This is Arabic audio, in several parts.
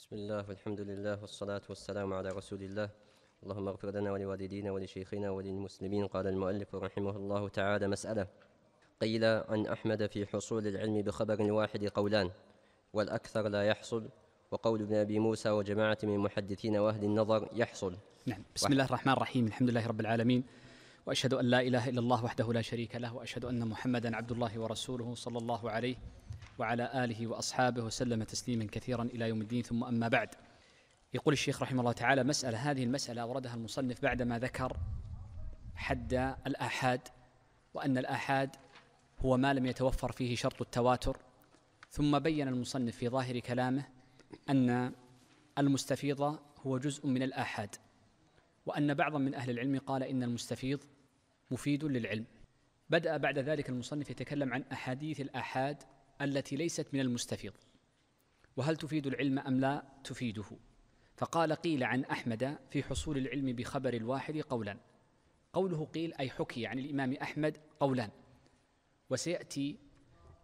بسم الله والحمد لله والصلاة والسلام على رسول الله اللهم اغفر لنا ولوالدينا ولشيخنا وللمسلمين قال المؤلف رحمه الله تعالى مسألة قيل عن أحمد في حصول العلم بخبر واحد قولان والأكثر لا يحصل وقول ابن أبي موسى وجماعة من محدثين وأهل النظر يحصل نعم بسم الله الرحمن الرحيم الحمد لله رب العالمين وأشهد أن لا إله إلا الله وحده لا شريك له وأشهد أن محمدا عبد الله ورسوله صلى الله عليه وعلى آله وأصحابه وسلم تسليما كثيرا إلى يوم الدين ثم أما بعد يقول الشيخ رحمه الله تعالى مسألة هذه المسألة أوردها المصنف بعدما ذكر حد الآحاد وأن الآحاد هو ما لم يتوفر فيه شرط التواتر ثم بين المصنف في ظاهر كلامه أن المستفيض هو جزء من الآحاد وأن بعضا من أهل العلم قال إن المستفيض مفيد للعلم بدأ بعد ذلك المصنف يتكلم عن أحاديث الآحاد التي ليست من المستفيض وهل تفيد العلم أم لا تفيده فقال قيل عن أحمد في حصول العلم بخبر الواحد قولا قوله قيل أي حكي عن الإمام أحمد قولا وسيأتي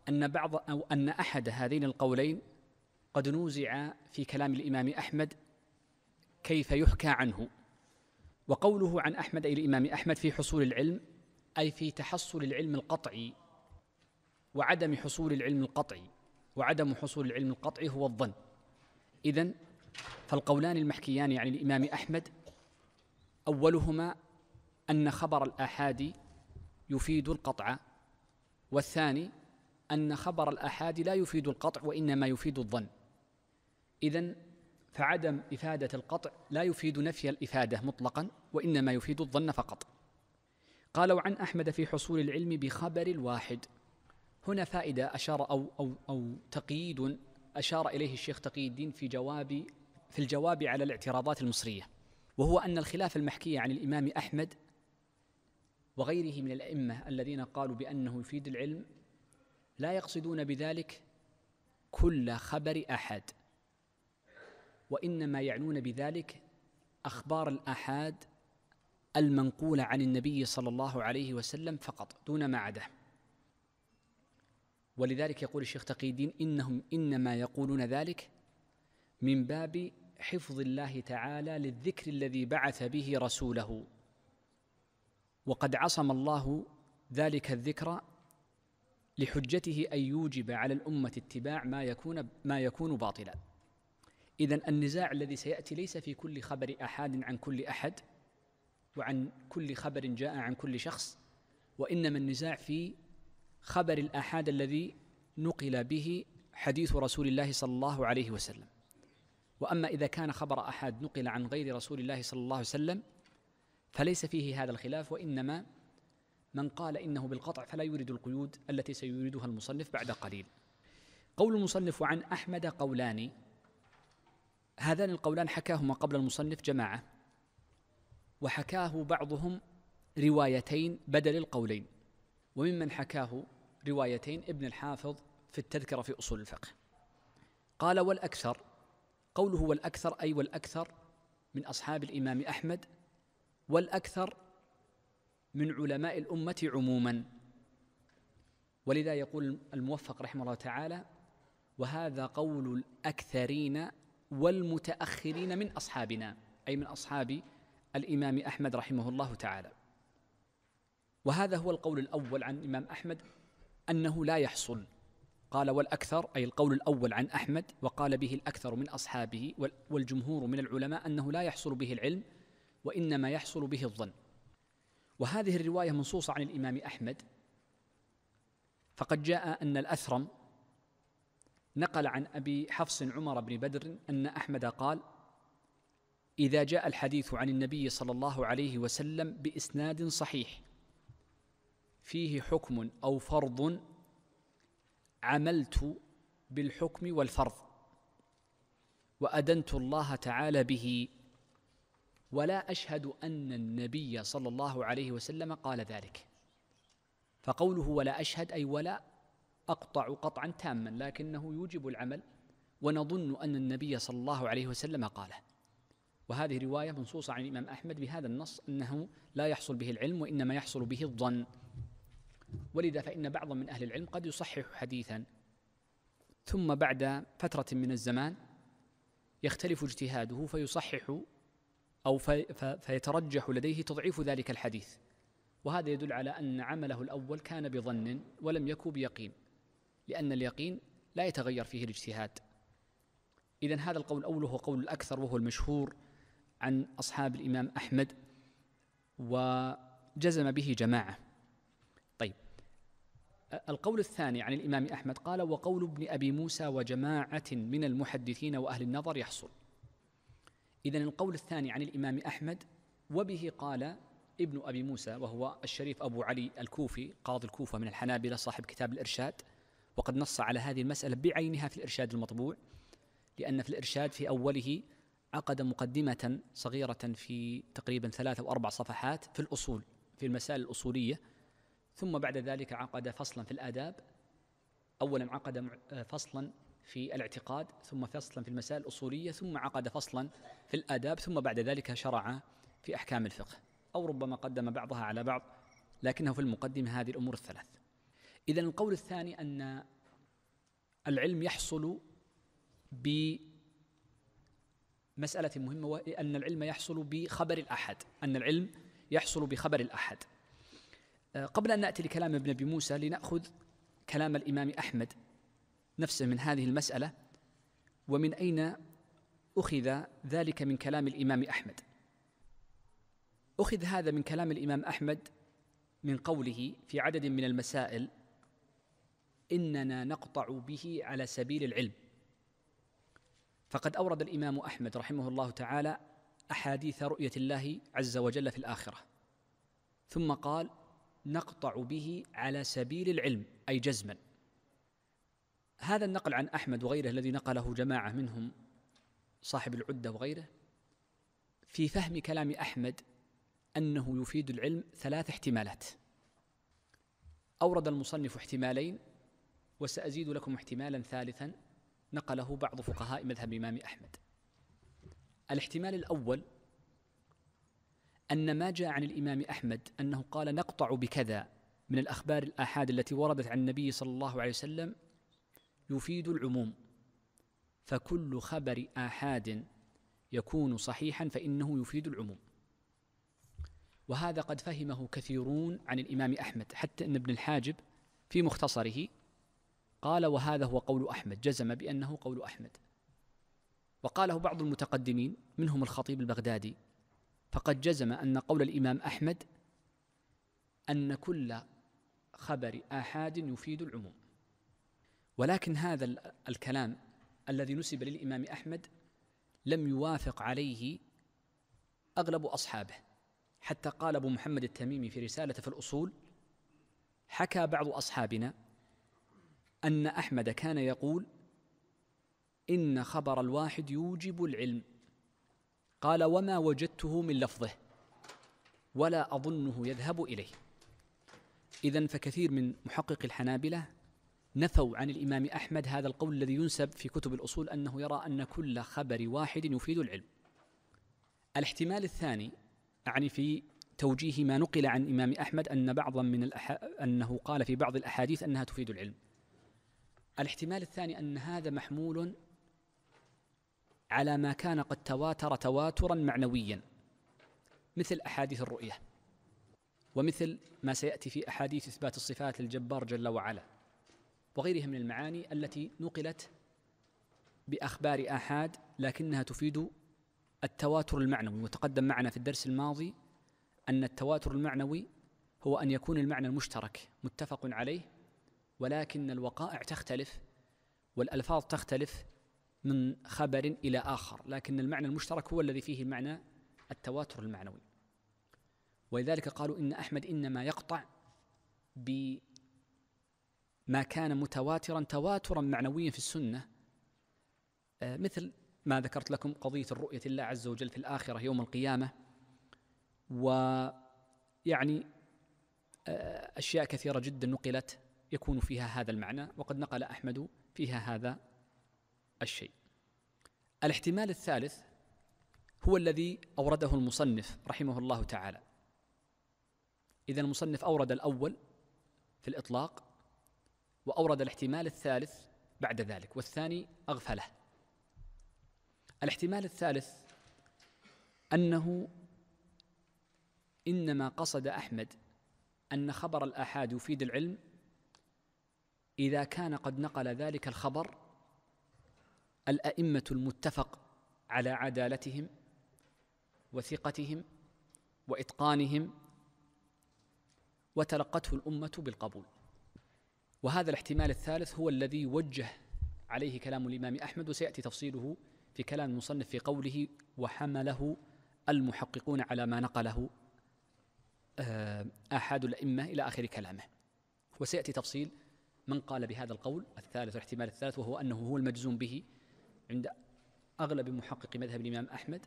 أن بعض أو أن أحد هذين القولين قد نوزع في كلام الإمام أحمد كيف يحكى عنه وقوله عن أحمد أي الإمام أحمد في حصول العلم أي في تحصل العلم القطعي وعدم حصول العلم القطعي وعدم حصول العلم القطعي هو الظن إذا فالقولان المحكيان يعني الإمام أحمد أولهما أن خبر الآحاد يفيد القطع والثاني أن خبر الآحاد لا يفيد القطع وإنما يفيد الظن إذا فعدم إفادة القطع لا يفيد نفي الإفادة مطلقا وإنما يفيد الظن فقط قالوا عن أحمد في حصول العلم بخبر الواحد هنا فائدة أشار أو أو أو تقييد أشار إليه الشيخ تقي الدين في جواب في الجواب على الاعتراضات المصرية وهو أن الخلاف المحكي عن الإمام أحمد وغيره من الأئمة الذين قالوا بأنه يفيد العلم لا يقصدون بذلك كل خبر أحد وإنما يعنون بذلك أخبار الآحاد المنقولة عن النبي صلى الله عليه وسلم فقط دون ما عداه ولذلك يقول الشيخ تقي الدين إنهم إنما يقولون ذلك من باب حفظ الله تعالى للذكر الذي بعث به رسوله وقد عصم الله ذلك الذكر لحجته أن يوجب على الأمة اتباع ما يكون ما يكون باطلا إذا النزاع الذي سيأتي ليس في كل خبر أحد عن كل أحد وعن كل خبر جاء عن كل شخص وإنما النزاع في خبر الآحاد الذي نقل به حديث رسول الله صلى الله عليه وسلم وأما إذا كان خبر أحد نقل عن غير رسول الله صلى الله عليه وسلم فليس فيه هذا الخلاف وإنما من قال إنه بالقطع فلا يريد القيود التي سيريدها المصنف بعد قليل قول المصنف عن أحمد قولان هذان القولان حكاهما قبل المصنف جماعة وحكاه بعضهم روايتين بدل القولين وممن حكاه روايتين ابن الحافظ في التذكرة في أصول الفقه قال والأكثر قوله والأكثر أي والأكثر من أصحاب الإمام أحمد والأكثر من علماء الأمة عموما ولذا يقول الموفق رحمه الله تعالى وهذا قول الأكثرين والمتأخرين من أصحابنا أي من أصحاب الإمام أحمد رحمه الله تعالى وهذا هو القول الأول عن الإمام أحمد أنه لا يحصل قال والأكثر أي القول الأول عن أحمد وقال به الأكثر من أصحابه والجمهور من العلماء أنه لا يحصل به العلم وإنما يحصل به الظن وهذه الرواية منصوصة عن الإمام أحمد فقد جاء أن الأثرم نقل عن أبي حفص عمر بن بدر أن أحمد قال إذا جاء الحديث عن النبي صلى الله عليه وسلم بإسناد صحيح فيه حكم أو فرض عملت بالحكم والفرض وأدنت الله تعالى به ولا أشهد أن النبي صلى الله عليه وسلم قال ذلك فقوله ولا أشهد أي ولا أقطع قطعا تاما لكنه يوجب العمل ونظن أن النبي صلى الله عليه وسلم قاله وهذه رواية منصوصة عن الإمام أحمد بهذا النص أنه لا يحصل به العلم وإنما يحصل به الظن ولذا فإن بعضا من أهل العلم قد يصحح حديثا ثم بعد فترة من الزمان يختلف اجتهاده فيصحح أو فيترجح لديه تضعيف ذلك الحديث وهذا يدل على أن عمله الأول كان بظن ولم يكن بيقين لأن اليقين لا يتغير فيه الاجتهاد إذا هذا القول الأول هو قول الأكثر وهو المشهور عن أصحاب الإمام أحمد وجزم به جماعة القول الثاني عن الإمام أحمد قال وقول ابن أبي موسى وجماعة من المحدثين وأهل النظر يحصل إذن القول الثاني عن الإمام أحمد وبه قال ابن أبي موسى وهو الشريف أبو علي الكوفي قاضي الكوفة من الحنابلة صاحب كتاب الإرشاد وقد نص على هذه المسألة بعينها في الإرشاد المطبوع لأن في الإرشاد في أوله عقد مقدمة صغيرة في تقريبا ثلاثة أو أربع صفحات في الأصول في المسائل الأصولية ثم بعد ذلك عقد فصلا في الآداب أولا عقد آه، فصلا في الاعتقاد ثم فصلا في المسائل الأصولية ثم عقد فصلا في الآداب ثم بعد ذلك شرع في أحكام الفقه أو ربما قدم بعضها على بعض لكنه في المقدمة هذه الأمور الثلاث إذا القول الثاني أن العلم يحصل بمسألة مهمة وأن العلم يحصل بخبر الأحد أن العلم يحصل بخبر الأحد قبل أن نأتي لكلام ابن أبي موسى لنأخذ كلام الإمام أحمد نفسه من هذه المسألة ومن أين أخذ ذلك من كلام الإمام أحمد أخذ هذا من كلام الإمام أحمد من قوله في عدد من المسائل إننا نقطع به على سبيل العلم فقد أورد الإمام أحمد رحمه الله تعالى أحاديث رؤية الله عز وجل في الآخرة ثم قال نقطع به على سبيل العلم أي جزما هذا النقل عن أحمد وغيره الذي نقله جماعة منهم صاحب العدة وغيره في فهم كلام أحمد أنه يفيد العلم ثلاث احتمالات أورد المصنف احتمالين وسأزيد لكم احتمالا ثالثا نقله بعض فقهاء مذهب إمام أحمد الاحتمال الأول أن ما جاء عن الإمام أحمد أنه قال نقطع بكذا من الأخبار الآحاد التي وردت عن النبي صلى الله عليه وسلم يفيد العموم فكل خبر آحاد يكون صحيحا فإنه يفيد العموم وهذا قد فهمه كثيرون عن الإمام أحمد حتى أن ابن الحاجب في مختصره قال وهذا هو قول أحمد جزم بأنه قول أحمد وقاله بعض المتقدمين منهم الخطيب البغدادي فقد جزم أن قول الإمام أحمد أن كل خبر آحاد يفيد العموم ولكن هذا الكلام الذي نسب للإمام أحمد لم يوافق عليه أغلب أصحابه حتى قال أبو محمد التميمي في رسالة في الأصول حكى بعض أصحابنا أن أحمد كان يقول إن خبر الواحد يوجب العلم قال وما وجدته من لفظه ولا اظنه يذهب اليه اذا فكثير من محقق الحنابله نفوا عن الامام احمد هذا القول الذي ينسب في كتب الاصول انه يرى ان كل خبر واحد يفيد العلم الاحتمال الثاني اعني في توجيه ما نقل عن الامام احمد ان بعضا من الأح... انه قال في بعض الاحاديث انها تفيد العلم الاحتمال الثاني ان هذا محمول على ما كان قد تواتر تواترا معنويا مثل احاديث الرؤيه ومثل ما سياتي في احاديث اثبات الصفات للجبار جل وعلا وغيرها من المعاني التي نقلت باخبار احاد لكنها تفيد التواتر المعنوي وتقدم معنا في الدرس الماضي ان التواتر المعنوي هو ان يكون المعنى المشترك متفق عليه ولكن الوقائع تختلف والالفاظ تختلف من خبر إلى آخر لكن المعنى المشترك هو الذي فيه معنى التواتر المعنوي ولذلك قالوا إن أحمد إنما يقطع بما كان متواترا تواترا معنويا في السنة آه، مثل ما ذكرت لكم قضية الرؤية الله عز وجل في الآخرة يوم القيامة ويعني آه، أشياء كثيرة جدا نقلت يكون فيها هذا المعنى وقد نقل أحمد فيها هذا الشيء الاحتمال الثالث هو الذي أورده المصنف رحمه الله تعالى إذا المصنف أورد الأول في الإطلاق وأورد الاحتمال الثالث بعد ذلك والثاني أغفله الاحتمال الثالث أنه إنما قصد أحمد أن خبر الآحاد يفيد العلم إذا كان قد نقل ذلك الخبر الأئمة المتفق على عدالتهم وثقتهم وإتقانهم وتلقته الأمة بالقبول وهذا الاحتمال الثالث هو الذي وجه عليه كلام الإمام أحمد وسيأتي تفصيله في كلام المصنف في قوله وحمله المحققون على ما نقله آه، أحد الأئمة إلى آخر كلامه وسيأتي تفصيل من قال بهذا القول الثالث الاحتمال الثالث وهو أنه هو المجزوم به عند أغلب محقق مذهب الإمام أحمد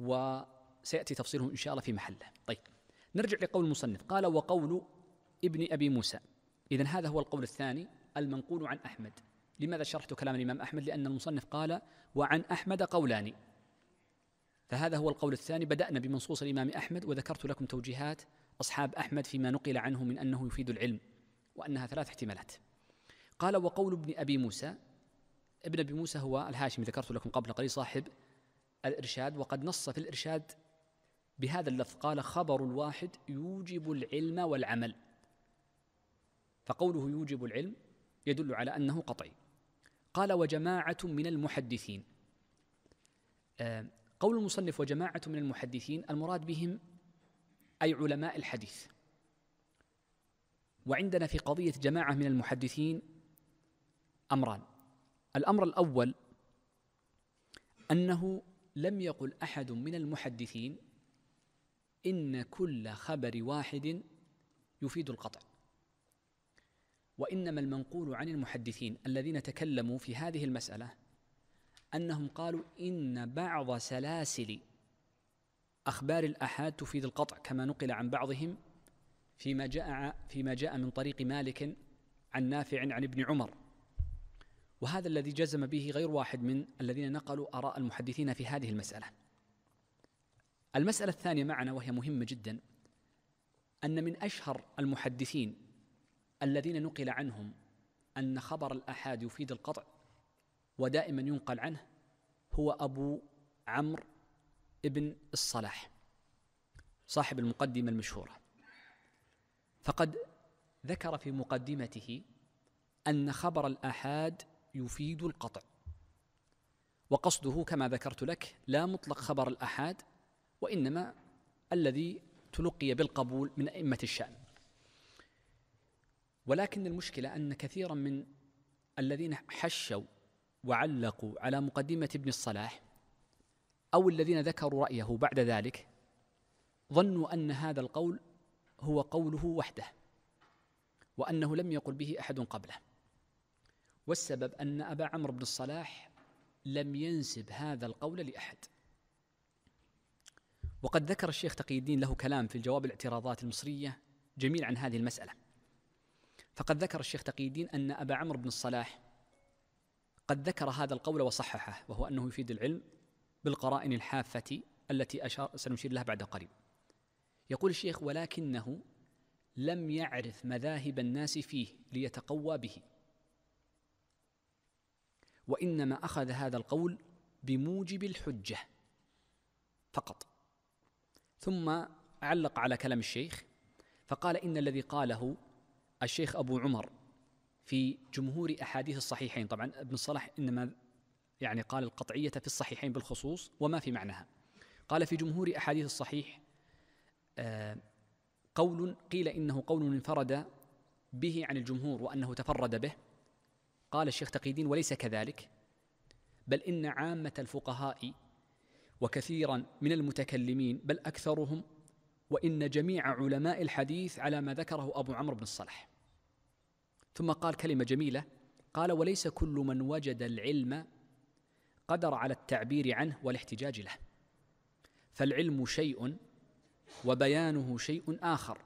وسيأتي تفصيله إن شاء الله في محله طيب نرجع لقول المصنف قال وقول ابن أبي موسى إذا هذا هو القول الثاني المنقول عن أحمد لماذا شرحت كلام الإمام أحمد لأن المصنف قال وعن أحمد قولان فهذا هو القول الثاني بدأنا بمنصوص الإمام أحمد وذكرت لكم توجيهات أصحاب أحمد فيما نقل عنه من أنه يفيد العلم وأنها ثلاث احتمالات قال وقول ابن أبي موسى ابن أبي موسى هو الهاشمي ذكرت لكم قبل قليل صاحب الإرشاد وقد نص في الإرشاد بهذا اللفظ قال خبر الواحد يوجب العلم والعمل فقوله يوجب العلم يدل على أنه قطعي قال وجماعة من المحدثين آه، قول المصنف وجماعة من المحدثين المراد بهم أي علماء الحديث وعندنا في قضية جماعة من المحدثين أمران الامر الاول انه لم يقل احد من المحدثين ان كل خبر واحد يفيد القطع وانما المنقول عن المحدثين الذين تكلموا في هذه المساله انهم قالوا ان بعض سلاسل اخبار الاحاد تفيد القطع كما نقل عن بعضهم فيما جاء فيما جاء من طريق مالك عن نافع عن ابن عمر وهذا الذي جزم به غير واحد من الذين نقلوا آراء المحدثين في هذه المسألة المسألة الثانية معنا وهي مهمة جدا أن من أشهر المحدثين الذين نقل عنهم أن خبر الأحاد يفيد القطع ودائما ينقل عنه هو أبو عمرو ابن الصلاح صاحب المقدمة المشهورة فقد ذكر في مقدمته أن خبر الآحاد يفيد القطع وقصده كما ذكرت لك لا مطلق خبر الأحاد وإنما الذي تلقي بالقبول من أئمة الشأن ولكن المشكلة أن كثيرا من الذين حشوا وعلقوا على مقدمة ابن الصلاح أو الذين ذكروا رأيه بعد ذلك ظنوا أن هذا القول هو قوله وحده وأنه لم يقل به أحد قبله والسبب أن أبا عمرو بن الصلاح لم ينسب هذا القول لأحد وقد ذكر الشيخ تقي الدين له كلام في الجواب الاعتراضات المصرية جميل عن هذه المسألة فقد ذكر الشيخ تقي الدين أن أبا عمرو بن الصلاح قد ذكر هذا القول وصححه وهو أنه يفيد العلم بالقرائن الحافة التي أشار سنشير لها بعد قليل يقول الشيخ ولكنه لم يعرف مذاهب الناس فيه ليتقوى به وانما اخذ هذا القول بموجب الحجه فقط ثم علق على كلام الشيخ فقال ان الذي قاله الشيخ ابو عمر في جمهور احاديث الصحيحين طبعا ابن الصلاح انما يعني قال القطعيه في الصحيحين بالخصوص وما في معناها قال في جمهور احاديث الصحيح آه، قول قيل انه قول انفرد به عن الجمهور وانه تفرد به قال الشيخ تقيدين وليس كذلك بل إن عامة الفقهاء وكثيرا من المتكلمين بل أكثرهم وإن جميع علماء الحديث على ما ذكره أبو عمرو بن الصلح ثم قال كلمة جميلة قال وليس كل من وجد العلم قدر على التعبير عنه والاحتجاج له فالعلم شيء وبيانه شيء آخر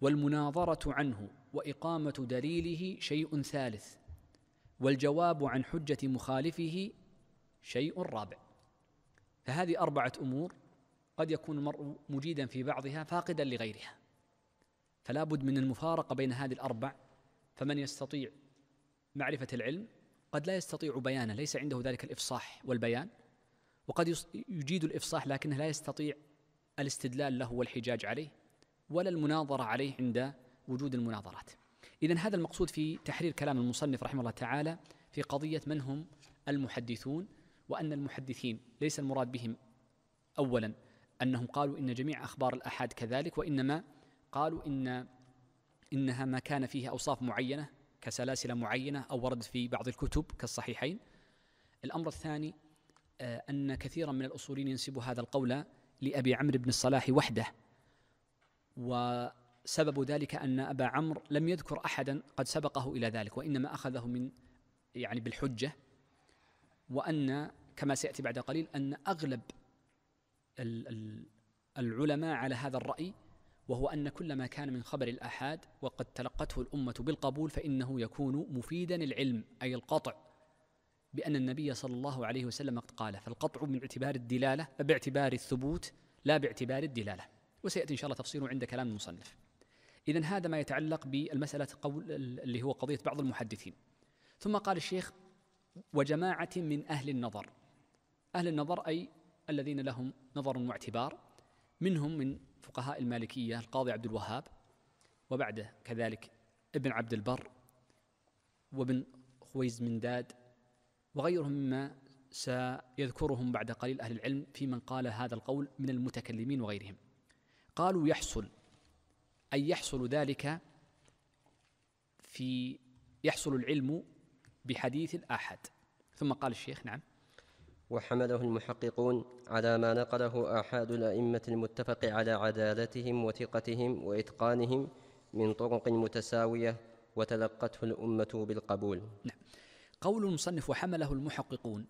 والمناظرة عنه وإقامة دليله شيء ثالث والجواب عن حجة مخالفه شيء رابع فهذه أربعة أمور قد يكون المرء مجيدا في بعضها فاقدا لغيرها فلا بد من المفارقة بين هذه الأربع فمن يستطيع معرفة العلم قد لا يستطيع بيانه ليس عنده ذلك الإفصاح والبيان وقد يجيد الإفصاح لكنه لا يستطيع الاستدلال له والحجاج عليه ولا المناظرة عليه عند وجود المناظرات إذا هذا المقصود في تحرير كلام المصنف رحمه الله تعالى في قضية من هم المحدثون وأن المحدثين ليس المراد بهم أولا أنهم قالوا إن جميع أخبار الأحاد كذلك وإنما قالوا إن إنها ما كان فيه أوصاف معينة كسلاسل معينة أو ورد في بعض الكتب كالصحيحين الأمر الثاني آه، أن كثيرا من الأصولين ينسب هذا القول لأبي عمرو بن الصلاح وحده و سبب ذلك أن أبا عمرو لم يذكر أحدا قد سبقه إلى ذلك وإنما أخذه من يعني بالحجة وأن كما سيأتي بعد قليل أن أغلب العلماء على هذا الرأي وهو أن كل ما كان من خبر الآحاد وقد تلقته الأمة بالقبول فإنه يكون مفيدا العلم أي القطع بأن النبي صلى الله عليه وسلم قد قال فالقطع من اعتبار الدلالة باعتبار الثبوت لا باعتبار الدلالة وسيأتي إن شاء الله تفصيله عند كلام المصنف إذا هذا ما يتعلق بالمسألة قول اللي هو قضية بعض المحدثين ثم قال الشيخ وجماعة من أهل النظر أهل النظر أي الذين لهم نظر واعتبار منهم من فقهاء المالكية القاضي عبد الوهاب وبعده كذلك ابن عبد البر وابن خويز منداد وغيرهم مما سيذكرهم بعد قليل أهل العلم في من قال هذا القول من المتكلمين وغيرهم قالوا يحصل أن يحصل ذلك في يحصل العلم بحديث الآحاد ثم قال الشيخ نعم وحمله المحققون على ما نقله آحاد الأئمة المتفق على عدالتهم وثقتهم وإتقانهم من طرق متساوية وتلقته الأمة بالقبول نعم قول المصنف وحمله المحققون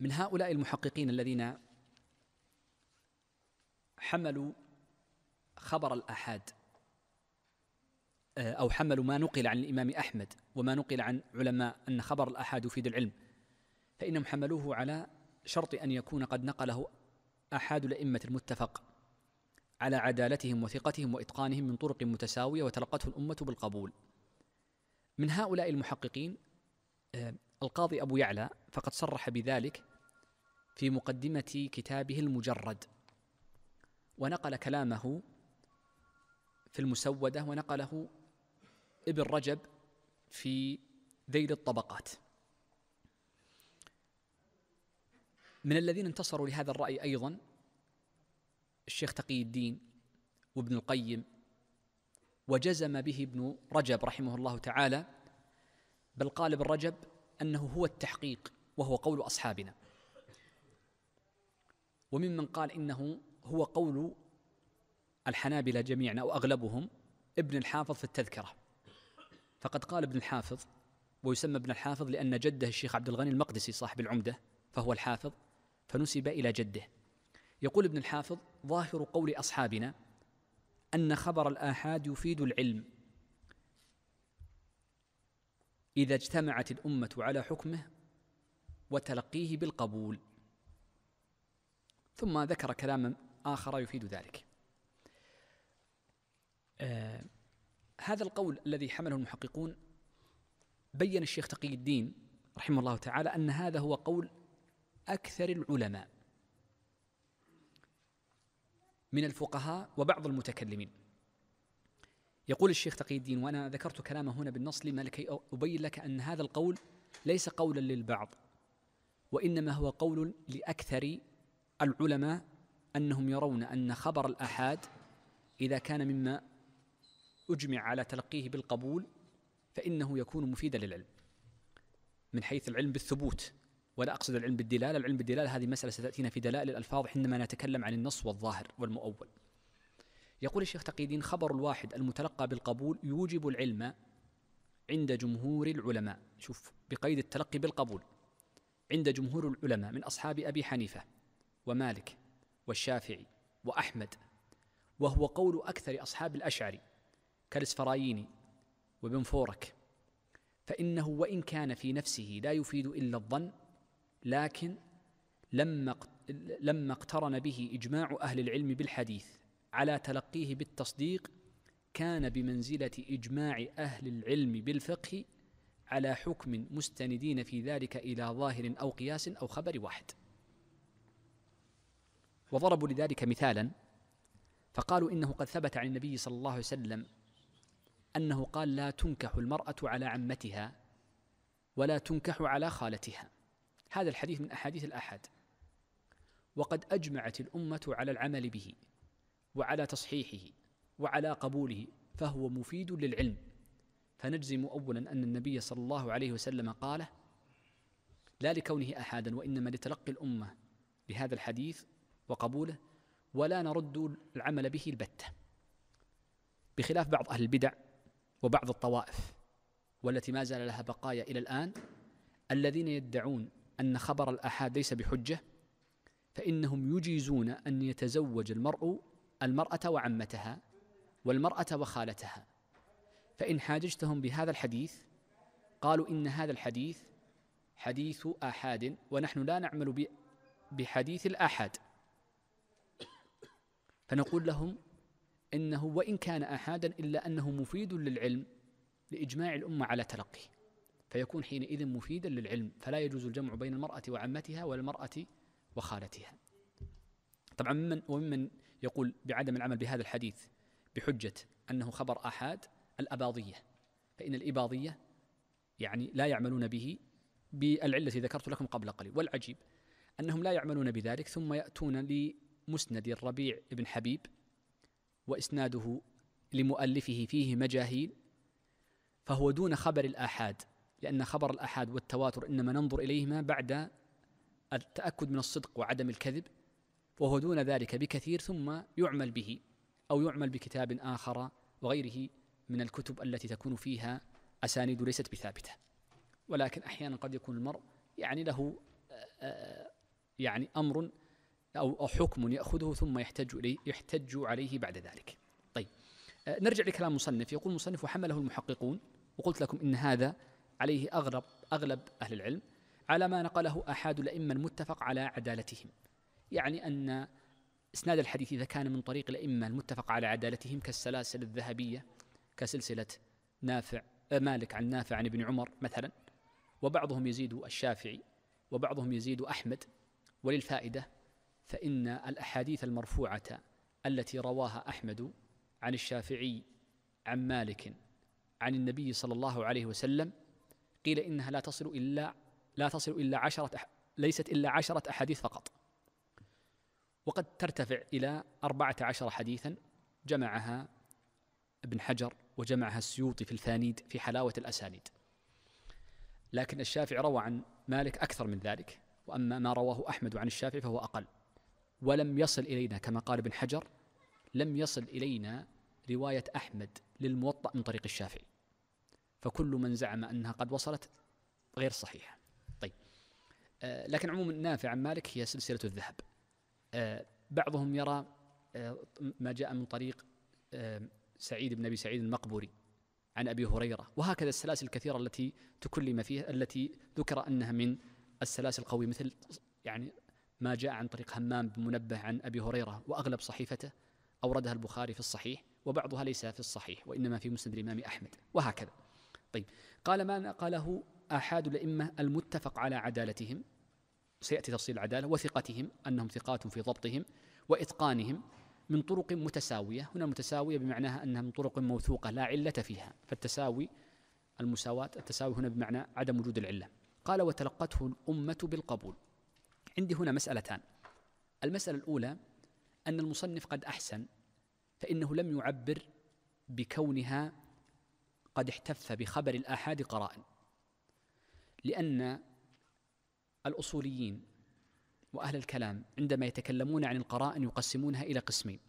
من هؤلاء المحققين الذين حملوا خبر الآحاد آه، أو حملوا ما نقل عن الإمام أحمد وما نقل عن علماء أن خبر الآحاد يفيد العلم فإنهم حملوه على شرط أن يكون قد نقله أحد الأئمة المتفق على عدالتهم وثقتهم وإتقانهم من طرق متساوية وتلقته الأمة بالقبول من هؤلاء المحققين آه، القاضي أبو يعلى فقد صرح بذلك في مقدمة كتابه المجرد ونقل كلامه في المسودة ونقله ابن رجب في ذيل الطبقات من الذين انتصروا لهذا الرأي أيضا الشيخ تقي الدين وابن القيم وجزم به ابن رجب رحمه الله تعالى بل قال ابن رجب أنه هو التحقيق وهو قول أصحابنا وممن قال إنه هو قول الحنابلة جميعا أو أغلبهم ابن الحافظ في التذكرة فقد قال ابن الحافظ ويسمى ابن الحافظ لأن جده الشيخ عبد الغني المقدسي صاحب العمدة فهو الحافظ فنسب إلى جده يقول ابن الحافظ ظاهر قول أصحابنا أن خبر الآحاد يفيد العلم إذا اجتمعت الأمة على حكمه وتلقيه بالقبول ثم ذكر كلاما آخر يفيد ذلك آه هذا القول الذي حمله المحققون بين الشيخ تقي الدين رحمه الله تعالى أن هذا هو قول أكثر العلماء من الفقهاء وبعض المتكلمين يقول الشيخ تقي الدين وأنا ذكرت كلامه هنا بالنص لما لكي أبين لك أن هذا القول ليس قولا للبعض وإنما هو قول لأكثر العلماء أنهم يرون أن خبر الأحاد إذا كان مما أجمع على تلقيه بالقبول فإنه يكون مفيدا للعلم من حيث العلم بالثبوت ولا أقصد العلم بالدلالة العلم بالدلالة هذه مسألة ستأتينا في دلائل الألفاظ حينما نتكلم عن النص والظاهر والمؤول يقول الشيخ تقيدين خبر الواحد المتلقى بالقبول يوجب العلم عند جمهور العلماء شوف بقيد التلقي بالقبول عند جمهور العلماء من أصحاب أبي حنيفة ومالك والشافعي وأحمد وهو قول أكثر أصحاب الأشعري كالاسفراييني وابن فورك فإنه وإن كان في نفسه لا يفيد إلا الظن لكن لما لما اقترن به إجماع أهل العلم بالحديث على تلقيه بالتصديق كان بمنزلة إجماع أهل العلم بالفقه على حكم مستندين في ذلك إلى ظاهر أو قياس أو خبر واحد وضربوا لذلك مثالا فقالوا إنه قد ثبت عن النبي صلى الله عليه وسلم أنه قال لا تنكح المرأة على عمتها ولا تنكح على خالتها هذا الحديث من أحاديث الأحد وقد أجمعت الأمة على العمل به وعلى تصحيحه وعلى قبوله فهو مفيد للعلم فنجزم أولا أن النبي صلى الله عليه وسلم قال لا لكونه أحدا وإنما لتلقي الأمة لهذا الحديث وقبوله ولا نرد العمل به البتة بخلاف بعض أهل البدع وبعض الطوائف والتي ما زال لها بقايا إلى الآن الذين يدعون أن خبر الآحاد ليس بحجة فإنهم يجيزون أن يتزوج المرء المرأة وعمتها والمرأة وخالتها فإن حاججتهم بهذا الحديث قالوا إن هذا الحديث حديث آحاد ونحن لا نعمل بحديث الآحاد فنقول لهم انه وان كان احادا الا انه مفيد للعلم لاجماع الامه على تلقيه فيكون حينئذ مفيدا للعلم فلا يجوز الجمع بين المراه وعمتها والمراه وخالتها طبعا ممن وممن يقول بعدم العمل بهذا الحديث بحجه انه خبر احاد الاباضيه فان الاباضيه يعني لا يعملون به بالعله التي ذكرت لكم قبل قليل والعجيب انهم لا يعملون بذلك ثم ياتون لمسند الربيع بن حبيب واسناده لمؤلفه فيه مجاهيل فهو دون خبر الآحاد لأن خبر الآحاد والتواتر إنما ننظر إليهما بعد التأكد من الصدق وعدم الكذب وهو دون ذلك بكثير ثم يعمل به أو يعمل بكتاب آخر وغيره من الكتب التي تكون فيها أسانيد ليست بثابتة ولكن أحيانا قد يكون المرء يعني له آه، آه، يعني أمر أو حكم يأخذه ثم يحتج, إليه يحتج عليه بعد ذلك طيب آه، نرجع لكلام مصنف يقول مصنف وحمله المحققون وقلت لكم إن هذا عليه أغرب أغلب أهل العلم على ما نقله أحد الأئمة المتفق على عدالتهم يعني أن إسناد الحديث إذا كان من طريق الأئمة المتفق على عدالتهم كالسلاسل الذهبية كسلسلة نافع آه، مالك عن نافع عن ابن عمر مثلا وبعضهم يزيد الشافعي وبعضهم يزيد أحمد وللفائدة فإن الأحاديث المرفوعة التي رواها أحمد عن الشافعي عن مالك عن النبي صلى الله عليه وسلم قيل إنها لا تصل إلا لا تصل إلا عشرة ليست إلا عشرة أحاديث فقط وقد ترتفع إلى أربعة عشر حديثا جمعها ابن حجر وجمعها السيوطي في الفانيد في حلاوة الأسانيد لكن الشافعي روى عن مالك أكثر من ذلك وأما ما رواه أحمد عن الشافعي فهو أقل ولم يصل إلينا كما قال ابن حجر لم يصل إلينا رواية أحمد للموطأ من طريق الشافعي فكل من زعم أنها قد وصلت غير صحيحة طيب آه لكن عموما نافع عن مالك هي سلسلة الذهب آه بعضهم يرى آه ما جاء من طريق آه، سعيد بن أبي سعيد المقبوري عن أبي هريرة وهكذا السلاسل الكثيرة التي تكلم فيها التي ذكر أنها من السلاسل القوية مثل يعني ما جاء عن طريق همام بن منبه عن أبي هريرة وأغلب صحيفته أوردها البخاري في الصحيح وبعضها ليس في الصحيح وإنما في مسند الإمام أحمد وهكذا طيب قال ما نقله آحاد الأئمة المتفق على عدالتهم سيأتي تفصيل العدالة وثقتهم أنهم ثقات في ضبطهم وإتقانهم من طرق متساوية هنا متساوية بمعناها أنها من طرق موثوقة لا علة فيها فالتساوي المساواة التساوي هنا بمعنى عدم وجود العلة قال وتلقته الأمة بالقبول عندي هنا مسألتان المسألة الأولى أن المصنف قد أحسن فإنه لم يعبر بكونها قد احتف بخبر الآحاد قرائن لأن الأصوليين وأهل الكلام عندما يتكلمون عن القرائن يقسمونها إلى قسمين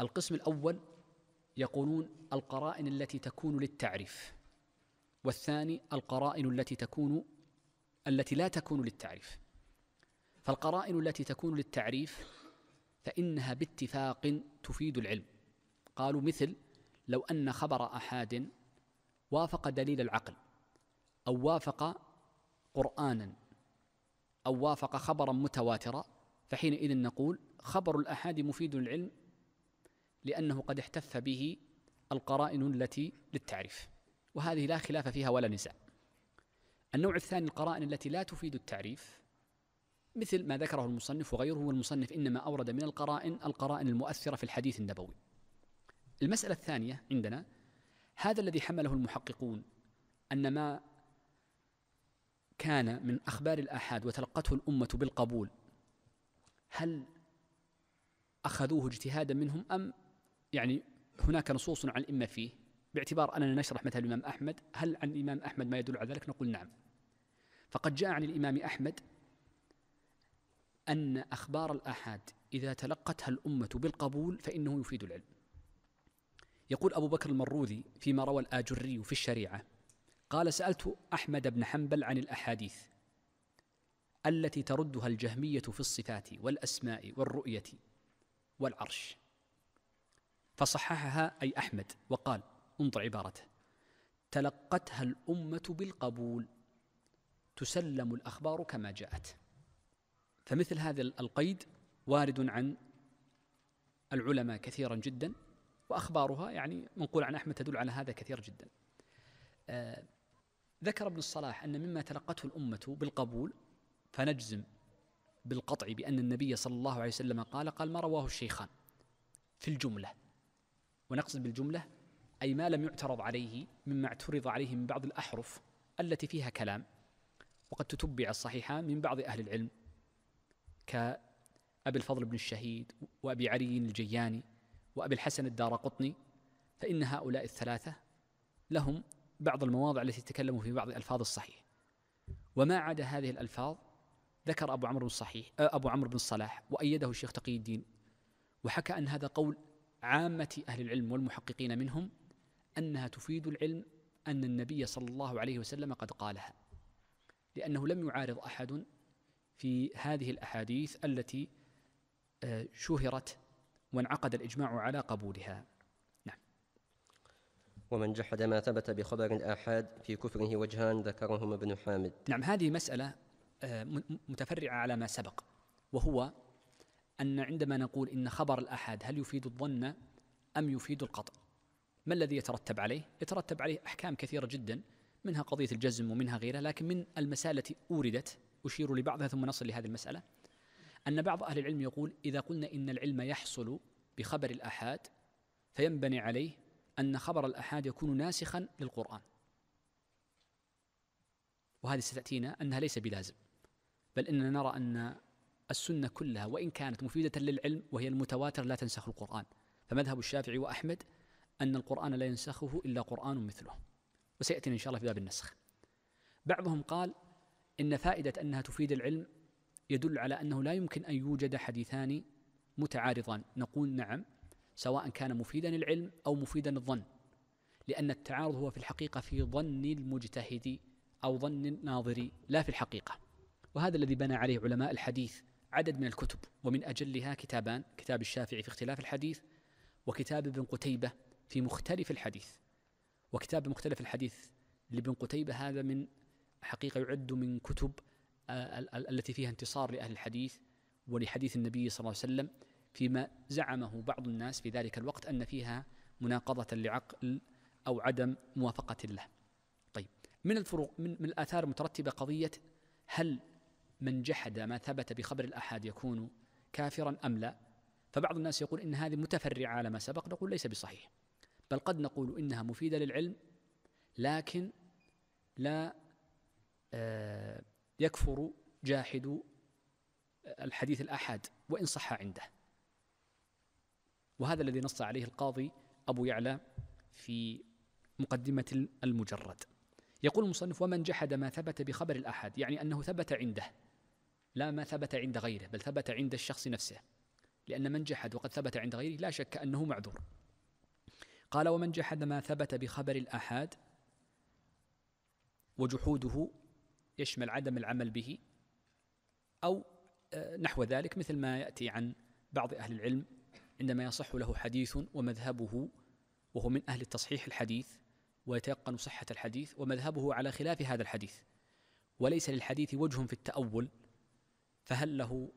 القسم الأول يقولون القرائن التي تكون للتعريف والثاني القرائن التي تكون التي لا تكون للتعريف فالقرائن التي تكون للتعريف فإنها باتفاق تفيد العلم قالوا مثل لو أن خبر أحد وافق دليل العقل أو وافق قرآنا أو وافق خبرا متواترا فحينئذ نقول خبر الأحاد مفيد للعلم لأنه قد احتف به القرائن التي للتعريف وهذه لا خلاف فيها ولا نزاع النوع الثاني القرائن التي لا تفيد التعريف مثل ما ذكره المصنف وغيره والمصنف إنما أورد من القرائن القرائن المؤثرة في الحديث النبوي المسألة الثانية عندنا هذا الذي حمله المحققون أن ما كان من أخبار الآحاد وتلقته الأمة بالقبول هل أخذوه اجتهادا منهم أم يعني هناك نصوص عن الأمة فيه باعتبار أننا نشرح مثل الإمام أحمد هل عن الإمام أحمد ما يدل على ذلك نقول نعم فقد جاء عن الإمام أحمد أن أخبار الآحاد إذا تلقتها الأمة بالقبول فإنه يفيد العلم يقول أبو بكر المروذي فيما روى الآجري في الشريعة قال سألت أحمد بن حنبل عن الأحاديث التي تردها الجهمية في الصفات والأسماء والرؤية والعرش فصححها أي أحمد وقال انظر عبارته تلقتها الأمة بالقبول تسلم الأخبار كما جاءت فمثل هذا القيد وارد عن العلماء كثيرا جدا واخبارها يعني منقول عن احمد تدل على هذا كثير جدا. آه ذكر ابن الصلاح ان مما تلقته الامه بالقبول فنجزم بالقطع بان النبي صلى الله عليه وسلم قال قال ما رواه الشيخان في الجمله ونقصد بالجمله اي ما لم يعترض عليه مما اعترض عليه من بعض الاحرف التي فيها كلام وقد تتبع الصحيحان من بعض اهل العلم كأبي الفضل بن الشهيد وأبي علي الجياني وأبي الحسن الدار قطني فإن هؤلاء الثلاثة لهم بعض المواضع التي تكلموا في بعض ألفاظ الصحيح وما عدا هذه الألفاظ ذكر أبو عمرو بن الصحيح آه، أبو عمرو بن الصلاح وأيده الشيخ تقي الدين وحكى أن هذا قول عامة أهل العلم والمحققين منهم أنها تفيد العلم أن النبي صلى الله عليه وسلم قد قالها لأنه لم يعارض أحد في هذه الاحاديث التي آه، شهرت وانعقد الاجماع على قبولها نعم ومن جحد ما ثبت بخبر الآحاد في كفره وجهان ذكرهما ابن حامد نعم هذه مسألة آه، متفرعة على ما سبق وهو أن عندما نقول إن خبر الآحاد هل يفيد الظن أم يفيد القطع ما الذي يترتب عليه؟ يترتب عليه أحكام كثيرة جدا منها قضية الجزم ومنها غيرها لكن من المسائل التي أوردت أشير لبعضها ثم نصل لهذه المسألة أن بعض أهل العلم يقول إذا قلنا إن العلم يحصل بخبر الآحاد فينبني عليه أن خبر الآحاد يكون ناسخا للقرآن وهذه ستأتينا أنها ليس بلازم بل إننا نرى أن السنة كلها وإن كانت مفيدة للعلم وهي المتواتر لا تنسخ القرآن فمذهب الشافعي وأحمد أن القرآن لا ينسخه إلا قرآن مثله وسيأتينا إن شاء الله في باب النسخ بعضهم قال إن فائدة أنها تفيد العلم يدل على أنه لا يمكن أن يوجد حديثان متعارضان نقول نعم سواء كان مفيدا العلم أو مفيدا الظن لأن التعارض هو في الحقيقة في ظن المجتهد أو ظن الناظر لا في الحقيقة وهذا الذي بنى عليه علماء الحديث عدد من الكتب ومن أجلها كتابان كتاب الشافعي في اختلاف الحديث وكتاب ابن قتيبة في مختلف الحديث وكتاب مختلف الحديث لابن قتيبة هذا من حقيقه يعد من كتب آه، التي فيها انتصار لاهل الحديث ولحديث النبي صلى الله عليه وسلم فيما زعمه بعض الناس في ذلك الوقت ان فيها مناقضه لعقل او عدم موافقه له. طيب من الفروق من, من الاثار المترتبه قضيه هل من جحد ما ثبت بخبر الاحاد يكون كافرا ام لا؟ فبعض الناس يقول ان هذه متفرعه على ما سبق نقول ليس بصحيح بل قد نقول انها مفيده للعلم لكن لا آه، يكفر جاحد آه، الحديث الأحد وإن صح عنده وهذا الذي نص عليه القاضي أبو يعلى في مقدمة المجرد يقول المصنف ومن جحد ما ثبت بخبر الأحد يعني أنه ثبت عنده لا ما ثبت عند غيره بل ثبت عند الشخص نفسه لأن من جحد وقد ثبت عند غيره لا شك أنه معذور قال ومن جحد ما ثبت بخبر الأحاد وجحوده يشمل عدم العمل به أو آه، نحو ذلك مثل ما يأتي عن بعض أهل العلم عندما يصح له حديث ومذهبه وهو من أهل التصحيح الحديث ويتيقن صحة الحديث ومذهبه على خلاف هذا الحديث وليس للحديث وجه في التأول فهل له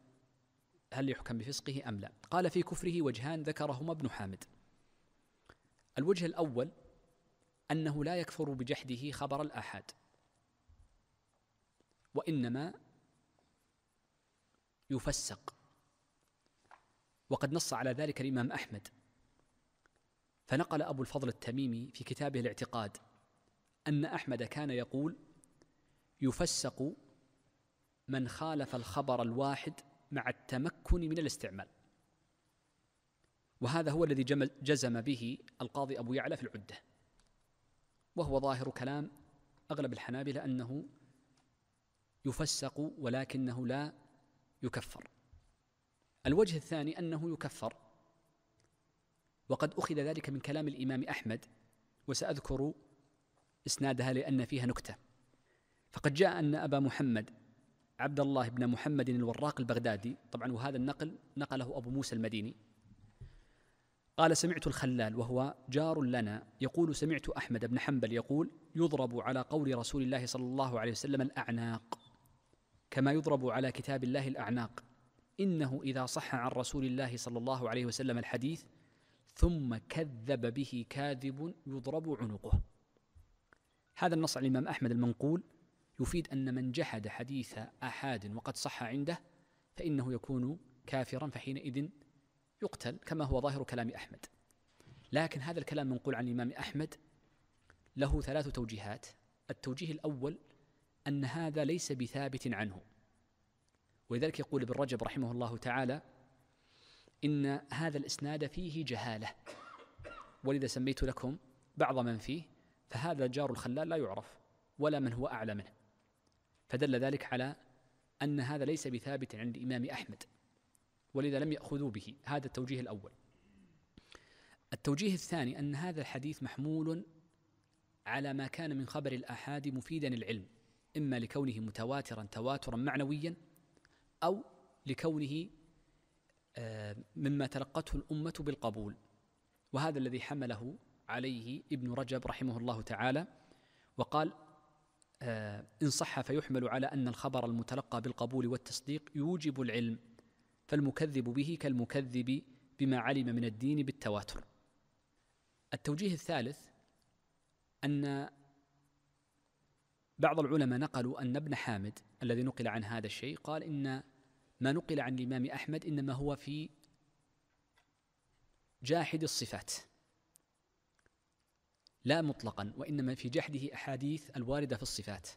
هل يحكم بفسقه أم لا قال في كفره وجهان ذكرهما ابن حامد الوجه الأول أنه لا يكفر بجحده خبر الآحاد وإنما يفسق وقد نص على ذلك الإمام أحمد فنقل أبو الفضل التميمي في كتابه الاعتقاد أن أحمد كان يقول يفسق من خالف الخبر الواحد مع التمكن من الاستعمال وهذا هو الذي جزم به القاضي أبو يعلى في العدة وهو ظاهر كلام أغلب الحنابلة أنه يفسق ولكنه لا يكفر الوجه الثاني انه يكفر وقد اخذ ذلك من كلام الامام احمد وساذكر اسنادها لان فيها نكته فقد جاء ان ابا محمد عبد الله بن محمد الوراق البغدادي طبعا وهذا النقل نقله ابو موسى المديني قال سمعت الخلال وهو جار لنا يقول سمعت احمد بن حنبل يقول يضرب على قول رسول الله صلى الله عليه وسلم الاعناق كما يضرب على كتاب الله الاعناق انه اذا صح عن رسول الله صلى الله عليه وسلم الحديث ثم كذب به كاذب يضرب عنقه هذا النص على الامام احمد المنقول يفيد ان من جحد حديث احاد وقد صح عنده فانه يكون كافرا فحينئذ يقتل كما هو ظاهر كلام احمد لكن هذا الكلام منقول عن الامام احمد له ثلاث توجيهات التوجيه الاول أن هذا ليس بثابت عنه ولذلك يقول ابن رجب رحمه الله تعالى إن هذا الإسناد فيه جهالة ولذا سميت لكم بعض من فيه فهذا جار الخلال لا يعرف ولا من هو أعلى منه فدل ذلك على أن هذا ليس بثابت عند الإمام أحمد ولذا لم يأخذوا به هذا التوجيه الأول التوجيه الثاني أن هذا الحديث محمول على ما كان من خبر الآحاد مفيدا للعلم إما لكونه متواترا تواترا معنويا أو لكونه آه، مما تلقته الأمة بالقبول وهذا الذي حمله عليه ابن رجب رحمه الله تعالى وقال آه، إن صح فيحمل على أن الخبر المتلقى بالقبول والتصديق يوجب العلم فالمكذب به كالمكذب بما علم من الدين بالتواتر التوجيه الثالث أن بعض العلماء نقلوا أن ابن حامد الذي نقل عن هذا الشيء قال إن ما نقل عن الإمام أحمد إنما هو في جاحد الصفات لا مطلقا وإنما في جحده أحاديث الواردة في الصفات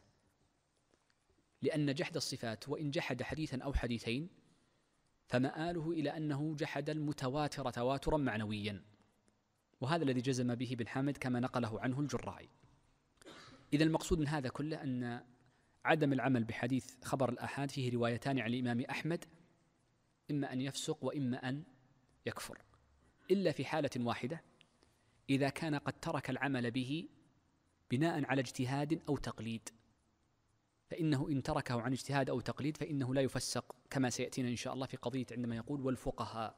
لأن جحد الصفات وإن جحد حديثا أو حديثين فمآله إلى أنه جحد المتواتر تواترا معنويا وهذا الذي جزم به بن حامد كما نقله عنه الجرائي إذا المقصود من هذا كله أن عدم العمل بحديث خبر الآحاد فيه روايتان عن الإمام أحمد إما أن يفسق وإما أن يكفر إلا في حالة واحدة إذا كان قد ترك العمل به بناء على اجتهاد أو تقليد فإنه إن تركه عن اجتهاد أو تقليد فإنه لا يفسق كما سيأتينا إن شاء الله في قضية عندما يقول والفقهاء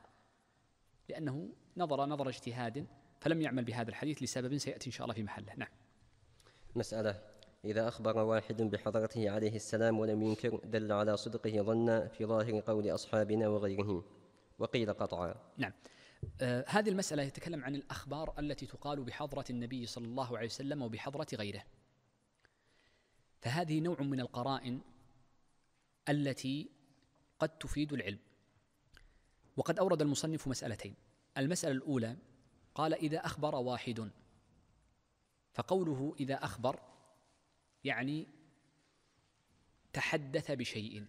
لأنه نظر نظر اجتهاد فلم يعمل بهذا الحديث لسبب سيأتي إن شاء الله في محله نعم مسألة إذا أخبر واحد بحضرته عليه السلام ولم ينكر دل على صدقه ظنا في ظاهر قول أصحابنا وغيرهم وقيل قطعا نعم آه هذه المسألة يتكلم عن الأخبار التي تقال بحضرة النبي صلى الله عليه وسلم وبحضرة غيره فهذه نوع من القرائن التي قد تفيد العلم وقد أورد المصنف مسألتين المسألة الأولى قال إذا أخبر واحد فقوله إذا أخبر يعني تحدث بشيء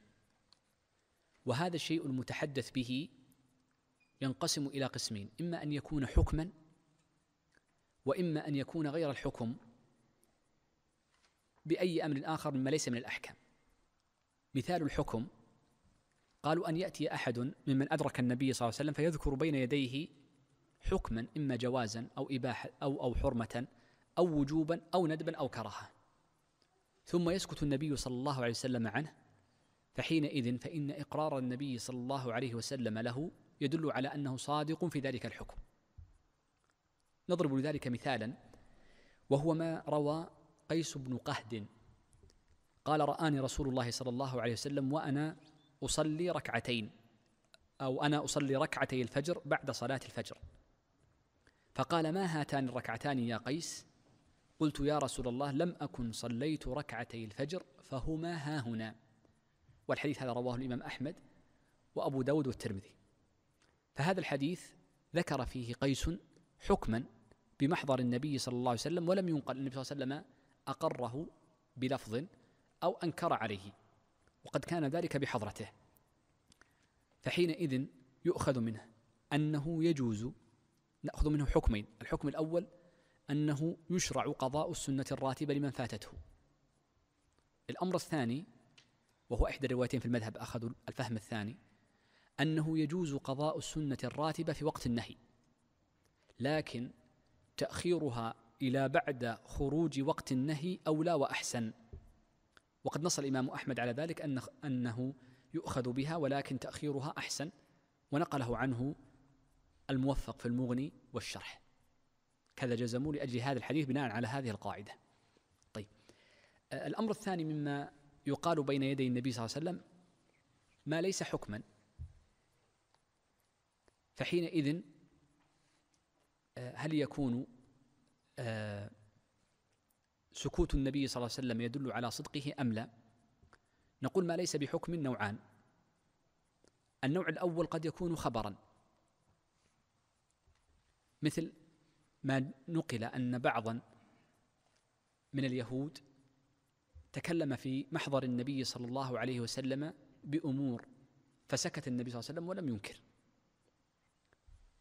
وهذا الشيء المتحدث به ينقسم إلى قسمين إما أن يكون حكما وإما أن يكون غير الحكم بأي أمر آخر مما ليس من الأحكام مثال الحكم قالوا أن يأتي أحد ممن أدرك النبي صلى الله عليه وسلم فيذكر بين يديه حكما إما جوازا أو إباحة أو أو حرمة أو وجوبا أو ندبا أو كراهة ثم يسكت النبي صلى الله عليه وسلم عنه فحينئذ فإن إقرار النبي صلى الله عليه وسلم له يدل على أنه صادق في ذلك الحكم نضرب لذلك مثالا وهو ما روى قيس بن قهد قال رآني رسول الله صلى الله عليه وسلم وأنا أصلي ركعتين أو أنا أصلي ركعتي الفجر بعد صلاة الفجر فقال ما هاتان الركعتان يا قيس قلت يا رسول الله لم أكن صليت ركعتي الفجر فهما ها هنا والحديث هذا رواه الإمام أحمد وأبو داود والترمذي فهذا الحديث ذكر فيه قيس حكما بمحضر النبي صلى الله عليه وسلم ولم ينقل النبي صلى الله عليه وسلم أقره بلفظ أو أنكر عليه وقد كان ذلك بحضرته فحينئذ يؤخذ منه أنه يجوز نأخذ منه حكمين الحكم الأول أنه يشرع قضاء السنة الراتبة لمن فاتته الأمر الثاني وهو إحدى الروايتين في المذهب أخذوا الفهم الثاني أنه يجوز قضاء السنة الراتبة في وقت النهي لكن تأخيرها إلى بعد خروج وقت النهي أولى وأحسن وقد نص الإمام أحمد على ذلك أنه, أنه يؤخذ بها ولكن تأخيرها أحسن ونقله عنه الموفق في المغني والشرح كذا جزموا لأجل هذا الحديث بناء على هذه القاعدة طيب آه، الأمر الثاني مما يقال بين يدي النبي صلى الله عليه وسلم ما ليس حكما فحينئذ آه، هل يكون آه، سكوت النبي صلى الله عليه وسلم يدل على صدقه أم لا نقول ما ليس بحكم نوعان النوع الأول قد يكون خبرا مثل ما نقل أن بعضا من اليهود تكلم في محضر النبي صلى الله عليه وسلم بأمور فسكت النبي صلى الله عليه وسلم ولم ينكر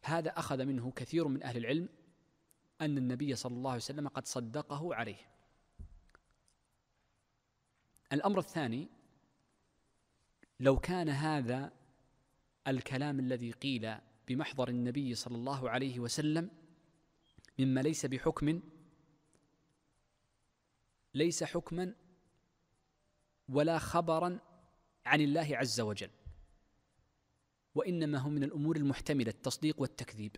هذا أخذ منه كثير من أهل العلم أن النبي صلى الله عليه وسلم قد صدقه عليه الأمر الثاني لو كان هذا الكلام الذي قيل بمحضر النبي صلى الله عليه وسلم مما ليس بحكم ليس حكما ولا خبرا عن الله عز وجل وانما هو من الامور المحتمله التصديق والتكذيب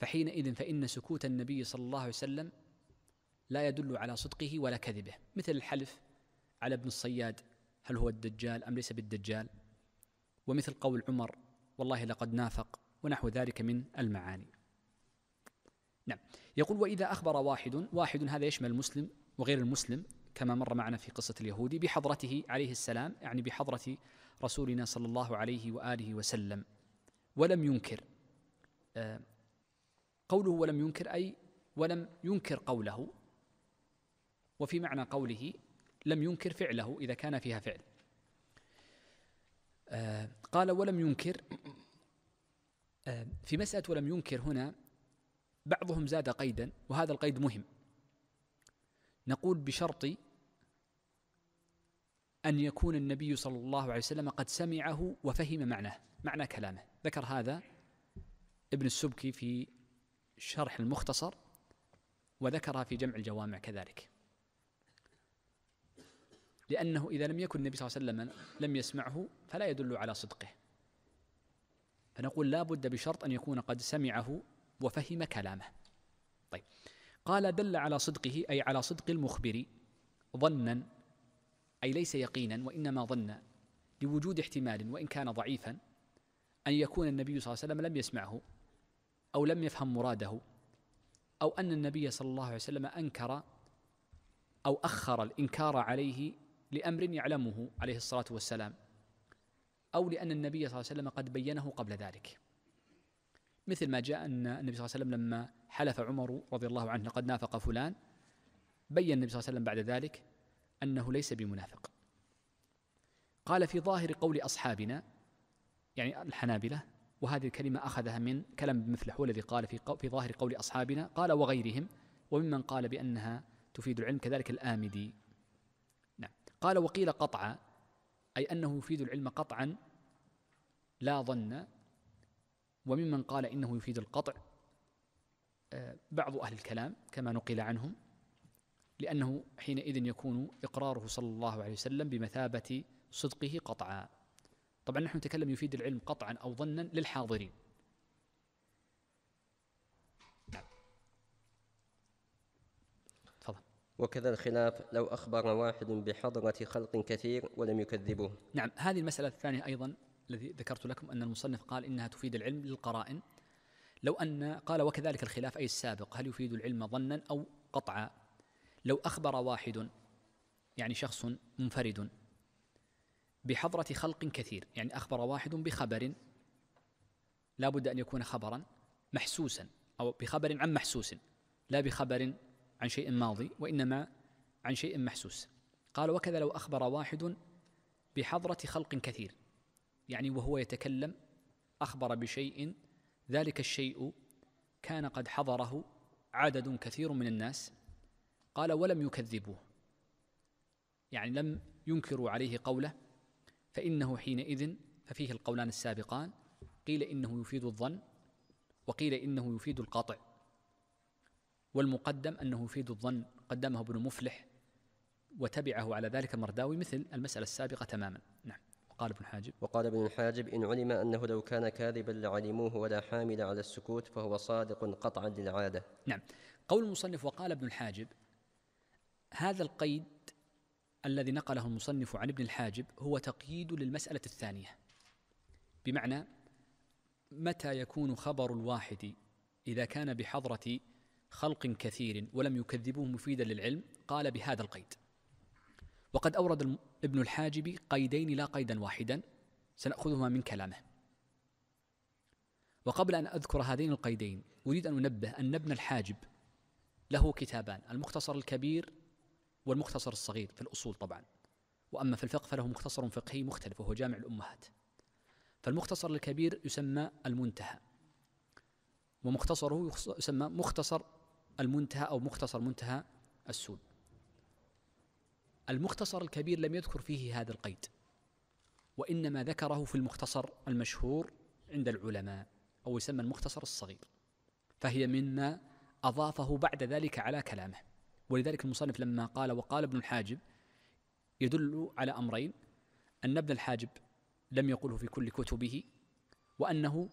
فحينئذ فان سكوت النبي صلى الله عليه وسلم لا يدل على صدقه ولا كذبه مثل الحلف على ابن الصياد هل هو الدجال ام ليس بالدجال ومثل قول عمر والله لقد نافق ونحو ذلك من المعاني نعم يقول وإذا أخبر واحد واحد هذا يشمل المسلم وغير المسلم كما مر معنا في قصة اليهودي بحضرته عليه السلام يعني بحضرة رسولنا صلى الله عليه وآله وسلم ولم ينكر آه، قوله ولم ينكر أي ولم ينكر قوله وفي معنى قوله لم ينكر فعله إذا كان فيها فعل آه، قال ولم ينكر آه، في مسألة ولم ينكر هنا بعضهم زاد قيدا وهذا القيد مهم نقول بشرط أن يكون النبي صلى الله عليه وسلم قد سمعه وفهم معناه معنى كلامه ذكر هذا ابن السبكي في شرح المختصر وذكرها في جمع الجوامع كذلك لأنه إذا لم يكن النبي صلى الله عليه وسلم لم يسمعه فلا يدل على صدقه فنقول لا بد بشرط أن يكون قد سمعه وفهم كلامه طيب قال دل على صدقه أي على صدق المخبر ظنا أي ليس يقينا وإنما ظنا لوجود احتمال وإن كان ضعيفا أن يكون النبي صلى الله عليه وسلم لم يسمعه أو لم يفهم مراده أو أن النبي صلى الله عليه وسلم أنكر أو أخر الإنكار عليه لأمر يعلمه عليه الصلاة والسلام أو لأن النبي صلى الله عليه وسلم قد بينه قبل ذلك مثل ما جاء أن النبي صلى الله عليه وسلم لما حلف عمر رضي الله عنه قد نافق فلان بين النبي صلى الله عليه وسلم بعد ذلك أنه ليس بمنافق قال في ظاهر قول أصحابنا يعني الحنابلة وهذه الكلمة أخذها من كلام ابن مفلح والذي قال في, في ظاهر قول أصحابنا قال وغيرهم وممن قال بأنها تفيد العلم كذلك الآمدي نعم قال وقيل قطعا أي أنه يفيد العلم قطعا لا ظن وممن قال إنه يفيد القطع آه، بعض أهل الكلام كما نقل عنهم لأنه حينئذ يكون إقراره صلى الله عليه وسلم بمثابة صدقه قطعا طبعا نحن نتكلم يفيد العلم قطعا أو ظنا للحاضرين نعم. تفضل وكذا الخلاف لو أخبر واحد بحضرة خلق كثير ولم يكذبوه نعم هذه المسألة الثانية أيضا الذي ذكرت لكم أن المصنف قال إنها تفيد العلم للقرائن لو أن قال وكذلك الخلاف أي السابق هل يفيد العلم ظنا أو قطعا لو أخبر واحد يعني شخص منفرد بحضرة خلق كثير يعني أخبر واحد بخبر لا بد أن يكون خبرا محسوسا أو بخبر عن محسوس لا بخبر عن شيء ماضي وإنما عن شيء محسوس قال وكذا لو أخبر واحد بحضرة خلق كثير يعني وهو يتكلم أخبر بشيء ذلك الشيء كان قد حضره عدد كثير من الناس قال ولم يكذبوه يعني لم ينكروا عليه قوله فإنه حينئذ ففيه القولان السابقان قيل إنه يفيد الظن وقيل إنه يفيد القطع والمقدم أنه يفيد الظن قدمه ابن مفلح وتبعه على ذلك المرداوي مثل المسألة السابقة تماما نعم وقال ابن حاجب وقال ابن حاجب إن علم أنه لو كان كاذبا لعلموه ولا حامل على السكوت فهو صادق قطعا للعادة نعم قول المصنف وقال ابن الحاجب هذا القيد الذي نقله المصنف عن ابن الحاجب هو تقييد للمسألة الثانية بمعنى متى يكون خبر الواحد إذا كان بحضرة خلق كثير ولم يكذبوه مفيدا للعلم قال بهذا القيد وقد أورد ابن الحاجب قيدين لا قيدا واحدا سنأخذهما من كلامه وقبل أن أذكر هذين القيدين أريد أن أنبه أن ابن الحاجب له كتابان المختصر الكبير والمختصر الصغير في الأصول طبعا وأما في الفقه فله مختصر فقهي مختلف وهو جامع الأمهات فالمختصر الكبير يسمى المنتهى ومختصره يسمى مختصر المنتهى أو مختصر منتهى السود المختصر الكبير لم يذكر فيه هذا القيد وإنما ذكره في المختصر المشهور عند العلماء أو يسمى المختصر الصغير فهي مما أضافه بعد ذلك على كلامه ولذلك المصنف لما قال وقال ابن الحاجب يدل على أمرين أن ابن الحاجب لم يقله في كل كتبه وأنه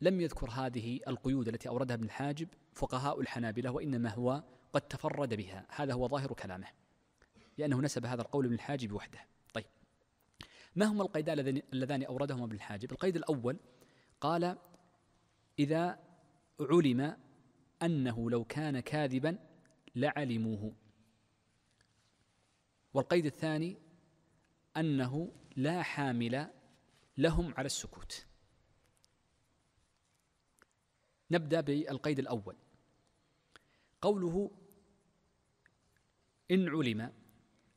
لم يذكر هذه القيود التي أوردها ابن الحاجب فقهاء الحنابلة وإنما هو قد تفرد بها هذا هو ظاهر كلامه لأنه نسب هذا القول ابن الحاجب وحده طيب ما هما القيدان اللذان أوردهما ابن الحاجب القيد الأول قال إذا علم أنه لو كان كاذبا لعلموه والقيد الثاني أنه لا حامل لهم على السكوت نبدأ بالقيد الأول قوله إن علم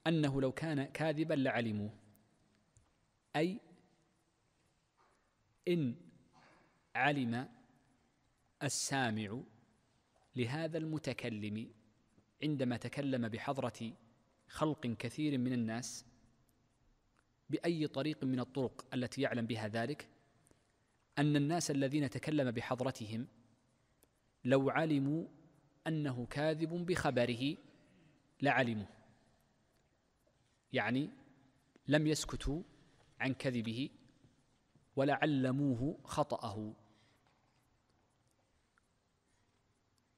أنه لو كان كاذبا لعلموه أي إن علم السامع لهذا المتكلم عندما تكلم بحضرة خلق كثير من الناس بأي طريق من الطرق التي يعلم بها ذلك أن الناس الذين تكلم بحضرتهم لو علموا أنه كاذب بخبره لعلموه يعني لم يسكتوا عن كذبه ولا علموه خطأه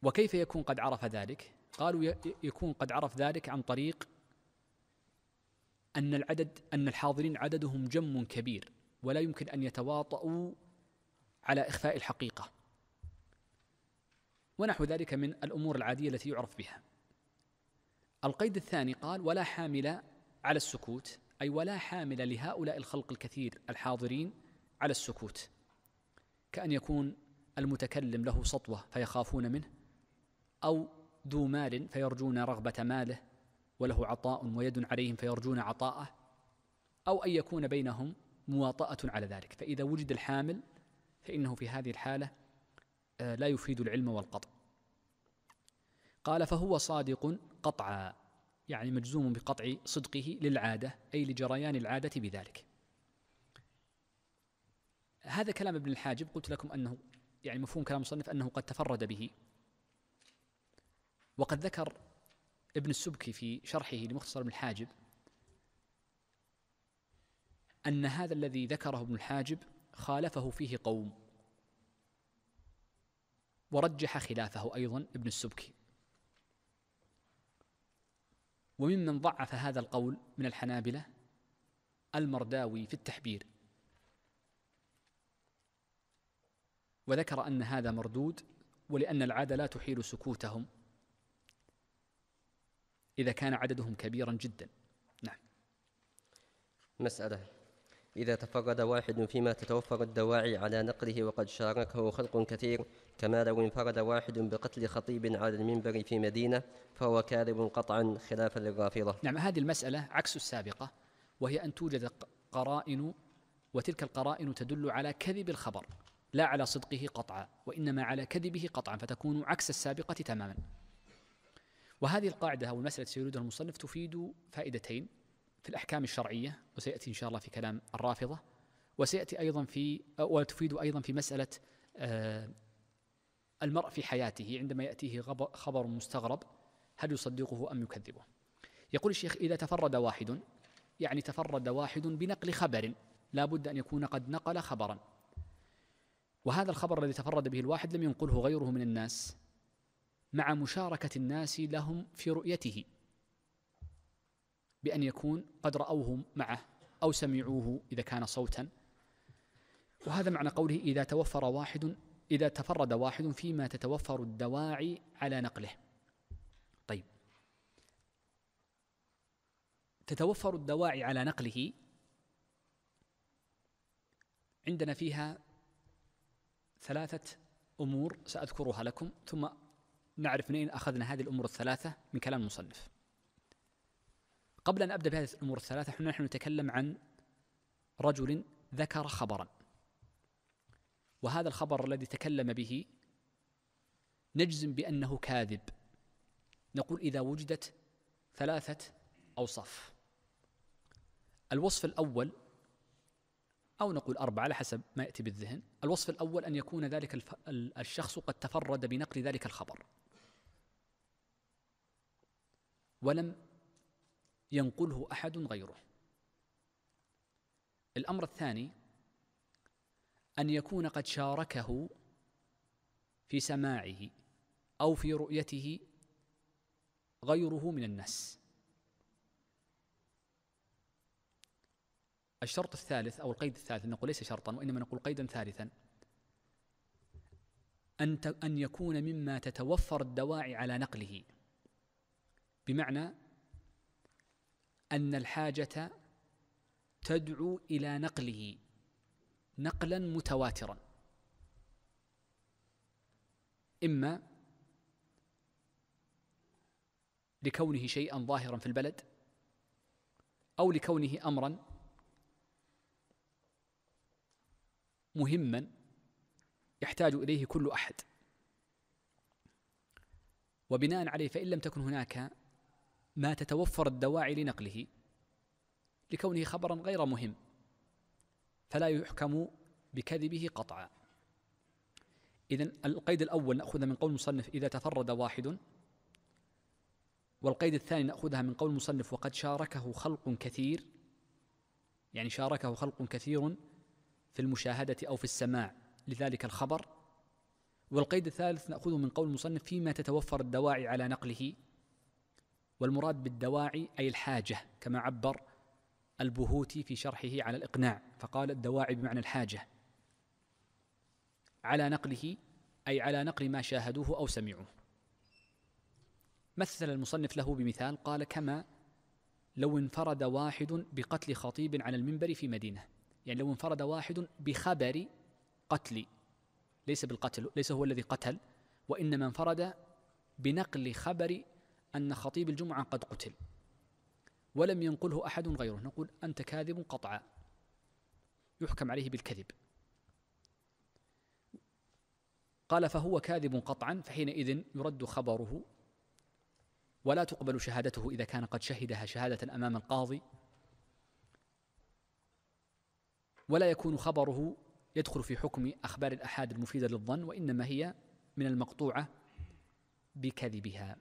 وكيف يكون قد عرف ذلك قالوا يكون قد عرف ذلك عن طريق أن العدد أن الحاضرين عددهم جم كبير ولا يمكن أن يتواطؤوا على إخفاء الحقيقة ونحو ذلك من الأمور العادية التي يعرف بها القيد الثاني قال ولا حامل على السكوت أي ولا حامل لهؤلاء الخلق الكثير الحاضرين على السكوت كأن يكون المتكلم له سطوة فيخافون منه أو ذو مال فيرجون رغبة ماله وله عطاء ويد عليهم فيرجون عطاءه أو أن يكون بينهم مواطأة على ذلك فإذا وجد الحامل فإنه في هذه الحالة آه، لا يفيد العلم والقطع قال فهو صادق قطعا يعني مجزوم بقطع صدقه للعادة أي لجريان العادة بذلك هذا كلام ابن الحاجب قلت لكم أنه يعني مفهوم كلام المصنف أنه قد تفرد به وقد ذكر ابن السبكي في شرحه لمختصر ابن الحاجب أن هذا الذي ذكره ابن الحاجب خالفه فيه قوم ورجح خلافه أيضا ابن السبكي وممن ضعف هذا القول من الحنابلة المرداوي في التحبير وذكر أن هذا مردود ولأن العادة لا تحيل سكوتهم إذا كان عددهم كبيرا جدا نعم مسألة إذا تفرد واحد فيما تتوفر الدواعي على نقله وقد شاركه خلق كثير كما لو انفرد واحد بقتل خطيب على المنبر في مدينة فهو كاذب قطعا خلافا للرافضة نعم هذه المسألة عكس السابقة وهي أن توجد قرائن وتلك القرائن تدل على كذب الخبر لا على صدقه قطعا وإنما على كذبه قطعا فتكون عكس السابقة تماما وهذه القاعدة أو سيريدها التي يريدها المصنف تفيد فائدتين في الأحكام الشرعية وسيأتي إن شاء الله في كلام الرافضة وسيأتي أيضا في وتفيد أيضا في مسألة آه، المرء في حياته عندما يأتيه خبر مستغرب هل يصدقه أم يكذبه يقول الشيخ إذا تفرد واحد يعني تفرد واحد بنقل خبر لا بد أن يكون قد نقل خبرا وهذا الخبر الذي تفرد به الواحد لم ينقله غيره من الناس مع مشاركة الناس لهم في رؤيته بأن يكون قد رأوه معه أو سمعوه إذا كان صوتا وهذا معنى قوله إذا توفر واحد إذا تفرد واحد فيما تتوفر الدواعي على نقله طيب تتوفر الدواعي على نقله عندنا فيها ثلاثة أمور سأذكرها لكم ثم نعرف من أين أخذنا هذه الأمور الثلاثة من كلام المصنف قبل أن أبدأ بهذه الأمور الثلاثة احنا نحن نتكلم عن رجل ذكر خبرا وهذا الخبر الذي تكلم به نجزم بأنه كاذب نقول إذا وجدت ثلاثة أوصاف الوصف الأول أو نقول أربعة على حسب ما يأتي بالذهن الوصف الأول أن يكون ذلك الف... الشخص قد تفرد بنقل ذلك الخبر ولم ينقله احد غيره الامر الثاني ان يكون قد شاركه في سماعه او في رؤيته غيره من الناس الشرط الثالث او القيد الثالث نقول ليس شرطا وانما نقول قيدا ثالثا ان ان يكون مما تتوفر الدواعي على نقله بمعنى أن الحاجة تدعو إلى نقله نقلا متواترا إما لكونه شيئا ظاهرا في البلد أو لكونه أمرا مهما يحتاج إليه كل أحد وبناء عليه فإن لم تكن هناك ما تتوفر الدواعي لنقله لكونه خبرا غير مهم فلا يحكم بكذبه قطعا إذا القيد الأول نأخذ من قول المصنف إذا تفرد واحد والقيد الثاني نأخذها من قول المصنف وقد شاركه خلق كثير يعني شاركه خلق كثير في المشاهدة أو في السماع لذلك الخبر والقيد الثالث نأخذه من قول المصنف فيما تتوفر الدواعي على نقله والمراد بالدواعي أي الحاجة كما عبر البهوتي في شرحه على الإقناع فقال الدواعي بمعنى الحاجة على نقله أي على نقل ما شاهدوه أو سمعوه مثل المصنف له بمثال قال كما لو انفرد واحد بقتل خطيب على المنبر في مدينة يعني لو انفرد واحد بخبر قتل ليس بالقتل ليس هو الذي قتل وإنما انفرد بنقل خبر أن خطيب الجمعة قد قتل ولم ينقله أحد غيره نقول أنت كاذب قطعا يحكم عليه بالكذب قال فهو كاذب قطعا فحينئذ يرد خبره ولا تقبل شهادته إذا كان قد شهدها شهادة أمام القاضي ولا يكون خبره يدخل في حكم أخبار الأحاد المفيدة للظن وإنما هي من المقطوعة بكذبها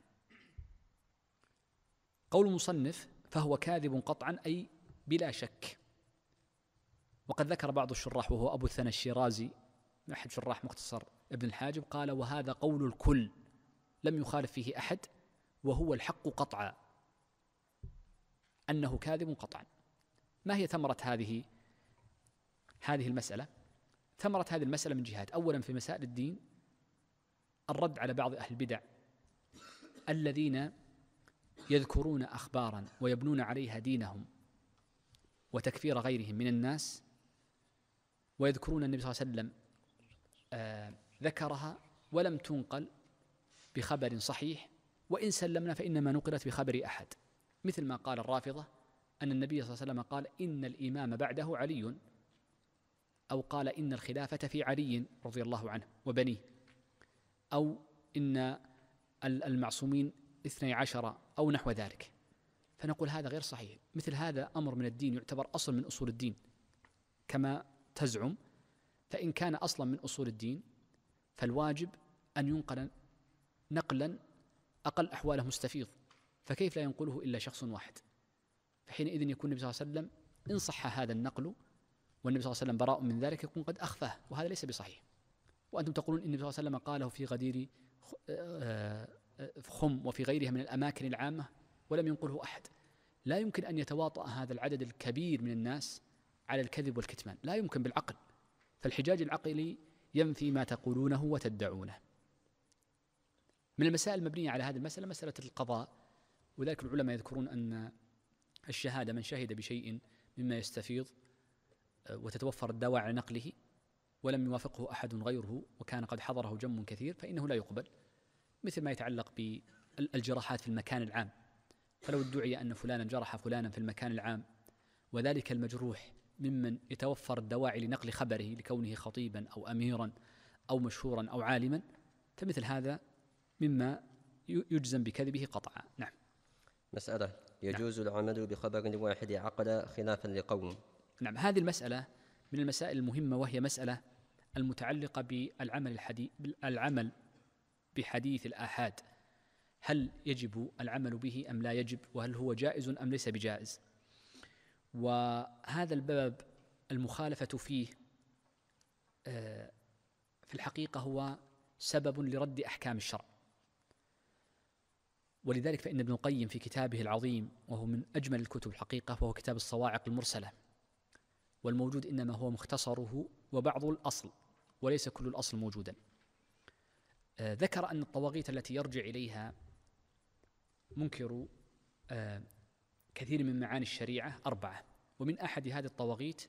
قول المصنف فهو كاذب قطعا أي بلا شك وقد ذكر بعض الشراح وهو أبو الثنى الشيرازي أحد شراح مختصر ابن الحاجب قال وهذا قول الكل لم يخالف فيه أحد وهو الحق قطعا أنه كاذب قطعا ما هي ثمرة هذه هذه المسألة ثمرة هذه المسألة من جهات أولا في مسائل الدين الرد على بعض أهل البدع الذين يذكرون اخبارا ويبنون عليها دينهم وتكفير غيرهم من الناس ويذكرون النبي صلى الله عليه وسلم آه ذكرها ولم تنقل بخبر صحيح وان سلمنا فانما نقلت بخبر احد مثل ما قال الرافضه ان النبي صلى الله عليه وسلم قال ان الامام بعده علي او قال ان الخلافه في علي رضي الله عنه وبنيه او ان المعصومين اثني عشر أو نحو ذلك فنقول هذا غير صحيح مثل هذا أمر من الدين يعتبر أصل من أصول الدين كما تزعم فإن كان أصلا من أصول الدين فالواجب أن ينقل نقلا أقل أحواله مستفيض فكيف لا ينقله إلا شخص واحد فحينئذ يكون النبي صلى الله عليه وسلم إن صح هذا النقل والنبي صلى الله عليه وسلم براء من ذلك يكون قد أخفاه وهذا ليس بصحيح وأنتم تقولون إن النبي صلى الله عليه وسلم قاله في غدير في خم وفي غيرها من الأماكن العامة ولم ينقله أحد لا يمكن أن يتواطأ هذا العدد الكبير من الناس على الكذب والكتمان لا يمكن بالعقل فالحجاج العقلي ينفي ما تقولونه وتدعونه من المسائل المبنية على هذه المسألة مسألة القضاء وذلك العلماء يذكرون أن الشهادة من شهد بشيء مما يستفيض آه، وتتوفر الدواء على نقله ولم يوافقه أحد غيره وكان قد حضره جم كثير فإنه لا يقبل مثل ما يتعلق بالجراحات في المكان العام فلو ادعي أن فلانا جرح فلانا في المكان العام وذلك المجروح ممن يتوفر الدواعي لنقل خبره لكونه خطيبا أو أميرا أو مشهورا أو عالما فمثل هذا مما يجزم بكذبه قطعا نعم مسألة نعم. يجوز نعم. العمل بخبر واحد عقد خلافا لقوم نعم هذه المسألة من المسائل المهمة وهي مسألة المتعلقة بالعمل الحديث بالعمل بحديث الآحاد هل يجب العمل به أم لا يجب وهل هو جائز أم ليس بجائز وهذا الباب المخالفة فيه آه، في الحقيقة هو سبب لرد أحكام الشرع ولذلك فإن ابن القيم في كتابه العظيم وهو من أجمل الكتب الحقيقة وهو كتاب الصواعق المرسلة والموجود إنما هو مختصره وبعض الأصل وليس كل الأصل موجودا آه، ذكر أن الطواغيت التي يرجع إليها منكر آه، كثير من معاني الشريعة أربعة ومن أحد هذه الطواغيت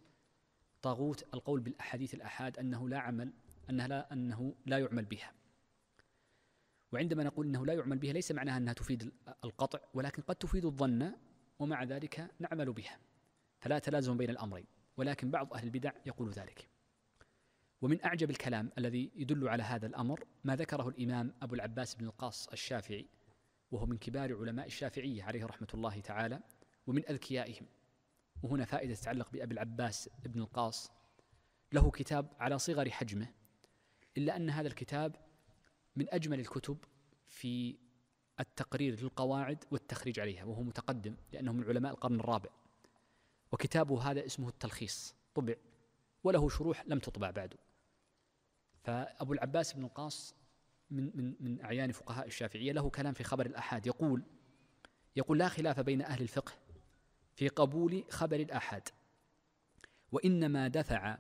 طاغوت القول بالأحاديث الأحاد أنه لا عمل أنها لا أنه لا يعمل بها وعندما نقول أنه لا يعمل بها ليس معناها أنها تفيد القطع ولكن قد تفيد الظن ومع ذلك نعمل بها فلا تلازم بين الأمرين ولكن بعض أهل البدع يقول ذلك ومن أعجب الكلام الذي يدل على هذا الأمر ما ذكره الإمام أبو العباس بن القاص الشافعي وهو من كبار علماء الشافعية عليه رحمة الله تعالى ومن أذكيائهم وهنا فائدة تتعلق بأبي العباس بن القاص له كتاب على صغر حجمه إلا أن هذا الكتاب من أجمل الكتب في التقرير للقواعد والتخريج عليها وهو متقدم لأنه من علماء القرن الرابع وكتابه هذا اسمه التلخيص طبع وله شروح لم تطبع بعد فأبو العباس بن القاص من من من أعيان فقهاء الشافعية له كلام في خبر الآحاد يقول يقول لا خلاف بين أهل الفقه في قبول خبر الآحاد وإنما دفع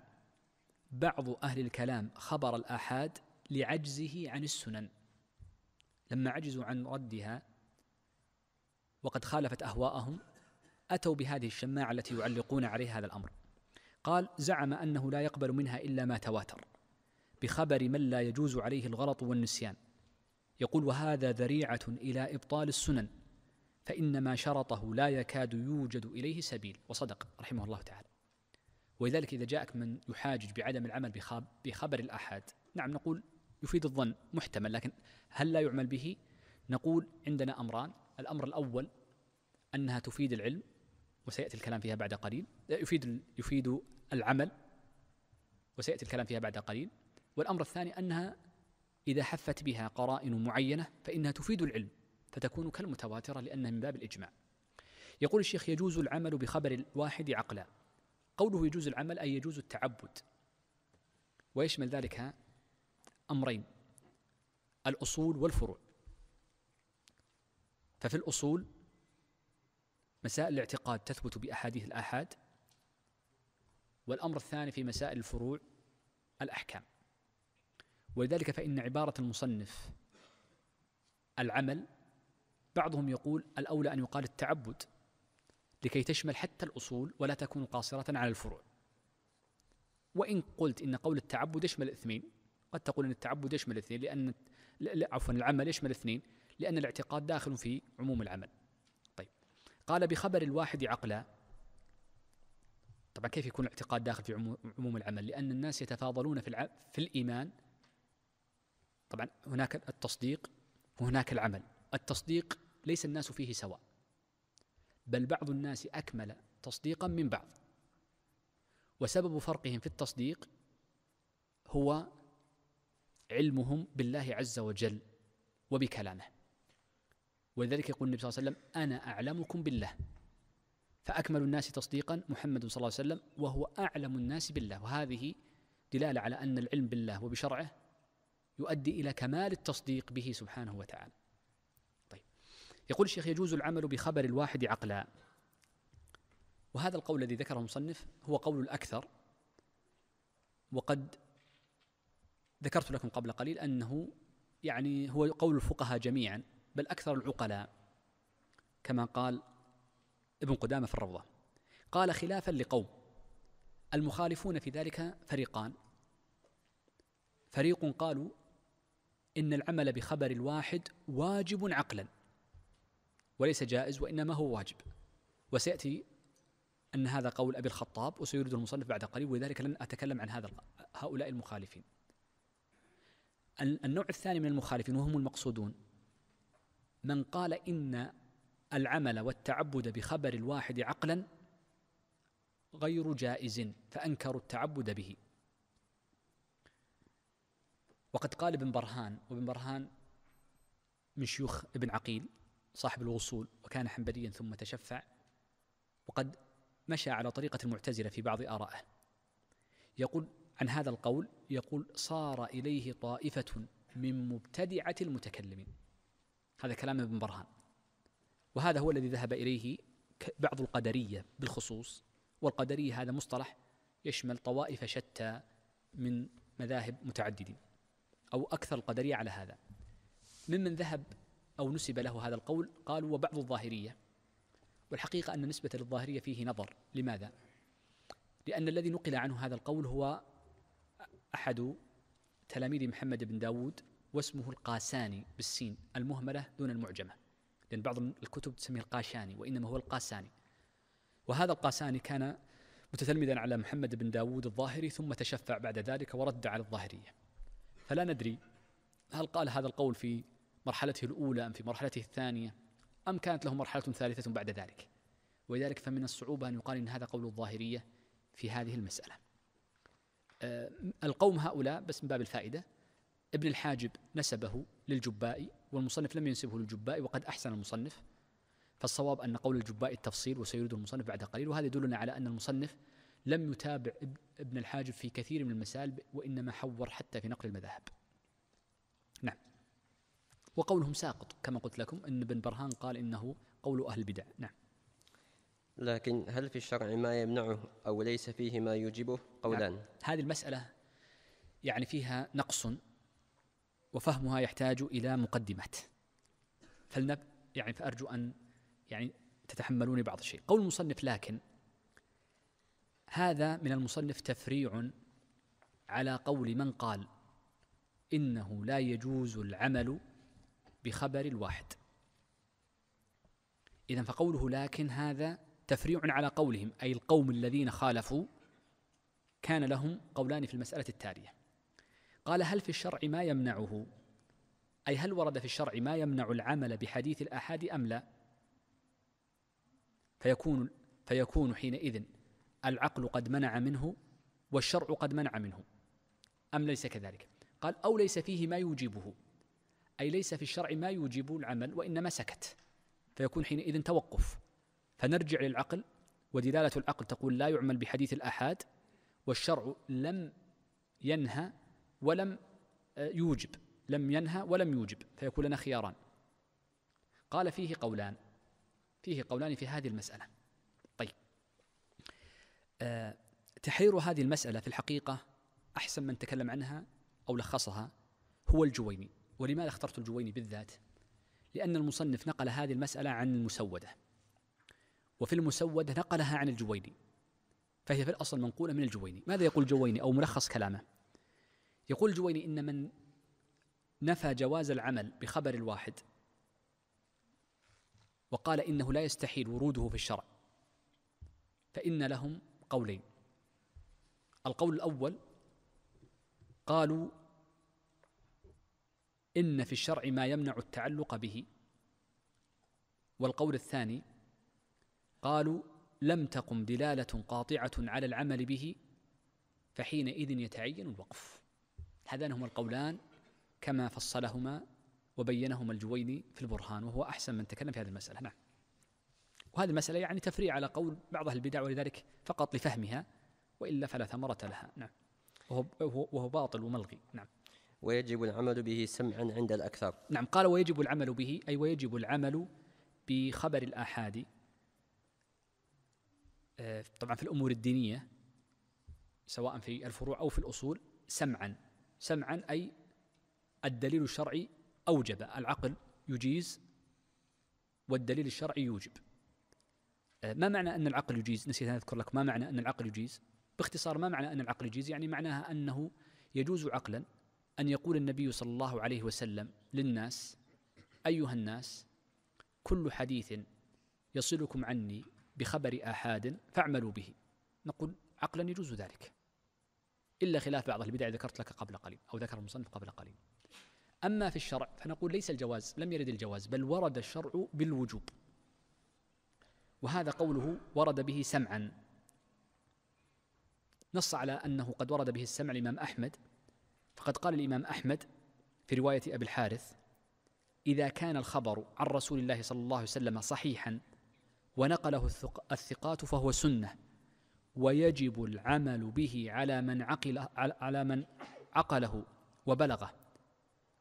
بعض أهل الكلام خبر الآحاد لعجزه عن السنن لما عجزوا عن ردها وقد خالفت أهواءهم أتوا بهذه الشماعة التي يعلقون عليها هذا الأمر قال زعم أنه لا يقبل منها إلا ما تواتر بخبر من لا يجوز عليه الغلط والنسيان يقول وهذا ذريعه الى ابطال السنن فان ما شرطه لا يكاد يوجد اليه سبيل وصدق رحمه الله تعالى ولذلك اذا جاءك من يحاجج بعدم العمل بخبر الاحاد نعم نقول يفيد الظن محتمل لكن هل لا يعمل به نقول عندنا امران الامر الاول انها تفيد العلم وسياتي الكلام فيها بعد قليل يفيد يفيد العمل وسياتي الكلام فيها بعد قليل والأمر الثاني أنها إذا حفت بها قرائن معينة فإنها تفيد العلم فتكون كالمتواترة لأنها من باب الإجماع يقول الشيخ يجوز العمل بخبر الواحد عقلا قوله يجوز العمل أي يجوز التعبد ويشمل ذلك أمرين الأصول والفروع ففي الأصول مسائل الاعتقاد تثبت بأحاديث الآحاد والأمر الثاني في مسائل الفروع الأحكام ولذلك فإن عبارة المصنف العمل بعضهم يقول الأولى أن يقال التعبد لكي تشمل حتى الأصول ولا تكون قاصرة على الفروع وإن قلت إن قول التعبد يشمل الاثنين قد تقول أن التعبد يشمل الاثنين لأن عفوا العمل يشمل الاثنين لأن الاعتقاد داخل في عموم العمل طيب قال بخبر الواحد عقلا طبعا كيف يكون الاعتقاد داخل في عموم العمل لأن الناس يتفاضلون في, في الإيمان طبعا هناك التصديق وهناك العمل التصديق ليس الناس فيه سواء بل بعض الناس اكمل تصديقا من بعض وسبب فرقهم في التصديق هو علمهم بالله عز وجل وبكلامه ولذلك يقول النبي صلى الله عليه وسلم انا اعلمكم بالله فاكمل الناس تصديقا محمد صلى الله عليه وسلم وهو اعلم الناس بالله وهذه دلاله على ان العلم بالله وبشرعه يؤدي إلى كمال التصديق به سبحانه وتعالى طيب يقول الشيخ يجوز العمل بخبر الواحد عقلا وهذا القول الذي ذكره المصنف هو قول الأكثر وقد ذكرت لكم قبل قليل أنه يعني هو قول الفقهاء جميعا بل أكثر العقلاء كما قال ابن قدامة في الروضة قال خلافا لقوم المخالفون في ذلك فريقان فريق قالوا إن العمل بخبر الواحد واجب عقلا وليس جائز وإنما هو واجب وسيأتي أن هذا قول أبي الخطاب وسيرد المصنف بعد قليل ولذلك لن أتكلم عن هذا هؤلاء المخالفين النوع الثاني من المخالفين وهم المقصودون من قال إن العمل والتعبد بخبر الواحد عقلا غير جائز فأنكروا التعبد به وقد قال ابن برهان وابن برهان من شيوخ ابن عقيل صاحب الوصول وكان حنبليا ثم تشفع وقد مشى على طريقة المعتزلة في بعض آرائه يقول عن هذا القول يقول صار إليه طائفة من مبتدعة المتكلمين هذا كلام ابن برهان وهذا هو الذي ذهب إليه بعض القدرية بالخصوص والقدرية هذا مصطلح يشمل طوائف شتى من مذاهب متعددين أو أكثر القدرية على هذا ممن ذهب أو نسب له هذا القول قالوا وبعض الظاهرية والحقيقة أن نسبة للظاهرية فيه نظر لماذا؟ لأن الذي نقل عنه هذا القول هو أحد تلاميذ محمد بن داود واسمه القاساني بالسين المهملة دون المعجمة لأن بعض الكتب تسميه القاشاني وإنما هو القاساني وهذا القاساني كان متتلمذا على محمد بن داود الظاهري ثم تشفع بعد ذلك ورد على الظاهرية فلا ندري هل قال هذا القول في مرحلته الأولى أم في مرحلته الثانية أم كانت له مرحلة ثالثة بعد ذلك ولذلك فمن الصعوبة أن يقال إن هذا قول الظاهرية في هذه المسألة أه، القوم هؤلاء بس من باب الفائدة ابن الحاجب نسبه للجبائي والمصنف لم ينسبه للجبائي وقد أحسن المصنف فالصواب أن قول الجبائي التفصيل وسيريد المصنف بعد قليل وهذا يدلنا على أن المصنف لم يتابع ابن الحاجب في كثير من المسائل وإنما حور حتى في نقل المذاهب نعم وقولهم ساقط كما قلت لكم أن ابن برهان قال إنه قول أهل البدع نعم لكن هل في الشرع ما يمنعه أو ليس فيه ما يوجبه قولان نعم. هذه المسألة يعني فيها نقص وفهمها يحتاج إلى مقدمات فلنب يعني فأرجو أن يعني تتحملوني بعض الشيء قول المصنف لكن هذا من المصنف تفريع على قول من قال انه لا يجوز العمل بخبر الواحد اذا فقوله لكن هذا تفريع على قولهم اي القوم الذين خالفوا كان لهم قولان في المساله التاليه قال هل في الشرع ما يمنعه اي هل ورد في الشرع ما يمنع العمل بحديث الاحاد ام لا فيكون فيكون حينئذ العقل قد منع منه والشرع قد منع منه أم ليس كذلك قال أو ليس فيه ما يوجبه أي ليس في الشرع ما يوجب العمل وإنما سكت فيكون حينئذ توقف فنرجع للعقل ودلالة العقل تقول لا يعمل بحديث الآحاد والشرع لم ينهى ولم آه، يوجب لم ينهى ولم يوجب فيكون لنا خياران قال فيه قولان فيه قولان في هذه المسألة آه، تحرير هذه المسألة في الحقيقة أحسن من تكلم عنها أو لخصها هو الجويني ولماذا اخترت الجويني بالذات لأن المصنف نقل هذه المسألة عن المسودة وفي المسودة نقلها عن الجويني فهي في الأصل منقولة من الجويني ماذا يقول الجويني أو ملخص كلامه يقول الجويني إن من نفى جواز العمل بخبر الواحد وقال إنه لا يستحيل وروده في الشرع فإن لهم قولين القول الأول قالوا إن في الشرع ما يمنع التعلق به والقول الثاني قالوا لم تقم دلالة قاطعة على العمل به فحينئذ يتعين الوقف هذان هما القولان كما فصلهما وبينهما الجويني في البرهان وهو أحسن من تكلم في هذه المسألة نعم وهذه المسألة يعني تفريع على قول بعض أهل البدع ولذلك فقط لفهمها وإلا فلا ثمرة لها نعم وهو, وهو باطل وملغي نعم ويجب العمل به سمعا عند الأكثر نعم قال ويجب العمل به أي ويجب العمل بخبر الآحاد آه، طبعا في الأمور الدينية سواء في الفروع أو في الأصول سمعا سمعا أي الدليل الشرعي أوجب العقل يجيز والدليل الشرعي يوجب آه، ما معنى أن العقل يجيز نسيت أن أذكر لك ما معنى أن العقل يجيز باختصار ما معنى أن العقل يجيز يعني معناها أنه يجوز عقلا أن يقول النبي صلى الله عليه وسلم للناس أيها الناس كل حديث يصلكم عني بخبر آحاد فاعملوا به نقول عقلا يجوز ذلك إلا خلاف بعض البدع ذكرت لك قبل قليل أو ذكر المصنف قبل قليل أما في الشرع فنقول ليس الجواز لم يرد الجواز بل ورد الشرع بالوجوب وهذا قوله ورد به سمعا نص على أنه قد ورد به السمع الإمام أحمد فقد قال الإمام أحمد في رواية أبي الحارث إذا كان الخبر عن رسول الله صلى الله عليه وسلم صحيحا ونقله الثقات فهو سنة ويجب العمل به على من عقل على من عقله وبلغه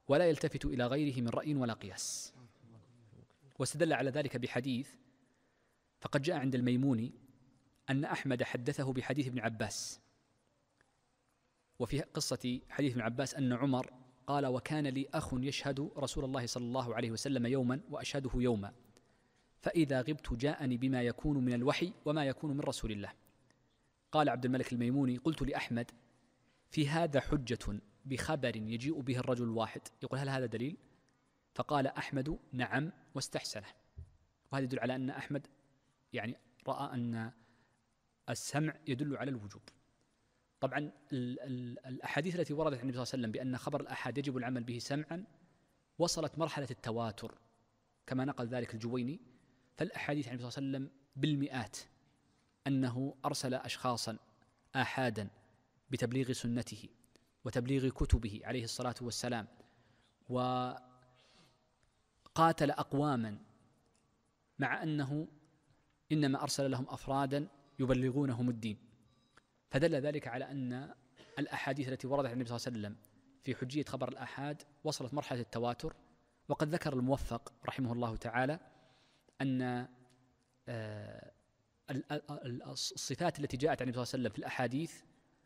ولا يلتفت إلى غيره من رأي ولا قياس واستدل على ذلك بحديث فقد جاء عند الميموني أن أحمد حدثه بحديث ابن عباس وفي قصة حديث ابن عباس أن عمر قال وكان لي أخ يشهد رسول الله صلى الله عليه وسلم يوما وأشهده يوما فإذا غبت جاءني بما يكون من الوحي وما يكون من رسول الله قال عبد الملك الميموني قلت لأحمد في هذا حجة بخبر يجيء به الرجل الواحد يقول هل هذا دليل؟ فقال أحمد نعم واستحسنه وهذا يدل على أن أحمد يعني راى ان السمع يدل على الوجوب طبعا الاحاديث التي وردت عن النبي صلى الله عليه وسلم بان خبر الاحاد يجب العمل به سمعا وصلت مرحله التواتر كما نقل ذلك الجويني فالاحاديث عن النبي صلى الله عليه وسلم بالمئات انه ارسل اشخاصا احادا بتبليغ سنته وتبليغ كتبه عليه الصلاه والسلام وقاتل اقواما مع انه إنما أرسل لهم أفرادا يبلغونهم الدين فدل ذلك على أن الأحاديث التي وردت عن النبي صلى الله عليه وسلم في حجية خبر الآحاد وصلت مرحلة التواتر وقد ذكر الموفق رحمه الله تعالى أن آه، الصفات التي جاءت عن النبي صلى الله عليه وسلم في الأحاديث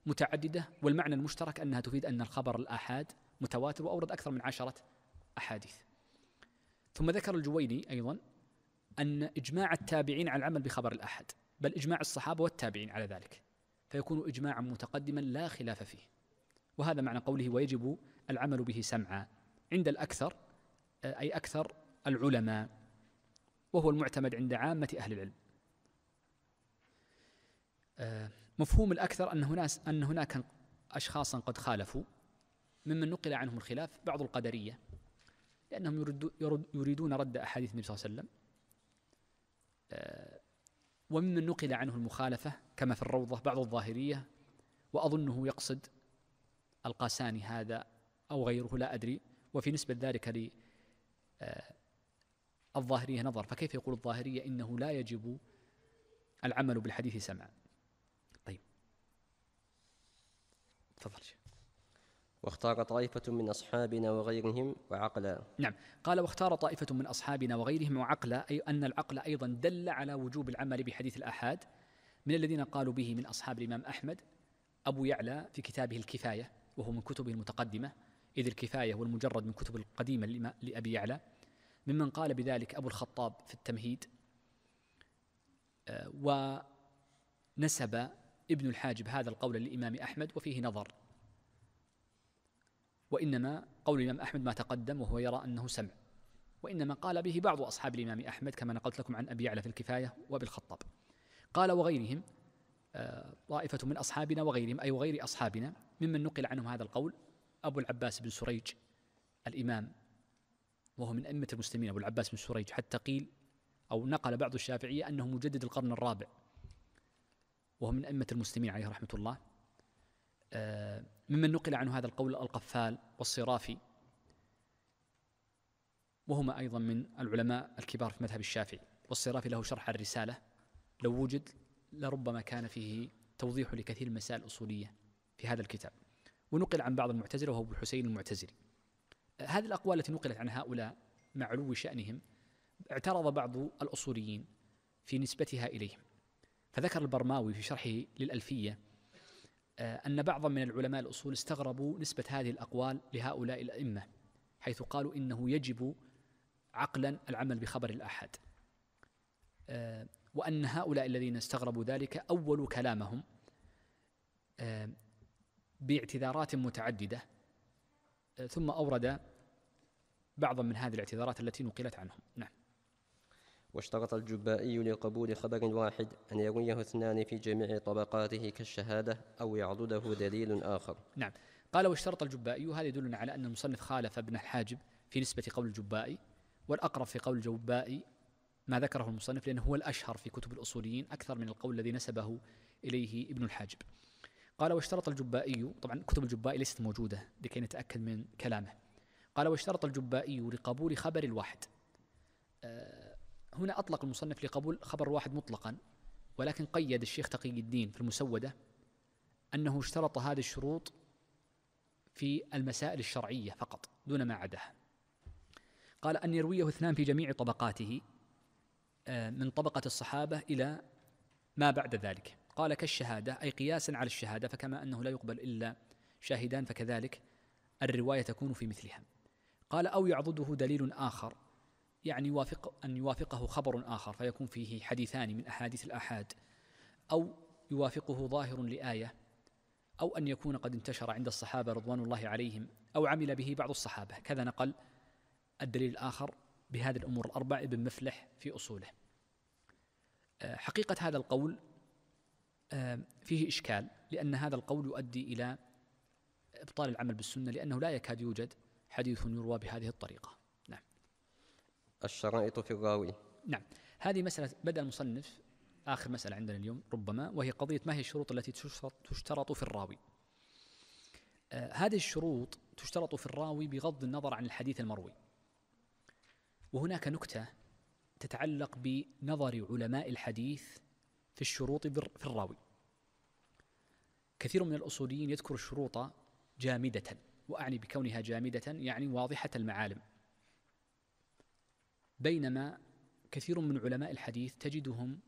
متعددة والمعنى المشترك أنها تفيد أن الخبر الآحاد متواتر وأورد أكثر من عشرة أحاديث ثم ذكر الجويني أيضا أن إجماع التابعين على العمل بخبر الأحد بل إجماع الصحابة والتابعين على ذلك فيكون إجماعا متقدما لا خلاف فيه وهذا معنى قوله ويجب العمل به سمعا عند الأكثر آه، أي أكثر العلماء وهو المعتمد عند عامة أهل العلم آه، مفهوم الأكثر أن هناك أن هناك أشخاصا قد خالفوا ممن نقل عنهم الخلاف بعض القدرية لأنهم يريدون رد أحاديث النبي صلى الله عليه وسلم وممن نقل عنه المخالفة كما في الروضة بعض الظاهرية وأظنه يقصد القاساني هذا أو غيره لا أدري وفي نسبة ذلك للظاهرية آه، نظر فكيف يقول الظاهرية إنه لا يجب العمل بالحديث سمعا طيب تفضل شيخ واختار طائفة من أصحابنا وغيرهم وعقلا نعم قال واختار طائفة من أصحابنا وغيرهم وعقلا أي أن العقل أيضا دل على وجوب العمل بحديث الآحاد من الذين قالوا به من أصحاب الإمام أحمد أبو يعلى في كتابه الكفاية وهو من كتبه المتقدمة إذ الكفاية والمجرد من كتب القديمة لأبي يعلى ممن قال بذلك أبو الخطاب في التمهيد آه، ونسب ابن الحاجب هذا القول للإمام أحمد وفيه نظر وإنما قول الإمام أحمد ما تقدم وهو يرى أنه سمع وإنما قال به بعض أصحاب الإمام أحمد كما نقلت لكم عن أبي يعلى في الكفاية وبالخطاب قال وغيرهم آه، طائفة من أصحابنا وغيرهم أي وغير أصحابنا ممن نقل عنهم هذا القول أبو العباس بن سريج الإمام وهو من أئمة المسلمين أبو العباس بن سريج حتى قيل أو نقل بعض الشافعية أنه مجدد القرن الرابع وهو من أئمة المسلمين عليه رحمة الله آه، ممن نقل عنه هذا القول القفال والصرافي وهما أيضا من العلماء الكبار في مذهب الشافعي والصرافي له شرح الرسالة لو وجد لربما كان فيه توضيح لكثير من المسائل الأصولية في هذا الكتاب ونقل عن بعض المعتزلة وهو أبو الحسين المعتزلي آه، هذه الأقوال التي نقلت عن هؤلاء مع علو شأنهم اعترض بعض الأصوليين في نسبتها إليهم فذكر البرماوي في شرحه للألفية آه، أن بعضا من العلماء الأصول استغربوا نسبة هذه الأقوال لهؤلاء الأئمة حيث قالوا إنه يجب عقلا العمل بخبر الأحد آه، وأن هؤلاء الذين استغربوا ذلك أول كلامهم آه، باعتذارات متعددة ثم أورد بعضا من هذه الاعتذارات التي نقلت عنهم نعم واشترط الجبائي لقبول خبر واحد أن يرويه اثنان في جميع طبقاته كالشهادة أو يعضده دليل آخر نعم قال واشترط الجبائي وهذا يدل على أن المصنف خالف ابن الحاجب في نسبة قول الجبائي والأقرب في قول الجبائي ما ذكره المصنف لأنه هو الأشهر في كتب الأصوليين أكثر من القول الذي نسبه إليه ابن الحاجب قال واشترط الجبائي طبعا كتب الجبائي ليست موجودة لكي نتأكد من كلامه قال واشترط الجبائي لقبول خبر الواحد آه هنا أطلق المصنف لقبول خبر واحد مطلقا ولكن قيد الشيخ تقي الدين في المسودة أنه اشترط هذه الشروط في المسائل الشرعية فقط دون ما عداها قال أن يرويه اثنان في جميع طبقاته آه، من طبقة الصحابة إلى ما بعد ذلك قال كالشهادة أي قياسا على الشهادة فكما أنه لا يقبل إلا شاهدان فكذلك الرواية تكون في مثلها قال أو يعضده دليل آخر يعني يوافق أن يوافقه خبر آخر فيكون فيه حديثان من أحاديث الآحاد أو يوافقه ظاهر لآية أو أن يكون قد انتشر عند الصحابة رضوان الله عليهم أو عمل به بعض الصحابة كذا نقل الدليل الآخر بهذه الأمور الأربع ابن مفلح في أصوله آه، حقيقة هذا القول آه، فيه إشكال لأن هذا القول يؤدي إلى إبطال العمل بالسنة لأنه لا يكاد يوجد حديث يروى بهذه الطريقة الشرائط في الراوي نعم هذه مسألة بدأ المصنف آخر مسألة عندنا اليوم ربما وهي قضية ما هي الشروط التي تشترط في الراوي آه هذه الشروط تشترط في الراوي بغض النظر عن الحديث المروي وهناك نكتة تتعلق بنظر علماء الحديث في الشروط في الراوي كثير من الأصوليين يذكر الشروط جامدة وأعني بكونها جامدة يعني واضحة المعالم بينما كثير من علماء الحديث تجدهم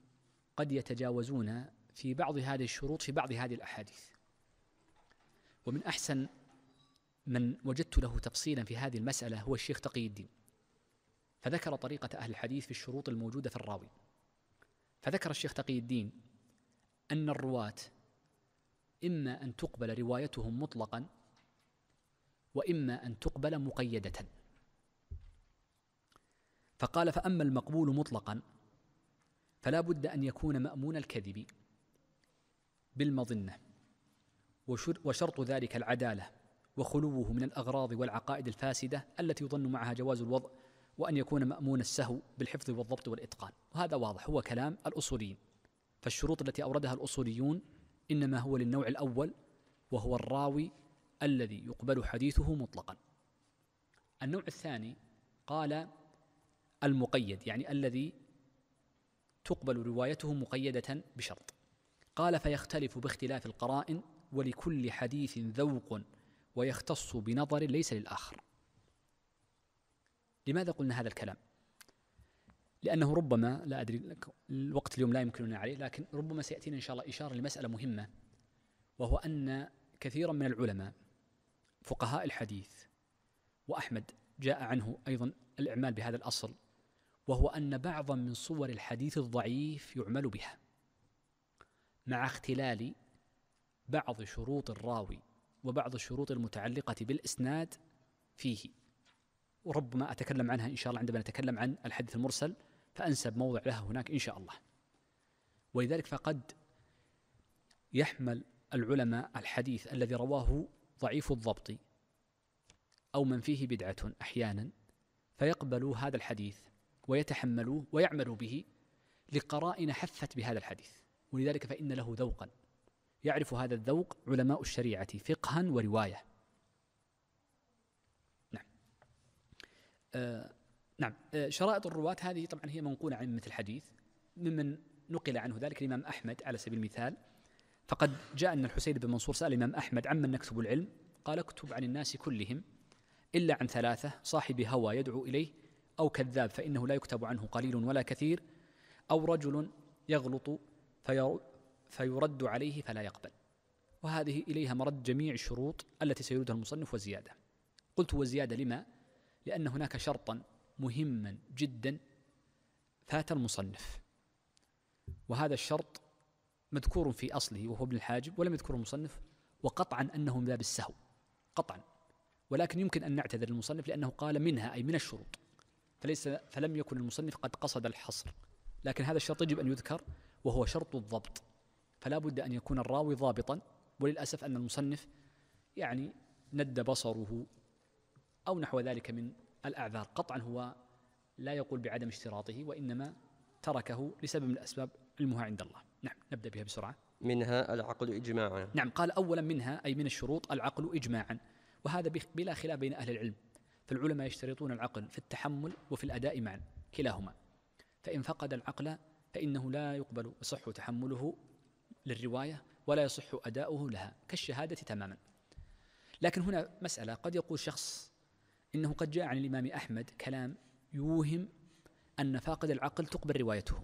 قد يتجاوزون في بعض هذه الشروط في بعض هذه الاحاديث ومن احسن من وجدت له تفصيلا في هذه المساله هو الشيخ تقي الدين فذكر طريقه اهل الحديث في الشروط الموجوده في الراوي فذكر الشيخ تقي الدين ان الرواه اما ان تقبل روايتهم مطلقا واما ان تقبل مقيده فقال فأما المقبول مطلقا فلا بد أن يكون مأمون الكذب بالمظنة وشرط ذلك العدالة وخلوه من الأغراض والعقائد الفاسدة التي يظن معها جواز الوضع وأن يكون مأمون السهو بالحفظ والضبط والإتقان وهذا واضح هو كلام الأصوليين فالشروط التي أوردها الأصوليون إنما هو للنوع الأول وهو الراوي الذي يقبل حديثه مطلقا النوع الثاني قال المقيد يعني الذي تقبل روايته مقيدة بشرط قال فيختلف باختلاف القرائن ولكل حديث ذوق ويختص بنظر ليس للآخر لماذا قلنا هذا الكلام لأنه ربما لا أدري الوقت اليوم لا يمكننا عليه لكن ربما سيأتينا إن شاء الله إشارة لمسألة مهمة وهو أن كثيرا من العلماء فقهاء الحديث وأحمد جاء عنه أيضا الإعمال بهذا الأصل وهو أن بعضا من صور الحديث الضعيف يعمل بها مع اختلال بعض شروط الراوي وبعض الشروط المتعلقة بالإسناد فيه وربما أتكلم عنها إن شاء الله عندما نتكلم عن الحديث المرسل فأنسب موضع لها هناك إن شاء الله ولذلك فقد يحمل العلماء الحديث الذي رواه ضعيف الضبط أو من فيه بدعة أحيانا فيقبلوا هذا الحديث ويتحملوه ويعملوا به لقرائن حفت بهذا الحديث ولذلك فإن له ذوقا يعرف هذا الذوق علماء الشريعة فقها ورواية نعم آه نعم آه شرائط الرواة هذه طبعا هي منقولة عن مثل الحديث ممن نقل عنه ذلك الإمام أحمد على سبيل المثال فقد جاء أن الحسين بن منصور سأل الإمام أحمد عمن نكتب العلم قال اكتب عن الناس كلهم إلا عن ثلاثة صاحب هوى يدعو إليه أو كذاب فإنه لا يكتب عنه قليل ولا كثير أو رجل يغلط فيرد عليه فلا يقبل وهذه إليها مرد جميع الشروط التي سيردها المصنف وزيادة قلت وزيادة لما؟ لأن هناك شرطا مهما جدا فات المصنف وهذا الشرط مذكور في أصله وهو ابن الحاجب ولم يذكره المصنف وقطعا أنه من باب السهو قطعا ولكن يمكن أن نعتذر للمصنف لأنه قال منها أي من الشروط فليس فلم يكن المصنف قد قصد الحصر لكن هذا الشرط يجب أن يذكر وهو شرط الضبط فلا بد أن يكون الراوي ضابطا وللأسف أن المصنف يعني ند بصره أو نحو ذلك من الأعذار قطعا هو لا يقول بعدم اشتراطه وإنما تركه لسبب من الأسباب علمها عند الله نعم نبدأ بها بسرعة منها العقل إجماعا نعم قال أولا منها أي من الشروط العقل إجماعا وهذا بلا خلاف بين أهل العلم فالعلماء يشترطون العقل في التحمل وفي الأداء معا كلاهما فإن فقد العقل فإنه لا يقبل يصح تحمله للرواية ولا يصح أداؤه لها كالشهادة تماما لكن هنا مسألة قد يقول شخص إنه قد جاء عن الإمام أحمد كلام يوهم أن فاقد العقل تقبل روايته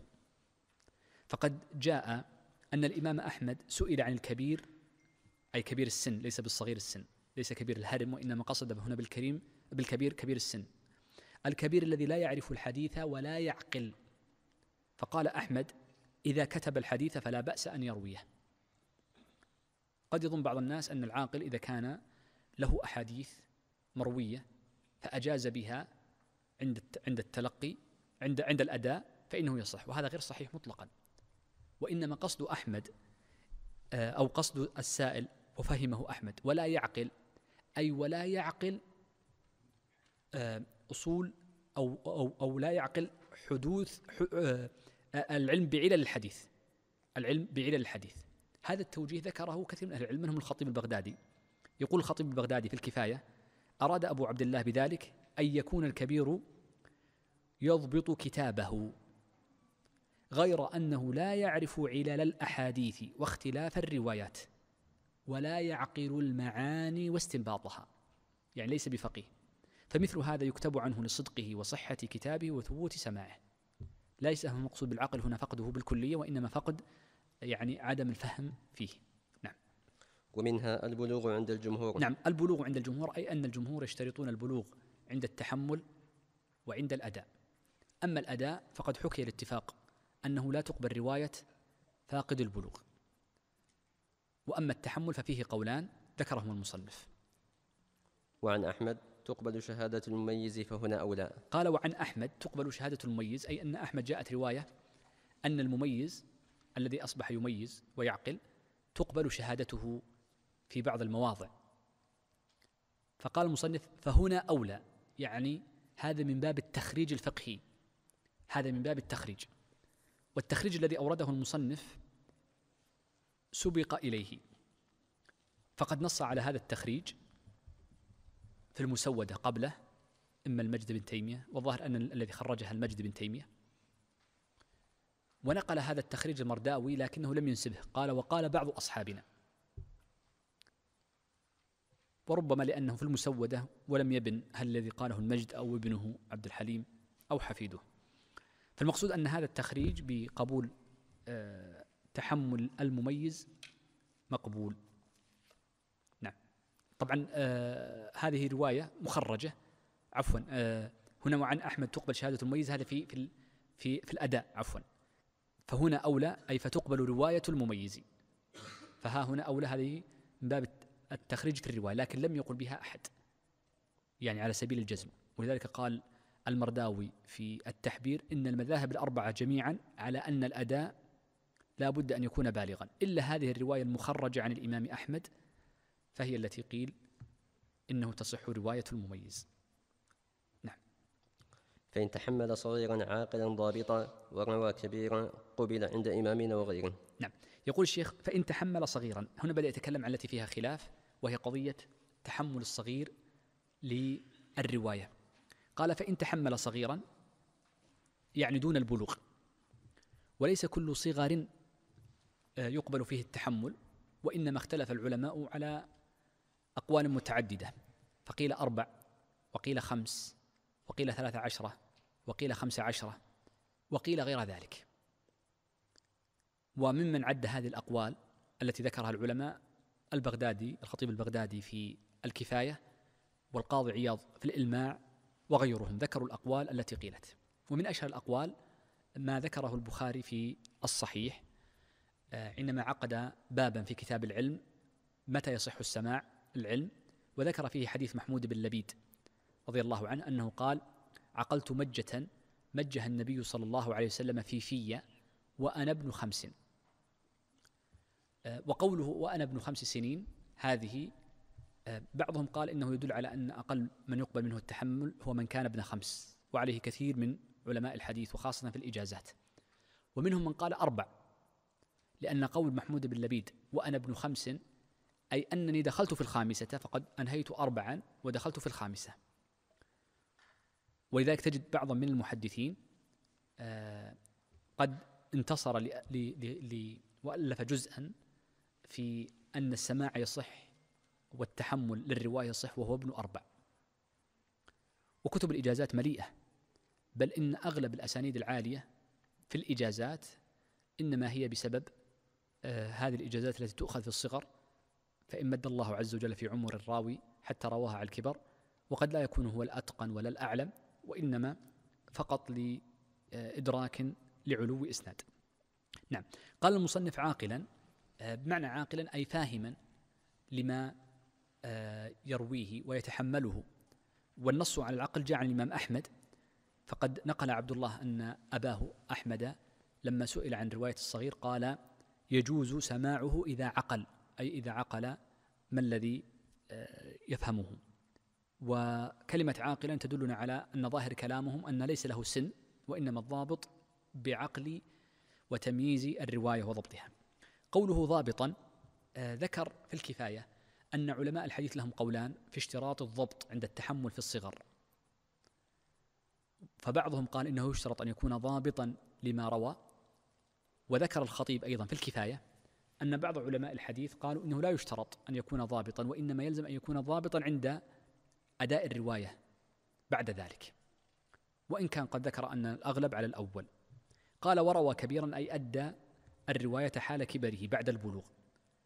فقد جاء أن الإمام أحمد سئل عن الكبير أي كبير السن ليس بالصغير السن ليس كبير الهرم وإنما قصد هنا بالكريم بالكبير كبير السن الكبير الذي لا يعرف الحديث ولا يعقل فقال احمد اذا كتب الحديث فلا باس ان يرويه قد يظن بعض الناس ان العاقل اذا كان له احاديث مرويه فاجاز بها عند عند التلقي عند عند الاداء فانه يصح وهذا غير صحيح مطلقا وانما قصد احمد آه، او قصد السائل وفهمه احمد ولا يعقل اي ولا يعقل آه، أصول أو, أو, أو لا يعقل حدوث آه، آه، العلم بعلل الحديث العلم بعلل الحديث هذا التوجيه ذكره كثير من أهل العلم منهم الخطيب البغدادي يقول الخطيب البغدادي في الكفاية أراد أبو عبد الله بذلك أن يكون الكبير يضبط كتابه غير أنه لا يعرف علل الأحاديث واختلاف الروايات ولا يعقل المعاني واستنباطها يعني ليس بفقيه فمثل هذا يكتب عنه لصدقه وصحة كتابه وثبوت سماعه ليس هو المقصود بالعقل هنا فقده بالكلية وإنما فقد يعني عدم الفهم فيه نعم ومنها البلوغ عند الجمهور نعم البلوغ عند الجمهور أي أن الجمهور يشترطون البلوغ عند التحمل وعند الأداء أما الأداء فقد حكي الاتفاق أنه لا تقبل رواية فاقد البلوغ وأما التحمل ففيه قولان ذكرهم المصنف وعن أحمد تقبل شهادة المميز فهنا أولى قال وعن أحمد تقبل شهادة المميز أي أن أحمد جاءت رواية أن المميز الذي أصبح يميز ويعقل تقبل شهادته في بعض المواضع فقال المصنف فهنا أولى يعني هذا من باب التخريج الفقهي هذا من باب التخريج والتخريج الذي أورده المصنف سبق إليه فقد نص على هذا التخريج في المسودة قبله إما المجد بن تيمية والظاهر أن الذي خرجها المجد بن تيمية ونقل هذا التخريج المرداوي لكنه لم ينسبه قال وقال بعض أصحابنا وربما لأنه في المسودة ولم يبن هل الذي قاله المجد أو ابنه عبد الحليم أو حفيده فالمقصود أن هذا التخريج بقبول آه، تحمل المميز مقبول طبعا آه، هذه روايه مخرجه عفوا آه، هنا وعن احمد تقبل شهاده المميز هذا في في في, في الاداء عفوا فهنا اولى اي فتقبل روايه المميز فها هنا اولى هذه من باب التخريج في الرواية لكن لم يقل بها احد يعني على سبيل الجزم ولذلك قال المرداوي في التحبير إن المذاهب الأربعة جميعا على أن الأداء لا بد أن يكون بالغا إلا هذه الرواية المخرجة عن الإمام أحمد فهي التي قيل إنه تصح رواية المميز نعم فإن تحمل صغيرا عاقلا ضابطا وروى كبيرا قبل عند إمامنا وغيره نعم يقول الشيخ فإن تحمل صغيرا هنا بدأ يتكلم عن التي فيها خلاف وهي قضية تحمل الصغير للرواية قال فإن تحمل صغيرا يعني دون البلوغ وليس كل صغر آه، يقبل فيه التحمل وإنما اختلف العلماء على أقوال متعددة فقيل أربع وقيل خمس وقيل ثلاثة عشرة وقيل خمسة عشرة وقيل غير ذلك وممن عد هذه الأقوال التي ذكرها العلماء البغدادي الخطيب البغدادي في الكفاية والقاضي عياض في الإلماع وغيرهم ذكروا الأقوال التي قيلت ومن أشهر الأقوال ما ذكره البخاري في الصحيح آه، عندما عقد بابا في كتاب العلم متى يصح السماع العلم وذكر فيه حديث محمود بن لبيد رضي الله عنه أنه قال عقلت مجة مجها النبي صلى الله عليه وسلم في في وأنا ابن خمس آه، وقوله وأنا ابن خمس سنين هذه آه، بعضهم قال إنه يدل على أن أقل من يقبل منه التحمل هو من كان ابن خمس وعليه كثير من علماء الحديث وخاصة في الإجازات ومنهم من قال أربع لأن قول محمود بن لبيد وأنا ابن خمس أي أنني دخلت في الخامسة فقد أنهيت أربعا ودخلت في الخامسة ولذلك تجد بعضا من المحدثين آه، قد انتصر لي لي وألف جزءا في أن السماع يصح والتحمل للرواية يصح وهو ابن أربع وكتب الإجازات مليئة بل إن أغلب الأسانيد العالية في الإجازات إنما هي بسبب آه، هذه الإجازات التي تؤخذ في الصغر فإن مد الله عز وجل في عمر الراوي حتى رواها على الكبر وقد لا يكون هو الأتقن ولا الأعلم وإنما فقط لإدراك لعلو إسناد نعم قال المصنف عاقلا آه، بمعنى عاقلا أي فاهما لما آه، يرويه ويتحمله والنص على العقل جاء عن الإمام أحمد فقد نقل عبد الله أن أباه أحمد لما سئل عن رواية الصغير قال يجوز سماعه إذا عقل أي إذا عقل ما الذي آه، يفهمه وكلمة عاقلا تدلنا على أن ظاهر كلامهم أن ليس له سن وإنما الضابط بعقل وتمييز الرواية وضبطها قوله ضابطا آه، ذكر في الكفاية أن علماء الحديث لهم قولان في اشتراط الضبط عند التحمل في الصغر فبعضهم قال إنه يشترط أن يكون ضابطا لما روى وذكر الخطيب أيضا في الكفاية أن بعض علماء الحديث قالوا إنه لا يشترط أن يكون ضابطا وإنما يلزم أن يكون ضابطا عند أداء الرواية بعد ذلك وإن كان قد ذكر أن الأغلب على الأول قال وروى كبيرا أي أدى الرواية حال كبره بعد البلوغ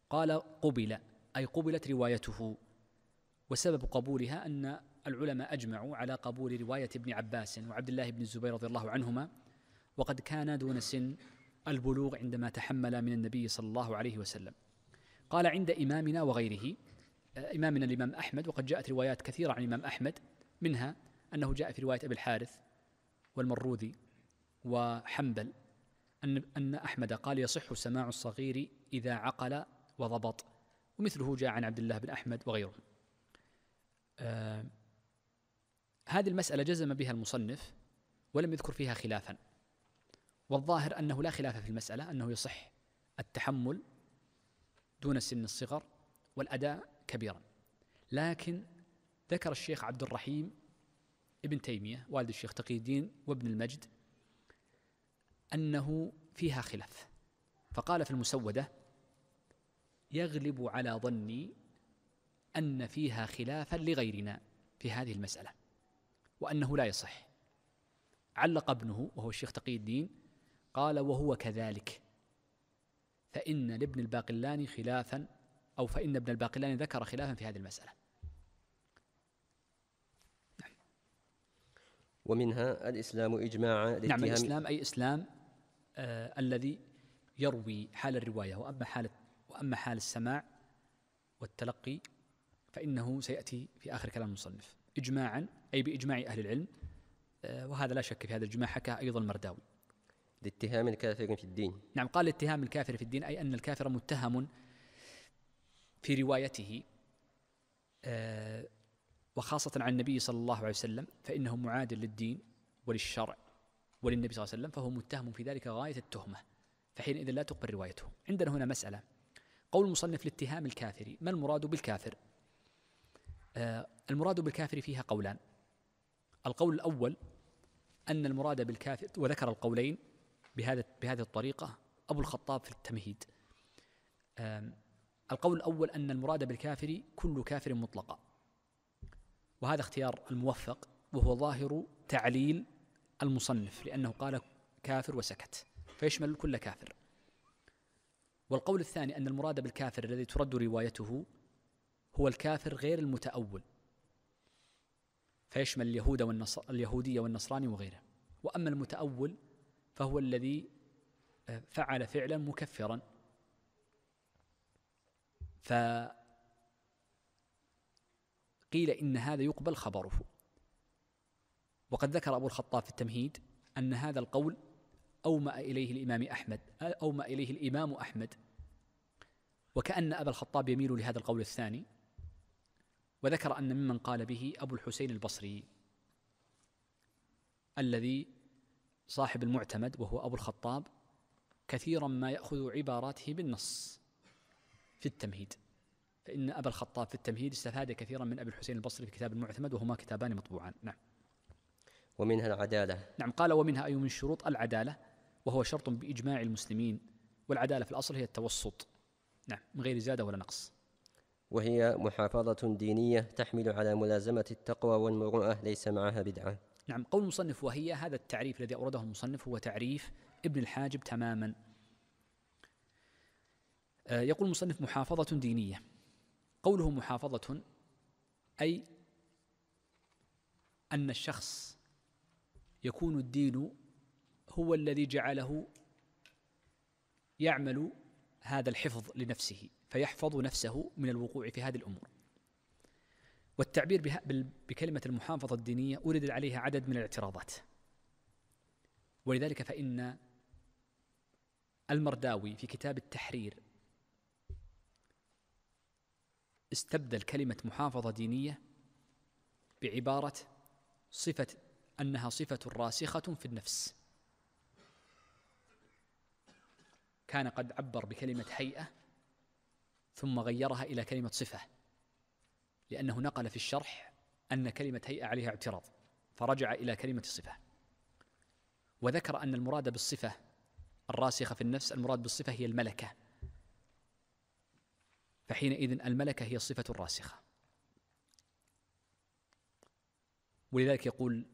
قال قبل أي قبلت روايته وسبب قبولها أن العلماء أجمعوا على قبول رواية ابن عباس وعبد الله بن الزبير رضي الله عنهما وقد كانا دون سن البلوغ عندما تحمل من النبي صلى الله عليه وسلم قال عند إمامنا وغيره آه، إمامنا الإمام أحمد وقد جاءت روايات كثيرة عن الإمام أحمد منها أنه جاء في رواية أبي الحارث والمروذي وحنبل أن أن أحمد قال يصح سماع الصغير إذا عقل وضبط ومثله جاء عن عبد الله بن أحمد وغيره آه هذه المسألة جزم بها المصنف ولم يذكر فيها خلافا والظاهر أنه لا خلاف في المسألة أنه يصح التحمل دون سن الصغر والأداء كبيرا لكن ذكر الشيخ عبد الرحيم ابن تيمية والد الشيخ تقي الدين وابن المجد أنه فيها خلاف فقال في المسودة يغلب على ظني أن فيها خلافا لغيرنا في هذه المسألة وأنه لا يصح علق ابنه وهو الشيخ تقي الدين قال وهو كذلك فإن لابن الباقلاني خلافا أو فإن ابن الباقلاني ذكر خلافا في هذه المسألة نعم. ومنها الإسلام إجماعا نعم الإسلام أي إسلام آه الذي يروي حال الرواية وأما حال وأما حال السماع والتلقي فإنه سيأتي في آخر كلام المصنف إجماعا أي بإجماع أهل العلم آه وهذا لا شك في هذا الإجماع حكاه أيضا المرداوي لاتهام الكافر في الدين نعم قال اتهام الكافر في الدين أي أن الكافر متهم في روايته آه، وخاصة عن النبي صلى الله عليه وسلم فإنه معاد للدين وللشرع وللنبي صلى الله عليه وسلم فهو متهم في ذلك غاية التهمة فحينئذ لا تقبل روايته عندنا هنا مسألة قول المصنف لاتهام الكافر ما المراد بالكافر آه، المراد بالكافر فيها قولان القول الأول أن المراد بالكافر وذكر القولين بهذا بهذه الطريقة أبو الخطاب في التمهيد القول الأول أن المراد بالكافر كل كافر مطلقا وهذا اختيار الموفق وهو ظاهر تعليل المصنف لأنه قال كافر وسكت فيشمل كل كافر والقول الثاني أن المراد بالكافر الذي ترد روايته هو الكافر غير المتأول فيشمل اليهود والنصر اليهودية والنصراني وغيره وأما المتأول فهو الذي آه، فعل فعلا مكفرا فقيل إن هذا يقبل خبره وقد ذكر أبو الخطاب في التمهيد أن هذا القول أومأ إليه الإمام أحمد أومأ إليه الإمام أحمد وكأن أبا الخطاب يميل لهذا القول الثاني وذكر أن ممن قال به أبو الحسين البصري الذي صاحب المعتمد وهو أبو الخطاب كثيرا ما يأخذ عباراته بالنص في التمهيد فإن أبا الخطاب في التمهيد استفاد كثيرا من أبي الحسين البصري في كتاب المعتمد وهما كتابان مطبوعان نعم ومنها العدالة نعم قال ومنها أي من شروط العدالة وهو شرط بإجماع المسلمين والعدالة في الأصل هي التوسط نعم من غير زيادة ولا نقص وهي محافظة دينية تحمل على ملازمة التقوى والمروءة ليس معها بدعة نعم قول المصنف وهي هذا التعريف الذي أورده المصنف هو تعريف ابن الحاجب تماما آه، يقول المصنف محافظة دينية قوله محافظة أي أن الشخص يكون الدين هو الذي جعله يعمل هذا الحفظ لنفسه فيحفظ نفسه من الوقوع في هذه الأمور والتعبير بكلمة المحافظة الدينية ورد عليها عدد من الاعتراضات ولذلك فإن المرداوي في كتاب التحرير استبدل كلمة محافظة دينية بعبارة صفة أنها صفة راسخة في النفس كان قد عبر بكلمة هيئة ثم غيرها إلى كلمة صفة لأنه نقل في الشرح أن كلمة هيئة عليها اعتراض فرجع إلى كلمة الصفة وذكر أن المراد بالصفة الراسخة في النفس المراد بالصفة هي الملكة فحينئذ الملكة هي الصفة الراسخة ولذلك يقول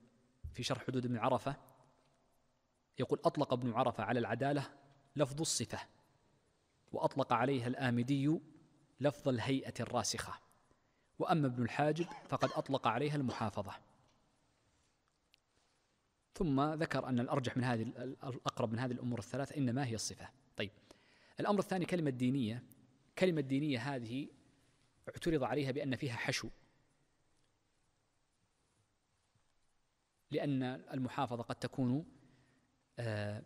في شرح حدود ابن عرفة يقول أطلق ابن عرفة على العدالة لفظ الصفة وأطلق عليها الآمدي لفظ الهيئة الراسخة وأما ابن الحاجب فقد أطلق عليها المحافظة ثم ذكر أن الأرجح من هذه الأقرب من هذه الأمور الثلاث إنما هي الصفة طيب الأمر الثاني كلمة دينية كلمة دينية هذه اعترض عليها بأن فيها حشو لأن المحافظة قد تكون آه،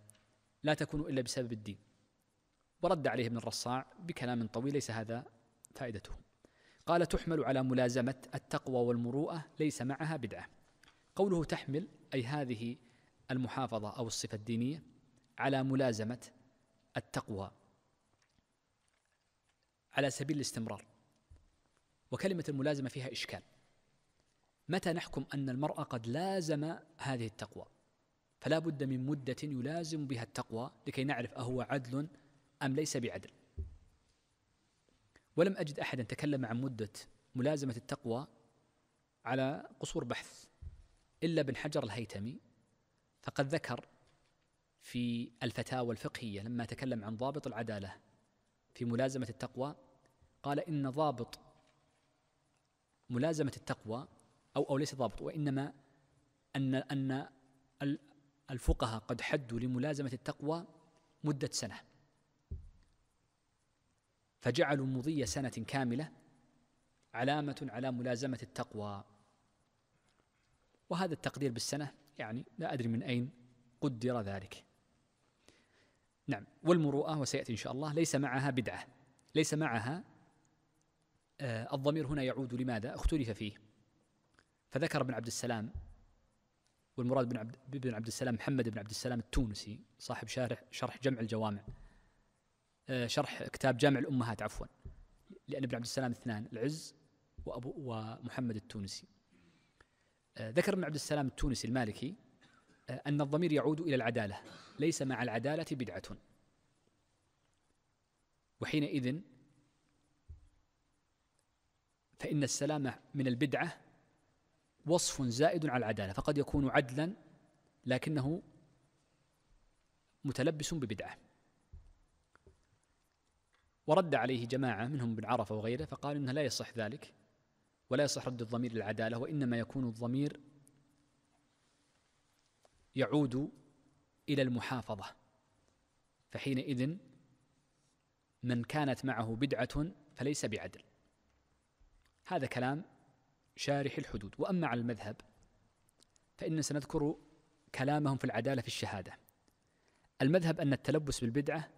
لا تكون إلا بسبب الدين ورد عليه ابن الرصاع بكلام طويل ليس هذا فائدته قال تحمل على ملازمة التقوى والمروءة ليس معها بدعة قوله تحمل أي هذه المحافظة أو الصفة الدينية على ملازمة التقوى على سبيل الاستمرار وكلمة الملازمة فيها إشكال متى نحكم أن المرأة قد لازم هذه التقوى فلا بد من مدة يلازم بها التقوى لكي نعرف أهو عدل أم ليس بعدل ولم أجد أحدا تكلم عن مدة ملازمة التقوى على قصور بحث إلا بن حجر الهيتمي فقد ذكر في الفتاوى الفقهية لما تكلم عن ضابط العدالة في ملازمة التقوى قال إن ضابط ملازمة التقوى أو أو ليس ضابط وإنما أن أن الفقهاء قد حدوا لملازمة التقوى مدة سنة فجعلوا مضي سنة كاملة علامة على ملازمة التقوى وهذا التقدير بالسنة يعني لا أدري من أين قدر ذلك نعم والمروءة وسيأتي إن شاء الله ليس معها بدعة ليس معها آه الضمير هنا يعود لماذا اختلف فيه فذكر ابن عبد السلام والمراد بن عبد, بن عبد السلام محمد بن عبد السلام التونسي صاحب شارح شرح جمع الجوامع آه، شرح كتاب جامع الأمهات عفوا لأن ابن عبد السلام اثنان العز وأبو ومحمد التونسي آه، ذكر ابن عبد السلام التونسي المالكي آه، أن الضمير يعود إلى العدالة ليس مع العدالة بدعة وحينئذ فإن السلامة من البدعة وصف زائد على العدالة فقد يكون عدلا لكنه متلبس ببدعة ورد عليه جماعة منهم ابن عرفة وغيره فقال إنه لا يصح ذلك ولا يصح رد الضمير للعدالة وإنما يكون الضمير يعود إلى المحافظة فحينئذ من كانت معه بدعة فليس بعدل هذا كلام شارح الحدود وأما على المذهب فإن سنذكر كلامهم في العدالة في الشهادة المذهب أن التلبس بالبدعة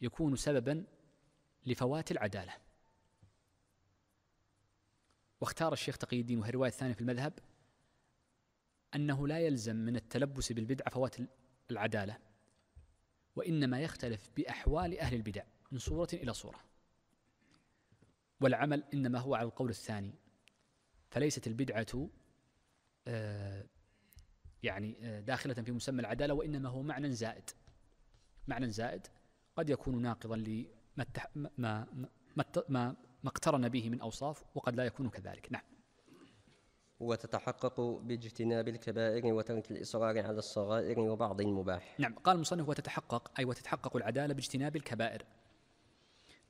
يكون سببا لفوات العدالة واختار الشيخ تقي الدين وهي الرواية الثانية في المذهب أنه لا يلزم من التلبس بالبدعة فوات العدالة وإنما يختلف بأحوال أهل البدع من صورة إلى صورة والعمل إنما هو على القول الثاني فليست البدعة آه، يعني آه، داخلة في مسمى العدالة وإنما هو معنى زائد معنى زائد قد يكون ناقضا ما, التح... ما, ما, ما, ما, ما اقترن به من أوصاف وقد لا يكون كذلك نعم وتتحقق باجتناب الكبائر وترك الإصرار على الصغائر وبعض المباح نعم قال المصنف وتتحقق أي وتتحقق العدالة باجتناب الكبائر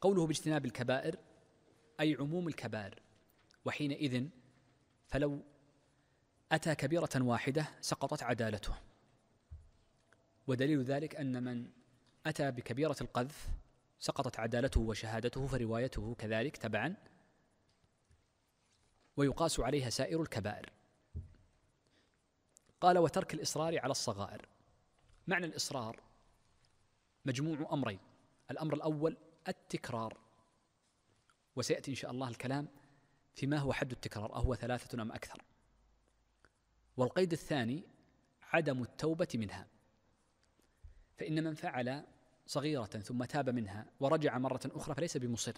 قوله باجتناب الكبائر أي عموم الكبائر وحينئذ فلو أتى كبيرة واحدة سقطت عدالته ودليل ذلك أن من أتى بكبيرة القذف سقطت عدالته وشهادته فروايته كذلك تبعا ويقاس عليها سائر الكبائر قال وترك الاصرار على الصغائر معنى الاصرار مجموع امرين الامر الاول التكرار وسياتي ان شاء الله الكلام فيما هو حد التكرار اهو ثلاثه ام اكثر والقيد الثاني عدم التوبه منها فان من فعل صغيرة ثم تاب منها ورجع مرة أخرى فليس بمصر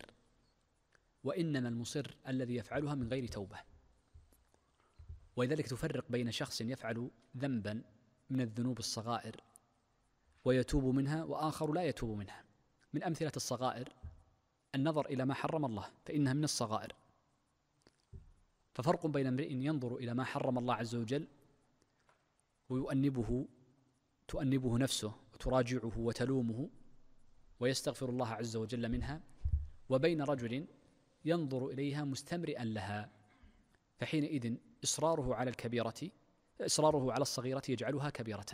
وإنما المصر الذي يفعلها من غير توبة ولذلك تفرق بين شخص يفعل ذنبا من الذنوب الصغائر ويتوب منها وآخر لا يتوب منها من أمثلة الصغائر النظر إلى ما حرم الله فإنها من الصغائر ففرق بين امرئ ينظر إلى ما حرم الله عز وجل ويؤنبه تؤنبه نفسه وتراجعه وتلومه ويستغفر الله عز وجل منها وبين رجل ينظر إليها مستمرئا لها فحينئذ إصراره على الكبيرة إصراره على الصغيرة يجعلها كبيرة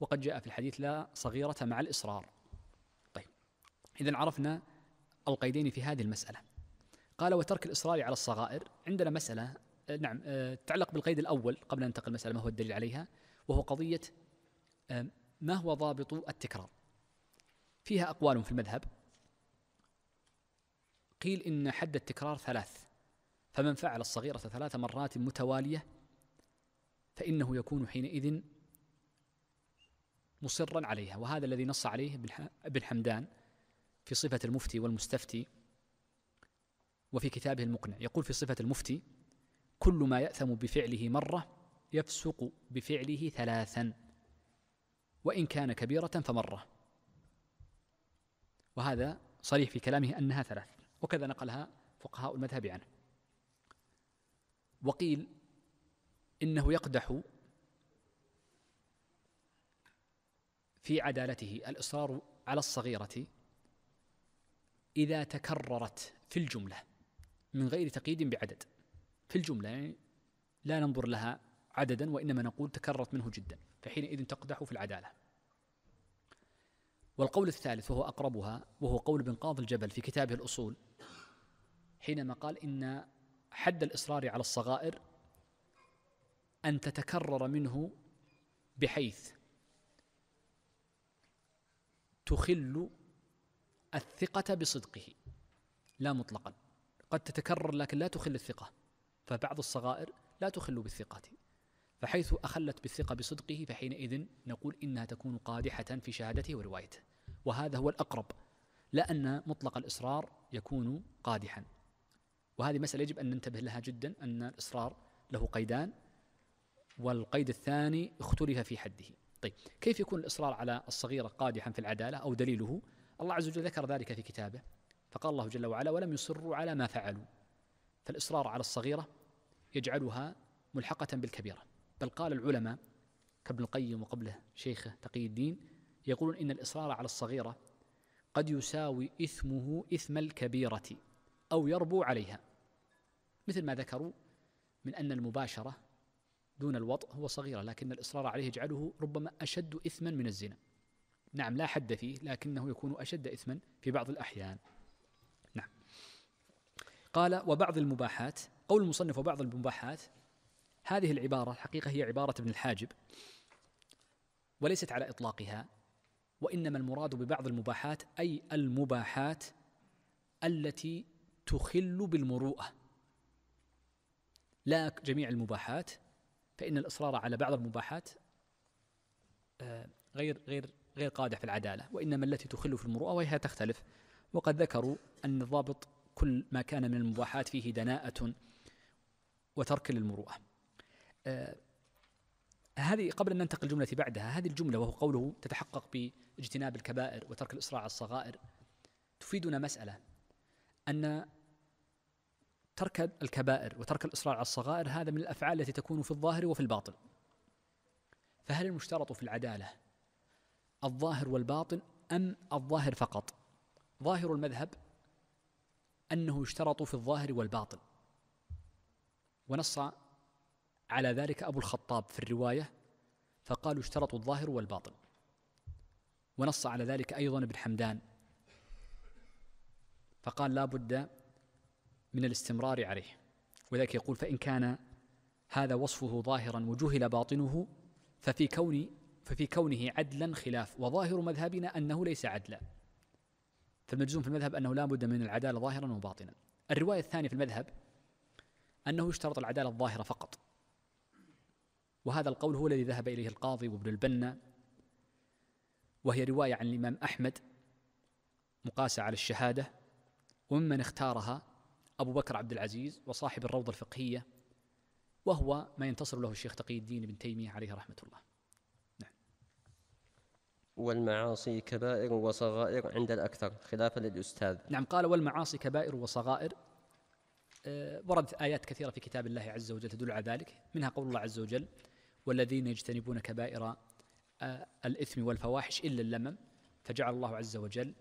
وقد جاء في الحديث لا صغيرة مع الإصرار طيب إذا عرفنا القيدين في هذه المسألة قال وترك الإصرار على الصغائر عندنا مسألة آه، نعم آه، تعلق بالقيد الأول قبل أن ننتقل المسألة ما هو الدليل عليها وهو قضية آه، ما هو ضابط التكرار فيها أقوال في المذهب قيل إن حد التكرار ثلاث فمن فعل الصغيرة ثلاث مرات متوالية فإنه يكون حينئذ مصرا عليها وهذا الذي نص عليه ابن حمدان في صفة المفتي والمستفتي وفي كتابه المقنع يقول في صفة المفتي كل ما يأثم بفعله مرة يفسق بفعله ثلاثا وإن كان كبيرة فمرة وهذا صريح في كلامه أنها ثلاث وكذا نقلها فقهاء المذهب عنه وقيل إنه يقدح في عدالته الإصرار على الصغيرة إذا تكررت في الجملة من غير تقييد بعدد في الجملة يعني لا ننظر لها عددا وإنما نقول تكررت منه جدا فحينئذ تقدح في العدالة والقول الثالث وهو أقربها وهو قول ابن قاض الجبل في كتابه الأصول حينما قال إن حد الإصرار على الصغائر أن تتكرر منه بحيث تخل الثقة بصدقه لا مطلقا قد تتكرر لكن لا تخل الثقة فبعض الصغائر لا تخل بالثقة فحيث أخلت بالثقة بصدقه فحينئذ نقول إنها تكون قادحة في شهادته وروايته وهذا هو الأقرب لا أن مطلق الإصرار يكون قادحا وهذه مسألة يجب أن ننتبه لها جدا أن الإصرار له قيدان والقيد الثاني اختلف في حده طيب كيف يكون الإصرار على الصغيرة قادحا في العدالة أو دليله الله عز وجل ذكر ذلك في كتابه فقال الله جل وعلا ولم يصروا على ما فعلوا فالإصرار على الصغيرة يجعلها ملحقة بالكبيرة بل قال العلماء كابن القيم وقبله شيخه تقي الدين يقولون إن الإصرار على الصغيرة قد يساوي إثمه إثم الكبيرة أو يربو عليها مثل ما ذكروا من أن المباشرة دون الوطء هو صغيرة لكن الإصرار عليه يجعله ربما أشد إثما من الزنا نعم لا حد فيه لكنه يكون أشد إثما في بعض الأحيان نعم قال وبعض المباحات قول المصنف وبعض المباحات هذه العبارة الحقيقة هي عبارة ابن الحاجب وليست على إطلاقها وإنما المراد ببعض المباحات أي المباحات التي تخل بالمروءة لا جميع المباحات فإن الإصرار على بعض المباحات آه، غير غير غير قادح في العدالة وإنما التي تخل في المروءة وهي تختلف وقد ذكروا أن الضابط كل ما كان من المباحات فيه دناءة وترك للمروءة آه هذه قبل أن ننتقل الجملة بعدها هذه الجملة وهو قوله تتحقق باجتناب الكبائر وترك الاسراع على الصغائر تفيدنا مسألة أن ترك الكبائر وترك الاسراع على الصغائر هذا من الأفعال التي تكون في الظاهر وفي الباطن فهل المشترط في العدالة الظاهر والباطن أم الظاهر فقط ظاهر المذهب أنه يشترط في الظاهر والباطن ونص على ذلك أبو الخطاب في الرواية فقالوا اشترطوا الظاهر والباطن ونص على ذلك أيضا ابن حمدان فقال لا بد من الاستمرار عليه وذلك يقول فإن كان هذا وصفه ظاهرا وجهل باطنه ففي كون ففي كونه عدلا خلاف وظاهر مذهبنا أنه ليس عدلا فالمجزوم في المذهب أنه لا بد من العدالة ظاهرا وباطنا الرواية الثانية في المذهب أنه يشترط العدالة الظاهرة فقط وهذا القول هو الذي ذهب إليه القاضي وابن البنا وهي رواية عن الإمام أحمد مقاسة على الشهادة وممن اختارها أبو بكر عبد العزيز وصاحب الروضة الفقهية وهو ما ينتصر له الشيخ تقي الدين بن تيمية عليه رحمة الله نعم. والمعاصي كبائر وصغائر عند الأكثر خلافا للأستاذ نعم قال والمعاصي كبائر وصغائر آه، وردت آيات كثيرة في كتاب الله عز وجل تدل على ذلك منها قول الله عز وجل والذين يجتنبون كبائر آه، الإثم والفواحش إلا اللمم فجعل الله عز وجل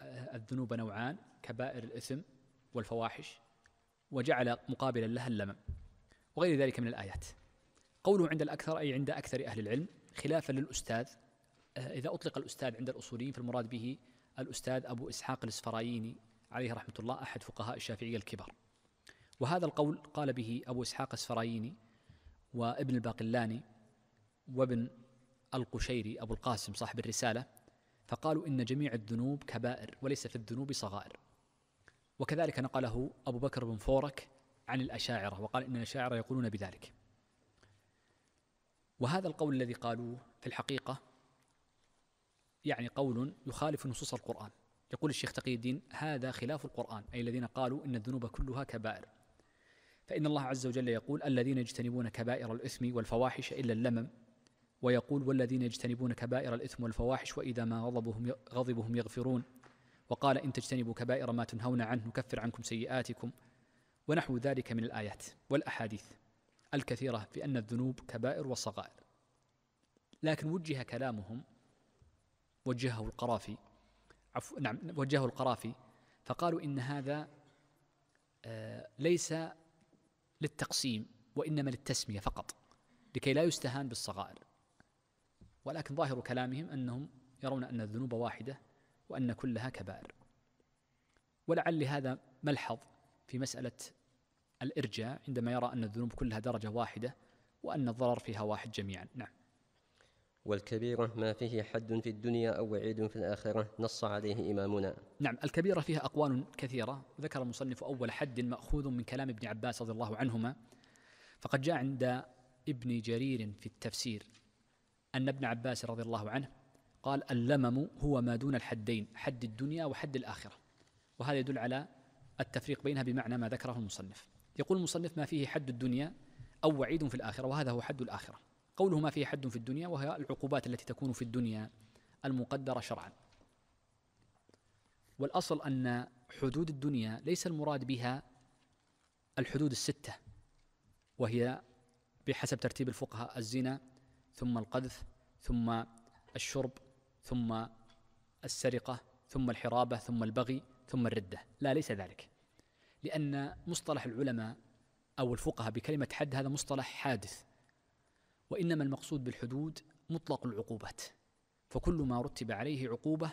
آه، الذنوب نوعان كبائر الإثم والفواحش وجعل مقابلا لها اللمم وغير ذلك من الآيات قوله عند الأكثر أي عند أكثر أهل العلم خلافا للأستاذ آه، إذا أطلق الأستاذ عند الأصوليين فالمراد به الأستاذ أبو إسحاق الإسفرايني عليه رحمة الله أحد فقهاء الشافعية الكبار وهذا القول قال به أبو إسحاق الإسفرايني وابن الباقلاني وابن القشيري أبو القاسم صاحب الرسالة فقالوا إن جميع الذنوب كبائر وليس في الذنوب صغائر وكذلك نقله أبو بكر بن فورك عن الأشاعرة وقال إن الأشاعرة يقولون بذلك وهذا القول الذي قالوه في الحقيقة يعني قول يخالف نصوص القرآن يقول الشيخ تقي الدين هذا خلاف القرآن أي الذين قالوا إن الذنوب كلها كبائر فإن الله عز وجل يقول الذين يجتنبون كبائر الإثم والفواحش إلا اللمم ويقول والذين يجتنبون كبائر الإثم والفواحش وإذا ما غضبهم غضبهم يغفرون وقال إن تجتنبوا كبائر ما تنهون عنه نكفر عنكم سيئاتكم ونحو ذلك من الآيات والأحاديث الكثيرة في أن الذنوب كبائر وصغائر لكن وجه كلامهم وجهه القرافي عفو نعم وجهه القرافي فقالوا إن هذا آه، ليس للتقسيم وإنما للتسمية فقط لكي لا يستهان بالصغائر ولكن ظاهر كلامهم أنهم يرون أن الذنوب واحدة وأن كلها كبائر ولعل هذا ملحظ في مسألة الإرجاء عندما يرى أن الذنوب كلها درجة واحدة وأن الضرر فيها واحد جميعا نعم والكبيرة ما فيه حد في الدنيا أو وعيد في الآخرة نص عليه إمامنا نعم الكبيرة فيها أقوال كثيرة ذكر المصنف أول حد مأخوذ من كلام ابن عباس رضي الله عنهما فقد جاء عند ابن جرير في التفسير أن ابن عباس رضي الله عنه قال اللمم هو ما دون الحدين حد الدنيا وحد الآخرة وهذا يدل على التفريق بينها بمعنى ما ذكره المصنف يقول المصنف ما فيه حد الدنيا أو وعيد في الآخرة وهذا هو حد الآخرة قوله ما فيه حد في الدنيا وهي العقوبات التي تكون في الدنيا المقدرة شرعا والأصل أن حدود الدنيا ليس المراد بها الحدود الستة وهي بحسب ترتيب الفقهاء الزنا ثم القذف ثم الشرب ثم السرقة ثم الحرابة ثم البغي ثم الردة لا ليس ذلك لأن مصطلح العلماء أو الفقهاء بكلمة حد هذا مصطلح حادث وإنما المقصود بالحدود مطلق العقوبات فكل ما رتب عليه عقوبة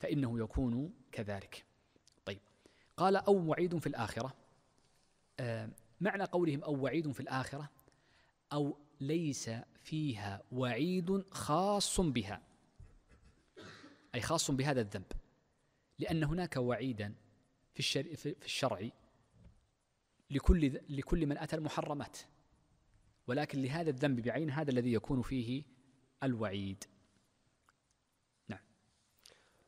فإنه يكون كذلك طيب قال أو وعيد في الآخرة آه معنى قولهم أو وعيد في الآخرة أو ليس فيها وعيد خاص بها أي خاص بهذا الذنب لأن هناك وعيدا في الشرع, في الشرع لكل لكل من أتى المحرمات ولكن لهذا الذنب بعين هذا الذي يكون فيه الوعيد نعم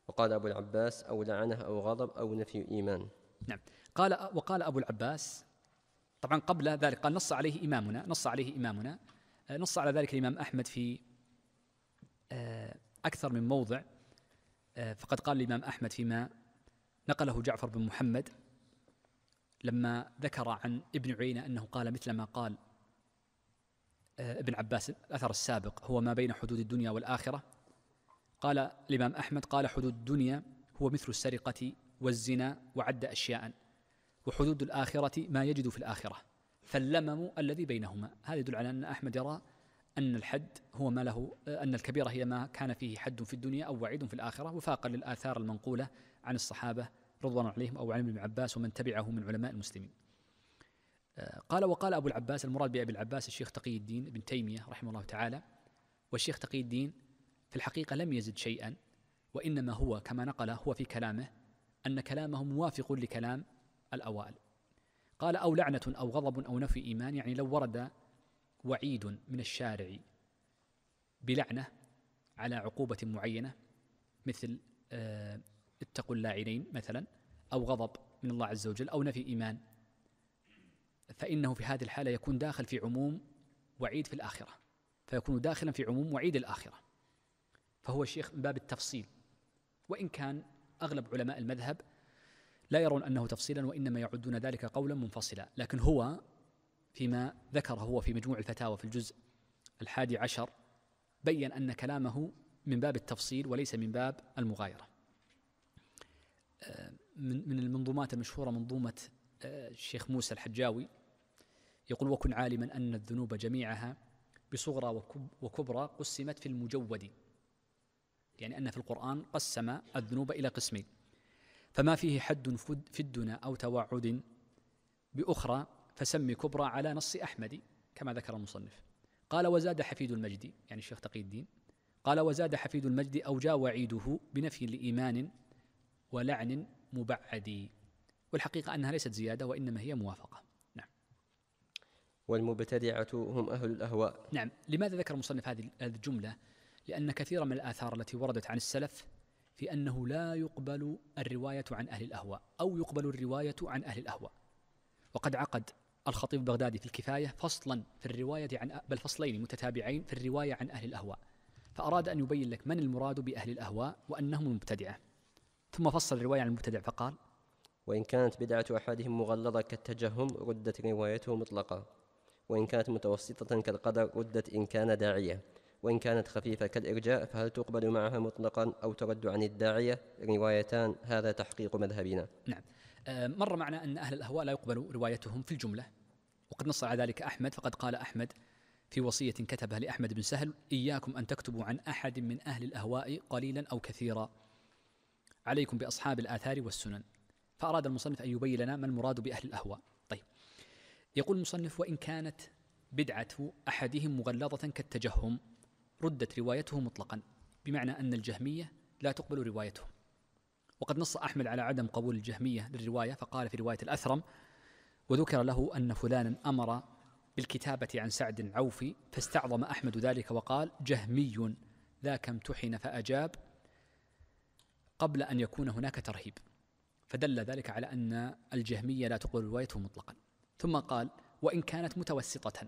وقال أبو العباس أو لعنه أو غضب أو نفي إيمان نعم قال وقال أبو العباس طبعا قبل ذلك قال نص عليه إمامنا نص عليه إمامنا آه، نص على ذلك الإمام أحمد في آه، أكثر من موضع آه، فقد قال الإمام أحمد فيما نقله جعفر بن محمد لما ذكر عن ابن عيينة أنه قال مثل ما قال آه، ابن عباس الأثر السابق هو ما بين حدود الدنيا والآخرة قال الإمام أحمد قال حدود الدنيا هو مثل السرقة والزنا وعد أشياء وحدود الآخرة ما يجد في الآخرة فاللمم الذي بينهما هذا يدل على أن أحمد يرى أن الحد هو ما له آه، أن الكبيرة هي ما كان فيه حد في الدنيا أو وعيد في الآخرة وفاقا للآثار المنقولة عن الصحابة رضوان عليهم أو عن ابن عباس ومن تبعه من علماء المسلمين قال وقال أبو العباس المراد بأبي العباس الشيخ تقي الدين ابن تيمية رحمه الله تعالى والشيخ تقي الدين في الحقيقة لم يزد شيئا وإنما هو كما نقل هو في كلامه أن كلامه موافق لكلام الأوائل قال أو لعنة أو غضب أو نفي إيمان يعني لو ورد وعيد من الشارع بلعنة على عقوبة معينة مثل آه، اتقوا اللاعنين مثلا أو غضب من الله عز وجل أو نفي إيمان فإنه في هذه الحالة يكون داخل في عموم وعيد في الآخرة فيكون داخلا في عموم وعيد الآخرة فهو شيخ من باب التفصيل وإن كان أغلب علماء المذهب لا يرون أنه تفصيلا وإنما يعدون ذلك قولا منفصلا لكن هو فيما ذكر هو في مجموع الفتاوى في الجزء الحادي عشر بين أن كلامه من باب التفصيل وليس من باب المغايرة آه، من المنظومات المشهورة منظومة آه، الشيخ موسى الحجاوي يقول وكن عالما أن الذنوب جميعها بصغرى وكبرى قسمت في المجود يعني أن في القرآن قسم الذنوب إلى قسمين فما فيه حد في الدنا أو توعد بأخرى فسمي كبرى على نص أحمد كما ذكر المصنف قال وزاد حفيد المجد يعني الشيخ تقي الدين قال وزاد حفيد المجد أو جاء وعيده بنفي لإيمان ولعن مبعد والحقيقة أنها ليست زيادة وإنما هي موافقة والمبتدعة هم أهل الأهواء نعم لماذا ذكر المصنف هذه الجملة لأن كثيرا من الآثار التي وردت عن السلف في أنه لا يقبل الرواية عن أهل الأهواء أو يقبل الرواية عن أهل الأهواء وقد عقد الخطيب البغدادي في الكفاية فصلا في الرواية عن بل فصلين متتابعين في الرواية عن أهل الأهواء فأراد أن يبين لك من المراد بأهل الأهواء وأنهم المبتدعة ثم فصل الرواية عن المبتدع فقال وإن كانت بدعة أحدهم مغلظة كالتجهم ردت روايته مطلقة وإن كانت متوسطة كالقدر ردت إن كان داعية وإن كانت خفيفة كالإرجاء فهل تقبل معها مطلقا أو ترد عن الداعية روايتان هذا تحقيق مذهبنا نعم آه، مر معنا أن أهل الأهواء لا يقبل روايتهم في الجملة وقد نص على ذلك أحمد فقد قال أحمد في وصية كتبها لأحمد بن سهل إياكم أن تكتبوا عن أحد من أهل الأهواء قليلا أو كثيرا عليكم بأصحاب الآثار والسنن فأراد المصنف أن يبين لنا ما المراد بأهل الأهواء يقول المصنف وإن كانت بدعة أحدهم مغلظة كالتجهم ردت روايته مطلقا بمعنى أن الجهمية لا تقبل روايته وقد نص أحمد على عدم قبول الجهمية للرواية فقال في رواية الأثرم وذكر له أن فلانا أمر بالكتابة عن سعد عوفي فاستعظم أحمد ذلك وقال جهمي ذاك امتحن فأجاب قبل أن يكون هناك ترهيب فدل ذلك على أن الجهمية لا تقبل روايته مطلقا ثم قال وإن كانت متوسطة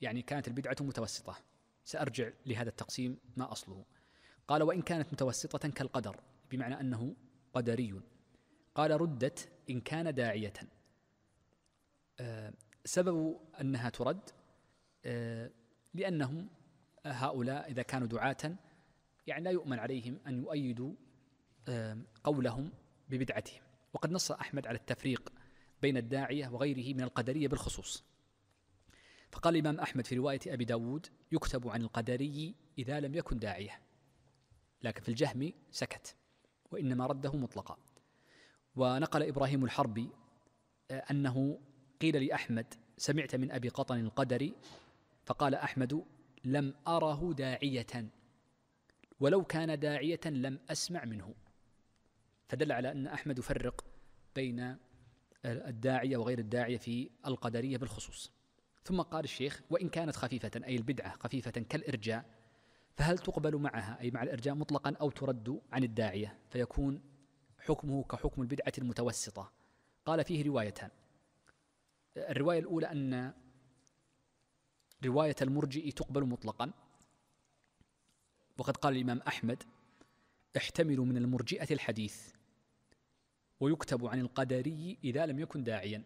يعني كانت البدعة متوسطة سأرجع لهذا التقسيم ما أصله قال وإن كانت متوسطة كالقدر بمعنى أنه قدري قال ردت إن كان داعية آه، سبب أنها ترد آه، لأنهم هؤلاء إذا كانوا دعاة يعني لا يؤمن عليهم أن يؤيدوا آه، قولهم ببدعتهم وقد نص أحمد على التفريق بين الداعية وغيره من القدرية بالخصوص فقال الإمام أحمد في رواية أبي داود يكتب عن القدري إذا لم يكن داعية لكن في الجهم سكت وإنما رده مطلقا ونقل إبراهيم الحربي آه، أنه قيل لأحمد سمعت من أبي قطن القدري فقال أحمد لم أره داعية ولو كان داعية لم أسمع منه فدل على أن أحمد يفرق بين الداعية وغير الداعية في القدرية بالخصوص ثم قال الشيخ وإن كانت خفيفة أي البدعة خفيفة كالإرجاء فهل تقبل معها أي مع الإرجاء مطلقا أو ترد عن الداعية فيكون حكمه كحكم البدعة المتوسطة قال فيه روايتان الرواية الأولى أن رواية المرجئ تقبل مطلقا وقد قال الإمام أحمد احتملوا من المرجئة الحديث ويكتب عن القدري إذا لم يكن داعيا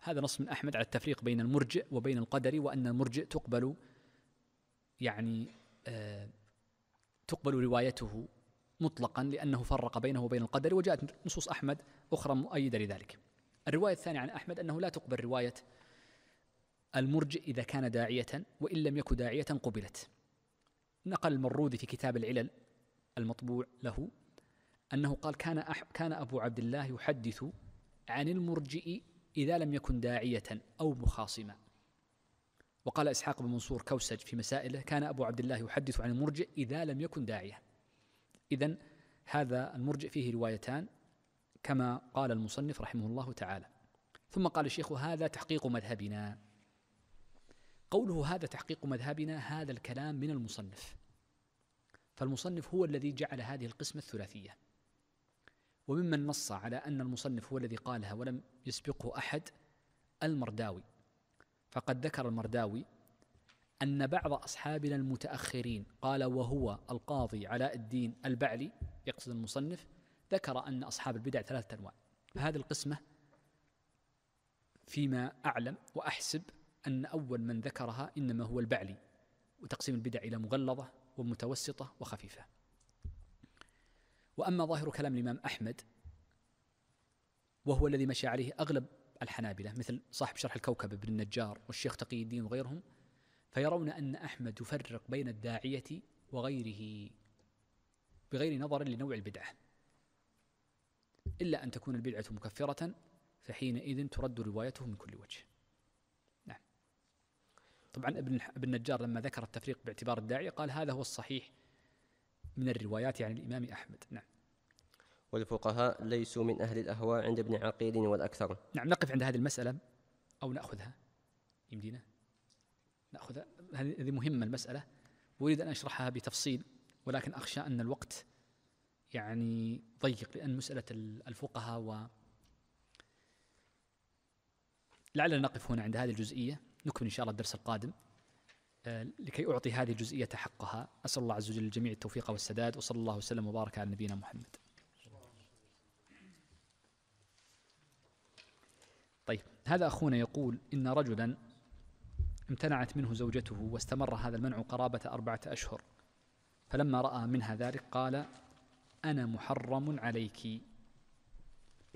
هذا نص من أحمد على التفريق بين المرجئ وبين القدري وأن المرجئ تقبل يعني آه تقبل روايته مطلقا لأنه فرق بينه وبين القدر وجاءت نصوص أحمد أخرى مؤيدة لذلك الرواية الثانية عن أحمد أنه لا تقبل رواية المرجئ إذا كان داعية وإن لم يكن داعية قبلت نقل المرودي في كتاب العلل المطبوع له أنه قال كان أح كان أبو عبد الله يحدث عن المرجئ إذا لم يكن داعية أو مخاصما وقال إسحاق بن منصور كوسج في مسائله كان أبو عبد الله يحدث عن المرجئ إذا لم يكن داعية إذا هذا المرجئ فيه روايتان كما قال المصنف رحمه الله تعالى ثم قال الشيخ هذا تحقيق مذهبنا قوله هذا تحقيق مذهبنا هذا الكلام من المصنف فالمصنف هو الذي جعل هذه القسمة الثلاثية وممن نص على أن المصنف هو الذي قالها ولم يسبقه أحد المرداوي فقد ذكر المرداوي أن بعض أصحابنا المتأخرين قال وهو القاضي علاء الدين البعلي يقصد المصنف ذكر أن أصحاب البدع ثلاثة أنواع فهذه القسمة فيما أعلم وأحسب أن أول من ذكرها إنما هو البعلي وتقسيم البدع إلى مغلظة ومتوسطة وخفيفة وأما ظاهر كلام الإمام أحمد وهو الذي مشى عليه أغلب الحنابلة مثل صاحب شرح الكوكب ابن النجار والشيخ تقي الدين وغيرهم فيرون أن أحمد يفرق بين الداعية وغيره بغير نظر لنوع البدعة إلا أن تكون البدعة مكفرة فحينئذ ترد روايته من كل وجه نعم طبعا ابن ابن النجار لما ذكر التفريق باعتبار الداعية قال هذا هو الصحيح من الروايات عن يعني الإمام أحمد نعم والفقهاء ليسوا من أهل الأهواء عند ابن عقيل والأكثر نعم نقف عند هذه المسألة أو نأخذها يمدينا نأخذها هذه مهمة المسألة وأريد أن أشرحها بتفصيل ولكن أخشى أن الوقت يعني ضيق لأن مسألة الفقهاء و لعلنا نقف هنا عند هذه الجزئية نكمل إن شاء الله الدرس القادم لكي أعطي هذه الجزئية حقها أسأل الله عز وجل الجميع التوفيق والسداد وصلى الله وسلم وبارك على نبينا محمد طيب هذا أخونا يقول إن رجلا امتنعت منه زوجته واستمر هذا المنع قرابة أربعة أشهر فلما رأى منها ذلك قال أنا محرم عليك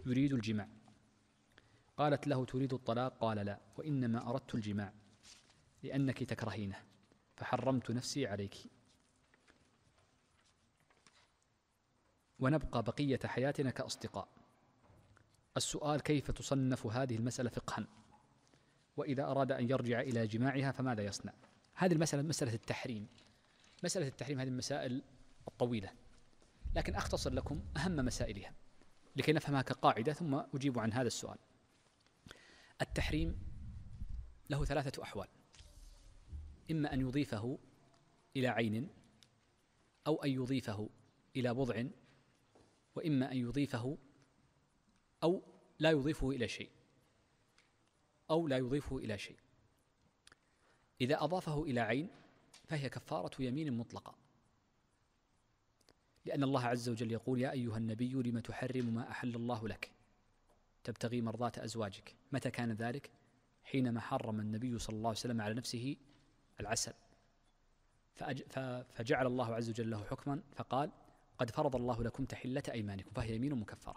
يريد الجماع قالت له تريد الطلاق قال لا وإنما أردت الجماع لأنك تكرهينه فحرمت نفسي عليك ونبقى بقية حياتنا كأصدقاء السؤال كيف تصنف هذه المسألة فقها وإذا أراد أن يرجع إلى جماعها فماذا يصنع هذه المسألة مسألة التحريم مسألة التحريم هذه المسائل الطويلة لكن أختصر لكم أهم مسائلها لكي نفهمها كقاعدة ثم أجيب عن هذا السؤال التحريم له ثلاثة أحوال إما أن يضيفه إلى عين أو أن يضيفه إلى بضع وإما أن يضيفه أو لا يضيفه إلى شيء أو لا يضيفه إلى شيء إذا أضافه إلى عين فهي كفارة يمين مطلقة لأن الله عز وجل يقول يا أيها النبي لم تحرم ما أحل الله لك تبتغي مرضاة أزواجك متى كان ذلك؟ حينما حرم النبي صلى الله عليه وسلم على نفسه العسل فجعل الله عز وجل له حكما فقال قد فرض الله لكم تحلة أيمانكم فهي يمين مكفرة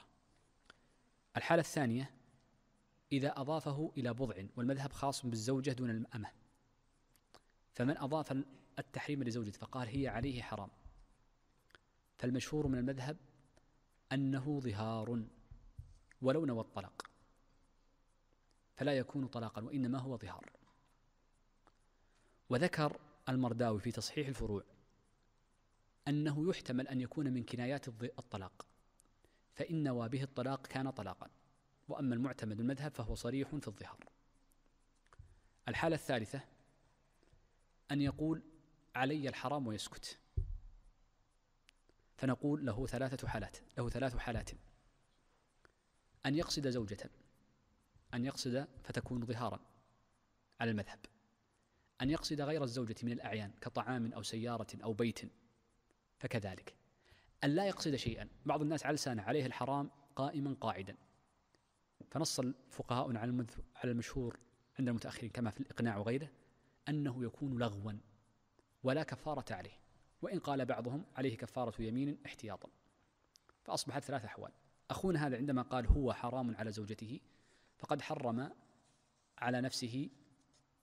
الحالة الثانية إذا أضافه إلى بضع والمذهب خاص بالزوجة دون الأمة فمن أضاف التحريم لزوجته فقال هي عليه حرام فالمشهور من المذهب أنه ظهار ولو نوى الطلاق فلا يكون طلاقا وإنما هو ظهار وذكر المرداوي في تصحيح الفروع أنه يحتمل أن يكون من كنايات الطلاق فإن نوى به الطلاق كان طلاقا وأما المعتمد المذهب فهو صريح في الظهار الحالة الثالثة أن يقول علي الحرام ويسكت فنقول له ثلاثة حالات له ثلاث حالات أن يقصد زوجة أن يقصد فتكون ظهارا على المذهب أن يقصد غير الزوجة من الأعيان كطعام أو سيارة أو بيت فكذلك أن لا يقصد شيئا بعض الناس على لسانه عليه الحرام قائما قاعدا فنص الفقهاء على على المشهور عند المتأخرين كما في الإقناع وغيره أنه يكون لغوا ولا كفارة عليه وإن قال بعضهم عليه كفارة يمين احتياطا فأصبحت ثلاث أحوال أخونا هذا عندما قال هو حرام على زوجته فقد حرم على نفسه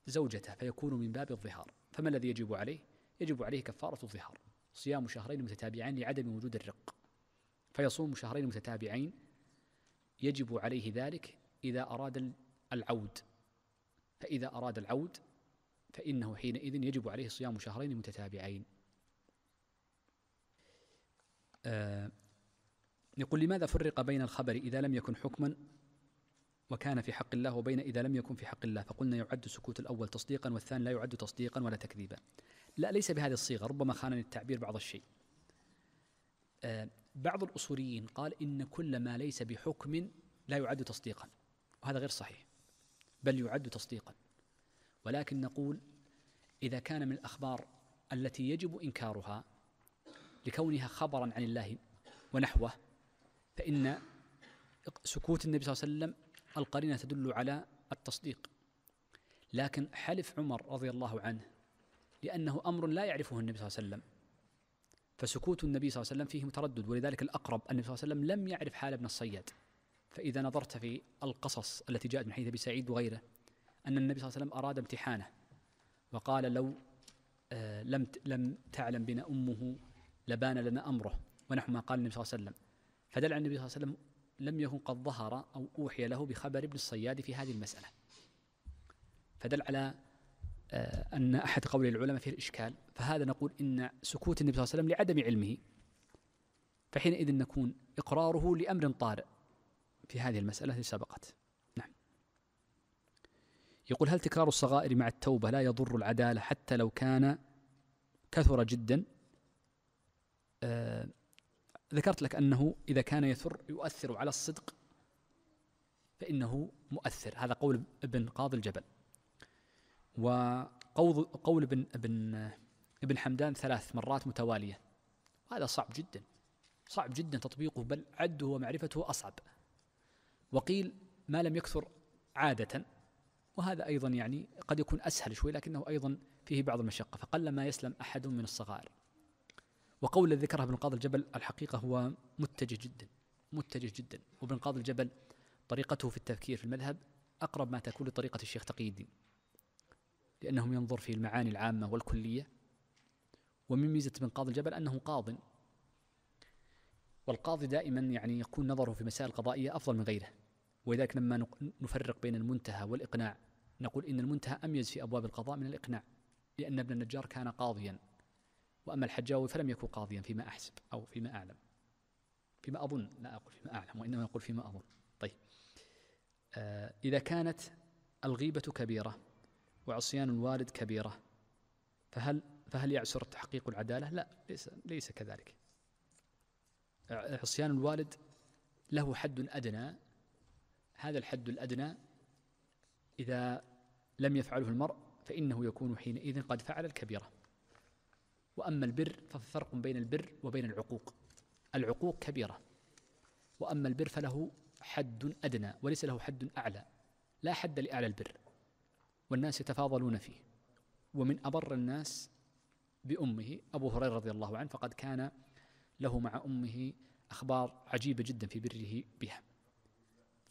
زوجته فيكون من باب الظهار فما الذي يجب عليه؟ يجب عليه كفارة الظهار صيام شهرين متتابعين لعدم وجود الرق فيصوم شهرين متتابعين يجب عليه ذلك إذا أراد العود فإذا أراد العود فإنه حينئذ يجب عليه صيام شهرين متتابعين آه يقول لماذا فرق بين الخبر إذا لم يكن حكما وكان في حق الله وبين إذا لم يكن في حق الله فقلنا يعد سكوت الأول تصديقا والثاني لا يعد تصديقا ولا تكذيبا لا ليس بهذه الصيغة ربما خانني التعبير بعض الشيء آه، بعض الأصوليين قال إن كل ما ليس بحكم لا يعد تصديقا وهذا غير صحيح بل يعد تصديقا ولكن نقول إذا كان من الأخبار التي يجب إنكارها لكونها خبرا عن الله ونحوه فإن سكوت النبي صلى الله عليه وسلم القرينة تدل على التصديق لكن حلف عمر رضي الله عنه لأنه أمر لا يعرفه النبي صلى الله عليه وسلم فسكوت النبي صلى الله عليه وسلم فيه تردد ولذلك الأقرب النبي صلى الله عليه وسلم لم يعرف حال ابن الصياد فإذا نظرت في القصص التي جاءت من حديث أبي سعيد وغيره أن النبي صلى الله عليه وسلم أراد امتحانه وقال لو آه لم لم تعلم بنا أمه لبان لنا أمره ونحو ما قال النبي صلى الله عليه وسلم فدل على النبي صلى الله عليه وسلم لم يكن قد ظهر أو أوحي له بخبر ابن الصياد في هذه المسألة فدل على آه، أن أحد قول العلماء فيه الإشكال فهذا نقول إن سكوت النبي صلى الله عليه وسلم لعدم علمه فحينئذ نكون إقراره لأمر طارئ في هذه المسألة التي سبقت نعم يقول هل تكرار الصغائر مع التوبة لا يضر العدالة حتى لو كان كثر جدا آه ذكرت لك أنه إذا كان يثر يؤثر على الصدق فإنه مؤثر هذا قول ابن قاضي الجبل وقول قول ابن ابن ابن حمدان ثلاث مرات متوالية هذا صعب جدا صعب جدا تطبيقه بل عده ومعرفته أصعب وقيل ما لم يكثر عادة وهذا أيضا يعني قد يكون أسهل شوي لكنه أيضا فيه بعض المشقة فقلما يسلم أحد من الصغائر وقول الذي ذكره ابن قاضي الجبل الحقيقة هو متجه جدا متجه جدا وابن قاضي الجبل طريقته في التفكير في المذهب أقرب ما تكون لطريقة الشيخ تقي الدين لأنه ينظر في المعاني العامة والكلية ومن ميزة ابن قاضي الجبل أنه قاض والقاضي دائما يعني يكون نظره في مسائل قضائية أفضل من غيره ولذلك لما نفرق بين المنتهى والإقناع نقول إن المنتهى أميز في أبواب القضاء من الإقناع لأن ابن النجار كان قاضيا وأما الحجاوي فلم يكن قاضيا فيما أحسب أو فيما أعلم فيما أظن لا أقول فيما أعلم وإنما أقول فيما أظن طيب آه إذا كانت الغيبة كبيرة وعصيان الوالد كبيرة فهل فهل يعسر تحقيق العدالة؟ لا ليس ليس كذلك. عصيان الوالد له حد أدنى هذا الحد الأدنى إذا لم يفعله المرء فإنه يكون حينئذ قد فعل الكبيرة وأما البر ففرق بين البر وبين العقوق العقوق كبيرة وأما البر فله حد أدنى وليس له حد أعلى لا حد لأعلى البر والناس يتفاضلون فيه ومن أبر الناس بأمه أبو هريرة رضي الله عنه فقد كان له مع أمه أخبار عجيبة جدا في بره بها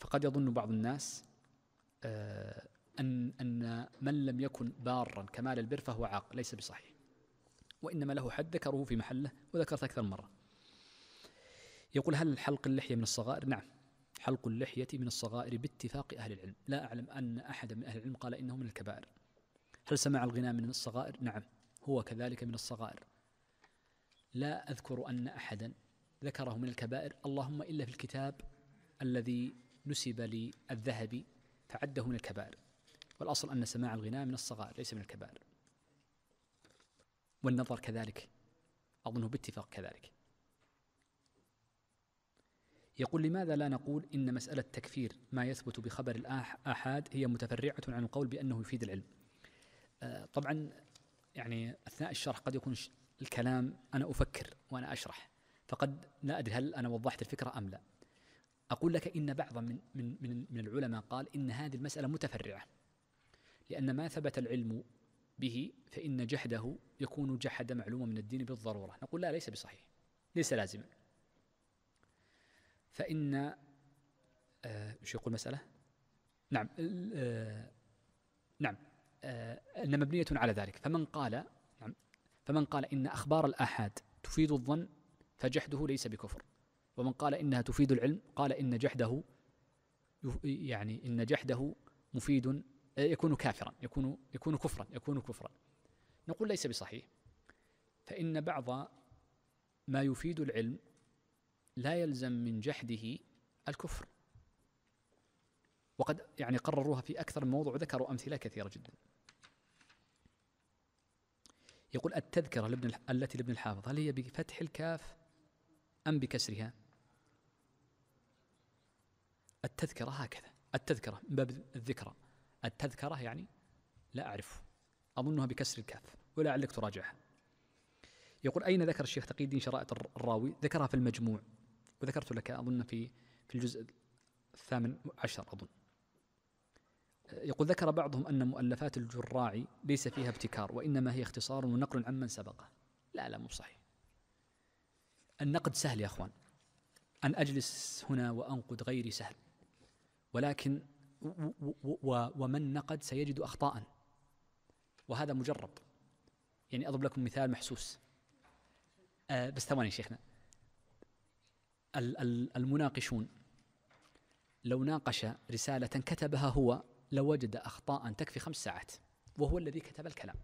فقد يظن بعض الناس آه، أن أن من لم يكن بارا كمال البر فهو عاق ليس بصحيح وإنما له حد ذكره في محله وذكرت أكثر من مرة يقول هل حلق اللحية من الصغائر؟ نعم حلق اللحية من الصغائر باتفاق أهل العلم لا أعلم أن أحد من أهل العلم قال إنه من الكبائر هل سماع الغناء من الصغائر؟ نعم هو كذلك من الصغائر لا أذكر أن أحدا ذكره من الكبائر اللهم إلا في الكتاب الذي نسب للذهبي فعده من الكبائر والأصل أن سماع الغناء من الصغائر ليس من الكبائر والنظر كذلك أظنه باتفاق كذلك يقول لماذا لا نقول إن مسألة تكفير ما يثبت بخبر الآحاد هي متفرعة عن القول بأنه يفيد العلم آه، طبعا يعني أثناء الشرح قد يكون الكلام أنا أفكر وأنا أشرح فقد لا أدري هل أنا وضحت الفكرة أم لا أقول لك إن بعضا من, من, من, من العلماء قال إن هذه المسألة متفرعة لأن ما ثبت العلم به فإن جحده يكون جحد معلومة من الدين بالضرورة نقول لا ليس بصحيح ليس لازما فإن آه يقول المسألة نعم آه نعم آه أن مبنية على ذلك فمن قال نعم فمن قال إن أخبار الآحاد تفيد الظن فجحده ليس بكفر ومن قال إنها تفيد العلم قال إن جحده يعني إن جحده مفيد يكون كافرا يكون يكون كفرا يكون كفرا نقول ليس بصحيح فإن بعض ما يفيد العلم لا يلزم من جحده الكفر وقد يعني قرروها في أكثر من موضوع ذكروا أمثلة كثيرة جدا يقول التذكرة لابن التي لابن الحافظ هل هي بفتح الكاف أم بكسرها التذكرة هكذا التذكرة من باب الذكرى التذكرة يعني لا أعرفه أظنها بكسر الكاف ولعلك تراجعها يقول أين ذكر الشيخ تقي الدين شرائط الراوي ذكرها في المجموع وذكرت لك أظن في في الجزء الثامن عشر أظن يقول ذكر بعضهم أن مؤلفات الجراعي ليس فيها ابتكار وإنما هي اختصار ونقل عمن سبقه لا لا مو صحيح النقد سهل يا أخوان أن أجلس هنا وأنقد غيري سهل ولكن ومن نقد سيجد أخطاء وهذا مجرب يعني أضرب لكم مثال محسوس آه بس ثواني شيخنا المناقشون لو ناقش رسالة كتبها هو لوجد لو أخطاء تكفي خمس ساعات وهو الذي كتب الكلام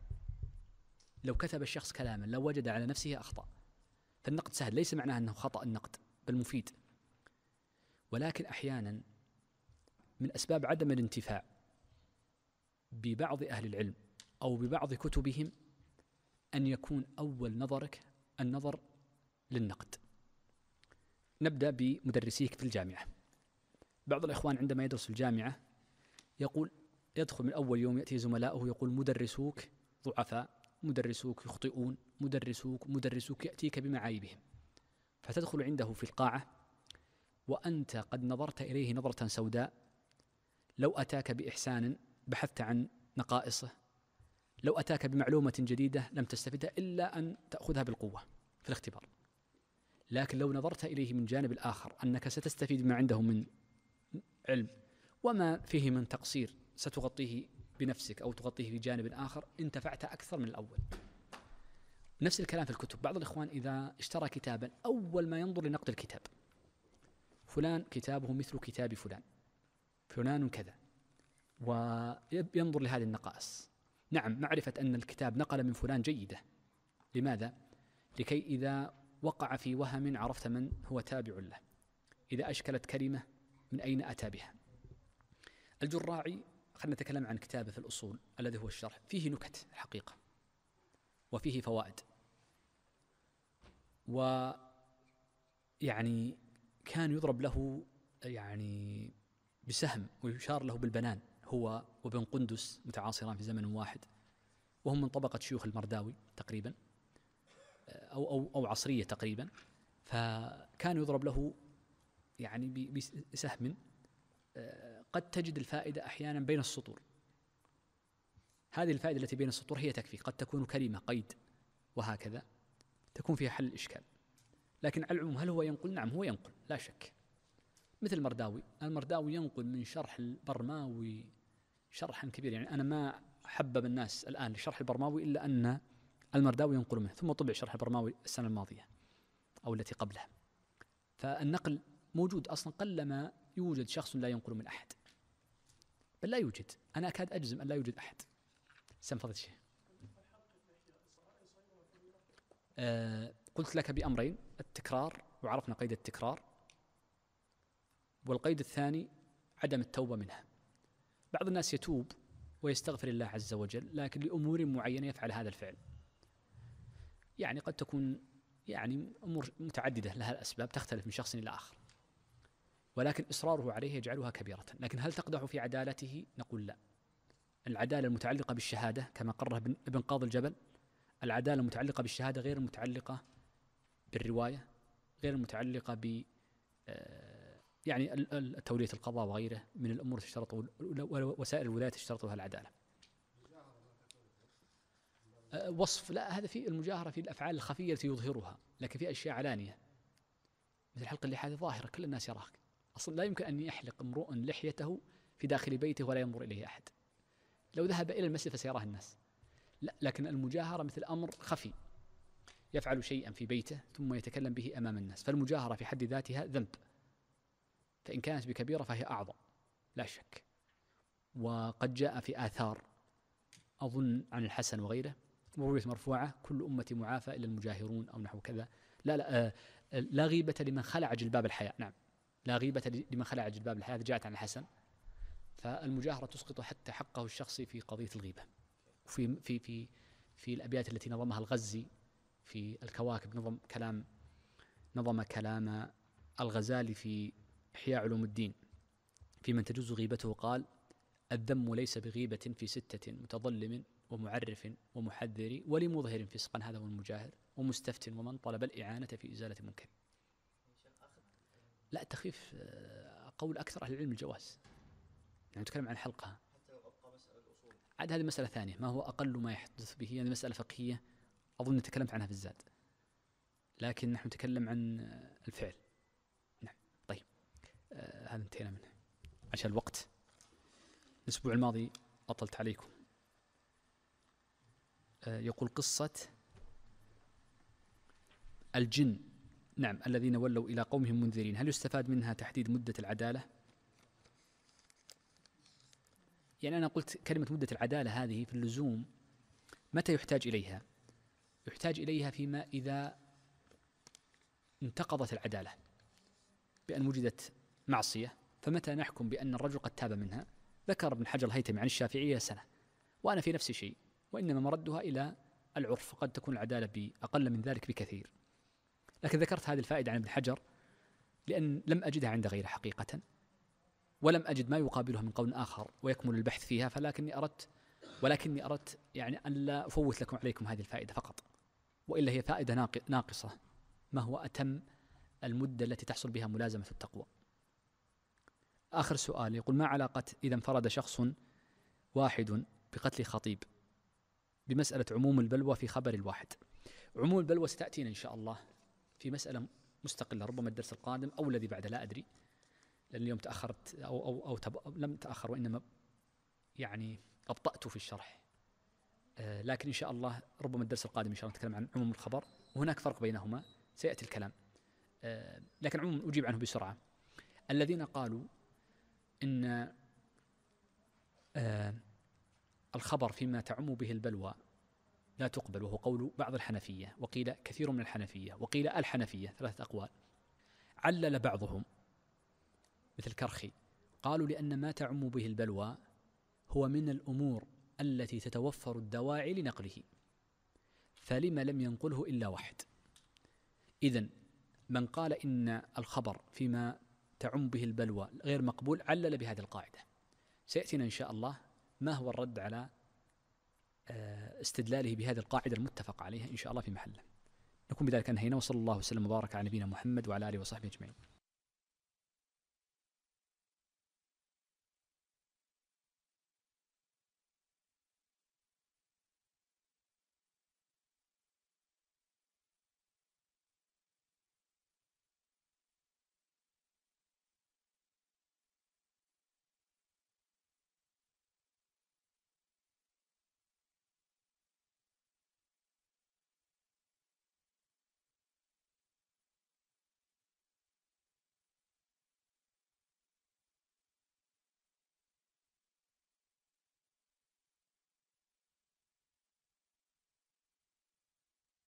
لو كتب الشخص كلاما لوجد لو على نفسه أخطاء فالنقد سهل ليس معناه أنه خطأ النقد بل مفيد ولكن أحيانا من اسباب عدم الانتفاع ببعض اهل العلم او ببعض كتبهم ان يكون اول نظرك النظر للنقد. نبدا بمدرسيك في الجامعه. بعض الاخوان عندما يدرس في الجامعه يقول يدخل من اول يوم ياتي زملائه يقول مدرسوك ضعفاء، مدرسوك يخطئون، مدرسوك مدرسوك ياتيك بمعايبهم. فتدخل عنده في القاعه وانت قد نظرت اليه نظره سوداء لو أتاك بإحسان بحثت عن نقائصه لو أتاك بمعلومة جديدة لم تستفدها إلا أن تأخذها بالقوة في الاختبار لكن لو نظرت إليه من جانب الآخر أنك ستستفيد ما عنده من علم وما فيه من تقصير ستغطيه بنفسك أو تغطيه في جانب آخر انتفعت أكثر من الأول نفس الكلام في الكتب بعض الإخوان إذا اشترى كتابا أول ما ينظر لنقد الكتاب فلان كتابه مثل كتاب فلان فلان كذا وينظر لهذه النقائص نعم معرفة أن الكتاب نقل من فلان جيدة لماذا؟ لكي إذا وقع في وهم عرفت من هو تابع له إذا أشكلت كلمة من أين أتى بها الجراعي خلينا نتكلم عن كتابه في الأصول الذي هو الشرح فيه نكت الحقيقة وفيه فوائد ويعني كان يضرب له يعني بسهم ويشار له بالبنان هو وابن قندس متعاصران في زمن واحد وهم من طبقة شيوخ المرداوي تقريبا أو أو أو عصرية تقريبا فكان يضرب له يعني بسهم آه، قد تجد الفائدة أحيانا بين السطور هذه الفائدة التي بين السطور هي تكفي قد تكون كلمة قيد وهكذا تكون فيها حل الإشكال لكن على العموم هل هو ينقل؟ نعم هو ينقل لا شك مثل المرداوي المرداوي ينقل من شرح البرماوي شرحا كبيرا يعني أنا ما حبب الناس الآن لشرح البرماوي إلا أن المرداوي ينقل منه ثم طبع شرح البرماوي السنة الماضية أو التي قبلها فالنقل موجود أصلا قلما يوجد شخص لا ينقل من أحد بل لا يوجد أنا أكاد أجزم أن لا يوجد أحد سم فضل الشيخ آه، قلت لك بأمرين التكرار وعرفنا قيد التكرار والقيد الثاني عدم التوبة منها بعض الناس يتوب ويستغفر الله عز وجل لكن لأمور معينة يفعل هذا الفعل يعني قد تكون يعني أمور متعددة لها الأسباب تختلف من شخص إلى آخر ولكن إصراره عليه يجعلها كبيرة لكن هل تقدح في عدالته نقول لا العدالة المتعلقة بالشهادة كما قرر ابن قاضي الجبل العدالة المتعلقة بالشهادة غير المتعلقة بالرواية غير المتعلقة ب آه، يعني تولية القضاء وغيره من الأمور تشترط وسائل الولاية تشترط لها العدالة أه، وصف لا هذا في المجاهرة في الأفعال الخفية التي يظهرها لكن في أشياء علانية مثل حلق اللحى هذه ظاهرة كل الناس يراك أصلا لا يمكن أن يحلق امرؤ لحيته في داخل بيته ولا ينظر إليه أحد لو ذهب إلى المسجد فسيراه الناس لا لكن المجاهرة مثل أمر خفي يفعل شيئا في بيته ثم يتكلم به أمام الناس فالمجاهرة في حد ذاتها ذنب فإن كانت بكبيرة فهي أعظم لا شك وقد جاء في آثار أظن عن الحسن وغيره مروية مرفوعة كل أمتي معافى إلا المجاهرون أو نحو كذا لا لا آه، لا غيبة لمن خلع جلباب الحياء نعم لا غيبة لمن خلع جلباب الحياء جاءت عن الحسن فالمجاهرة تسقط حتى حقه الشخصي في قضية الغيبة وفي في في في الأبيات التي نظمها الغزي في الكواكب نظم كلام نظم كلام الغزالي في إحياء علوم الدين في من تجوز غيبته قال الذم ليس بغيبة في ستة متظلم ومعرف ومحذر ولمظهر فسقا هذا هو المجاهر ومستفت ومن طلب الإعانة في إزالة منكر لا تخيف آه، قول أكثر أهل العلم الجواز يعني نتكلم عن حلقة عاد هذه مسألة ثانية ما هو أقل ما يحدث به هذه يعني مسألة فقهية أظن تكلمت عنها في الزاد لكن نحن نتكلم عن الفعل هذا انتهينا منه عشان الوقت الأسبوع الماضي أطلت عليكم آه، يقول قصة الجن نعم الذين ولوا إلى قومهم منذرين هل يستفاد منها تحديد مدة العدالة يعني أنا قلت كلمة مدة العدالة هذه في اللزوم متى يحتاج إليها يحتاج إليها فيما إذا انتقضت العدالة بأن وجدت معصية فمتى نحكم بأن الرجل قد تاب منها ذكر ابن حجر الهيتم عن الشافعية سنة وأنا في نفسي شيء وإنما مردها إلى العرف قد تكون العدالة بأقل من ذلك بكثير لكن ذكرت هذه الفائدة عن ابن حجر لأن لم أجدها عند غيره حقيقة ولم أجد ما يقابلها من قول آخر ويكمل البحث فيها فلكني أردت ولكني أردت يعني أن لا أفوت لكم عليكم هذه الفائدة فقط وإلا هي فائدة ناقصة ما هو أتم المدة التي تحصل بها ملازمة التقوى آخر سؤال يقول ما علاقة إذا انفرد شخص واحد بقتل خطيب بمسألة عموم البلوى في خبر الواحد عموم البلوى ستأتينا إن شاء الله في مسألة مستقلة ربما الدرس القادم أو الذي بعده لا أدري لأن اليوم تأخرت أو أو أو تب... لم تأخر وإنما يعني أبطأت في الشرح آه لكن إن شاء الله ربما الدرس القادم إن شاء الله نتكلم عن عموم الخبر وهناك فرق بينهما سيأتي الكلام آه لكن عموما أجيب عنه بسرعة الذين قالوا ان آه، الخبر فيما تعم به البلوى لا تقبل وهو قول بعض الحنفيه وقيل كثير من الحنفيه وقيل الحنفيه ثلاثه اقوال علل بعضهم مثل كرخي قالوا لان ما تعم به البلوى هو من الامور التي تتوفر الدواعي لنقله فلما لم ينقله الا واحد اذا من قال ان الخبر فيما تعم به البلوى غير مقبول علل بهذه القاعدة سيأتينا إن شاء الله ما هو الرد على آه، استدلاله بهذه القاعدة المتفق عليها إن شاء الله في محله نكون بذلك أنهينا وصلى الله وسلم وبارك على نبينا محمد وعلى آله وصحبه أجمعين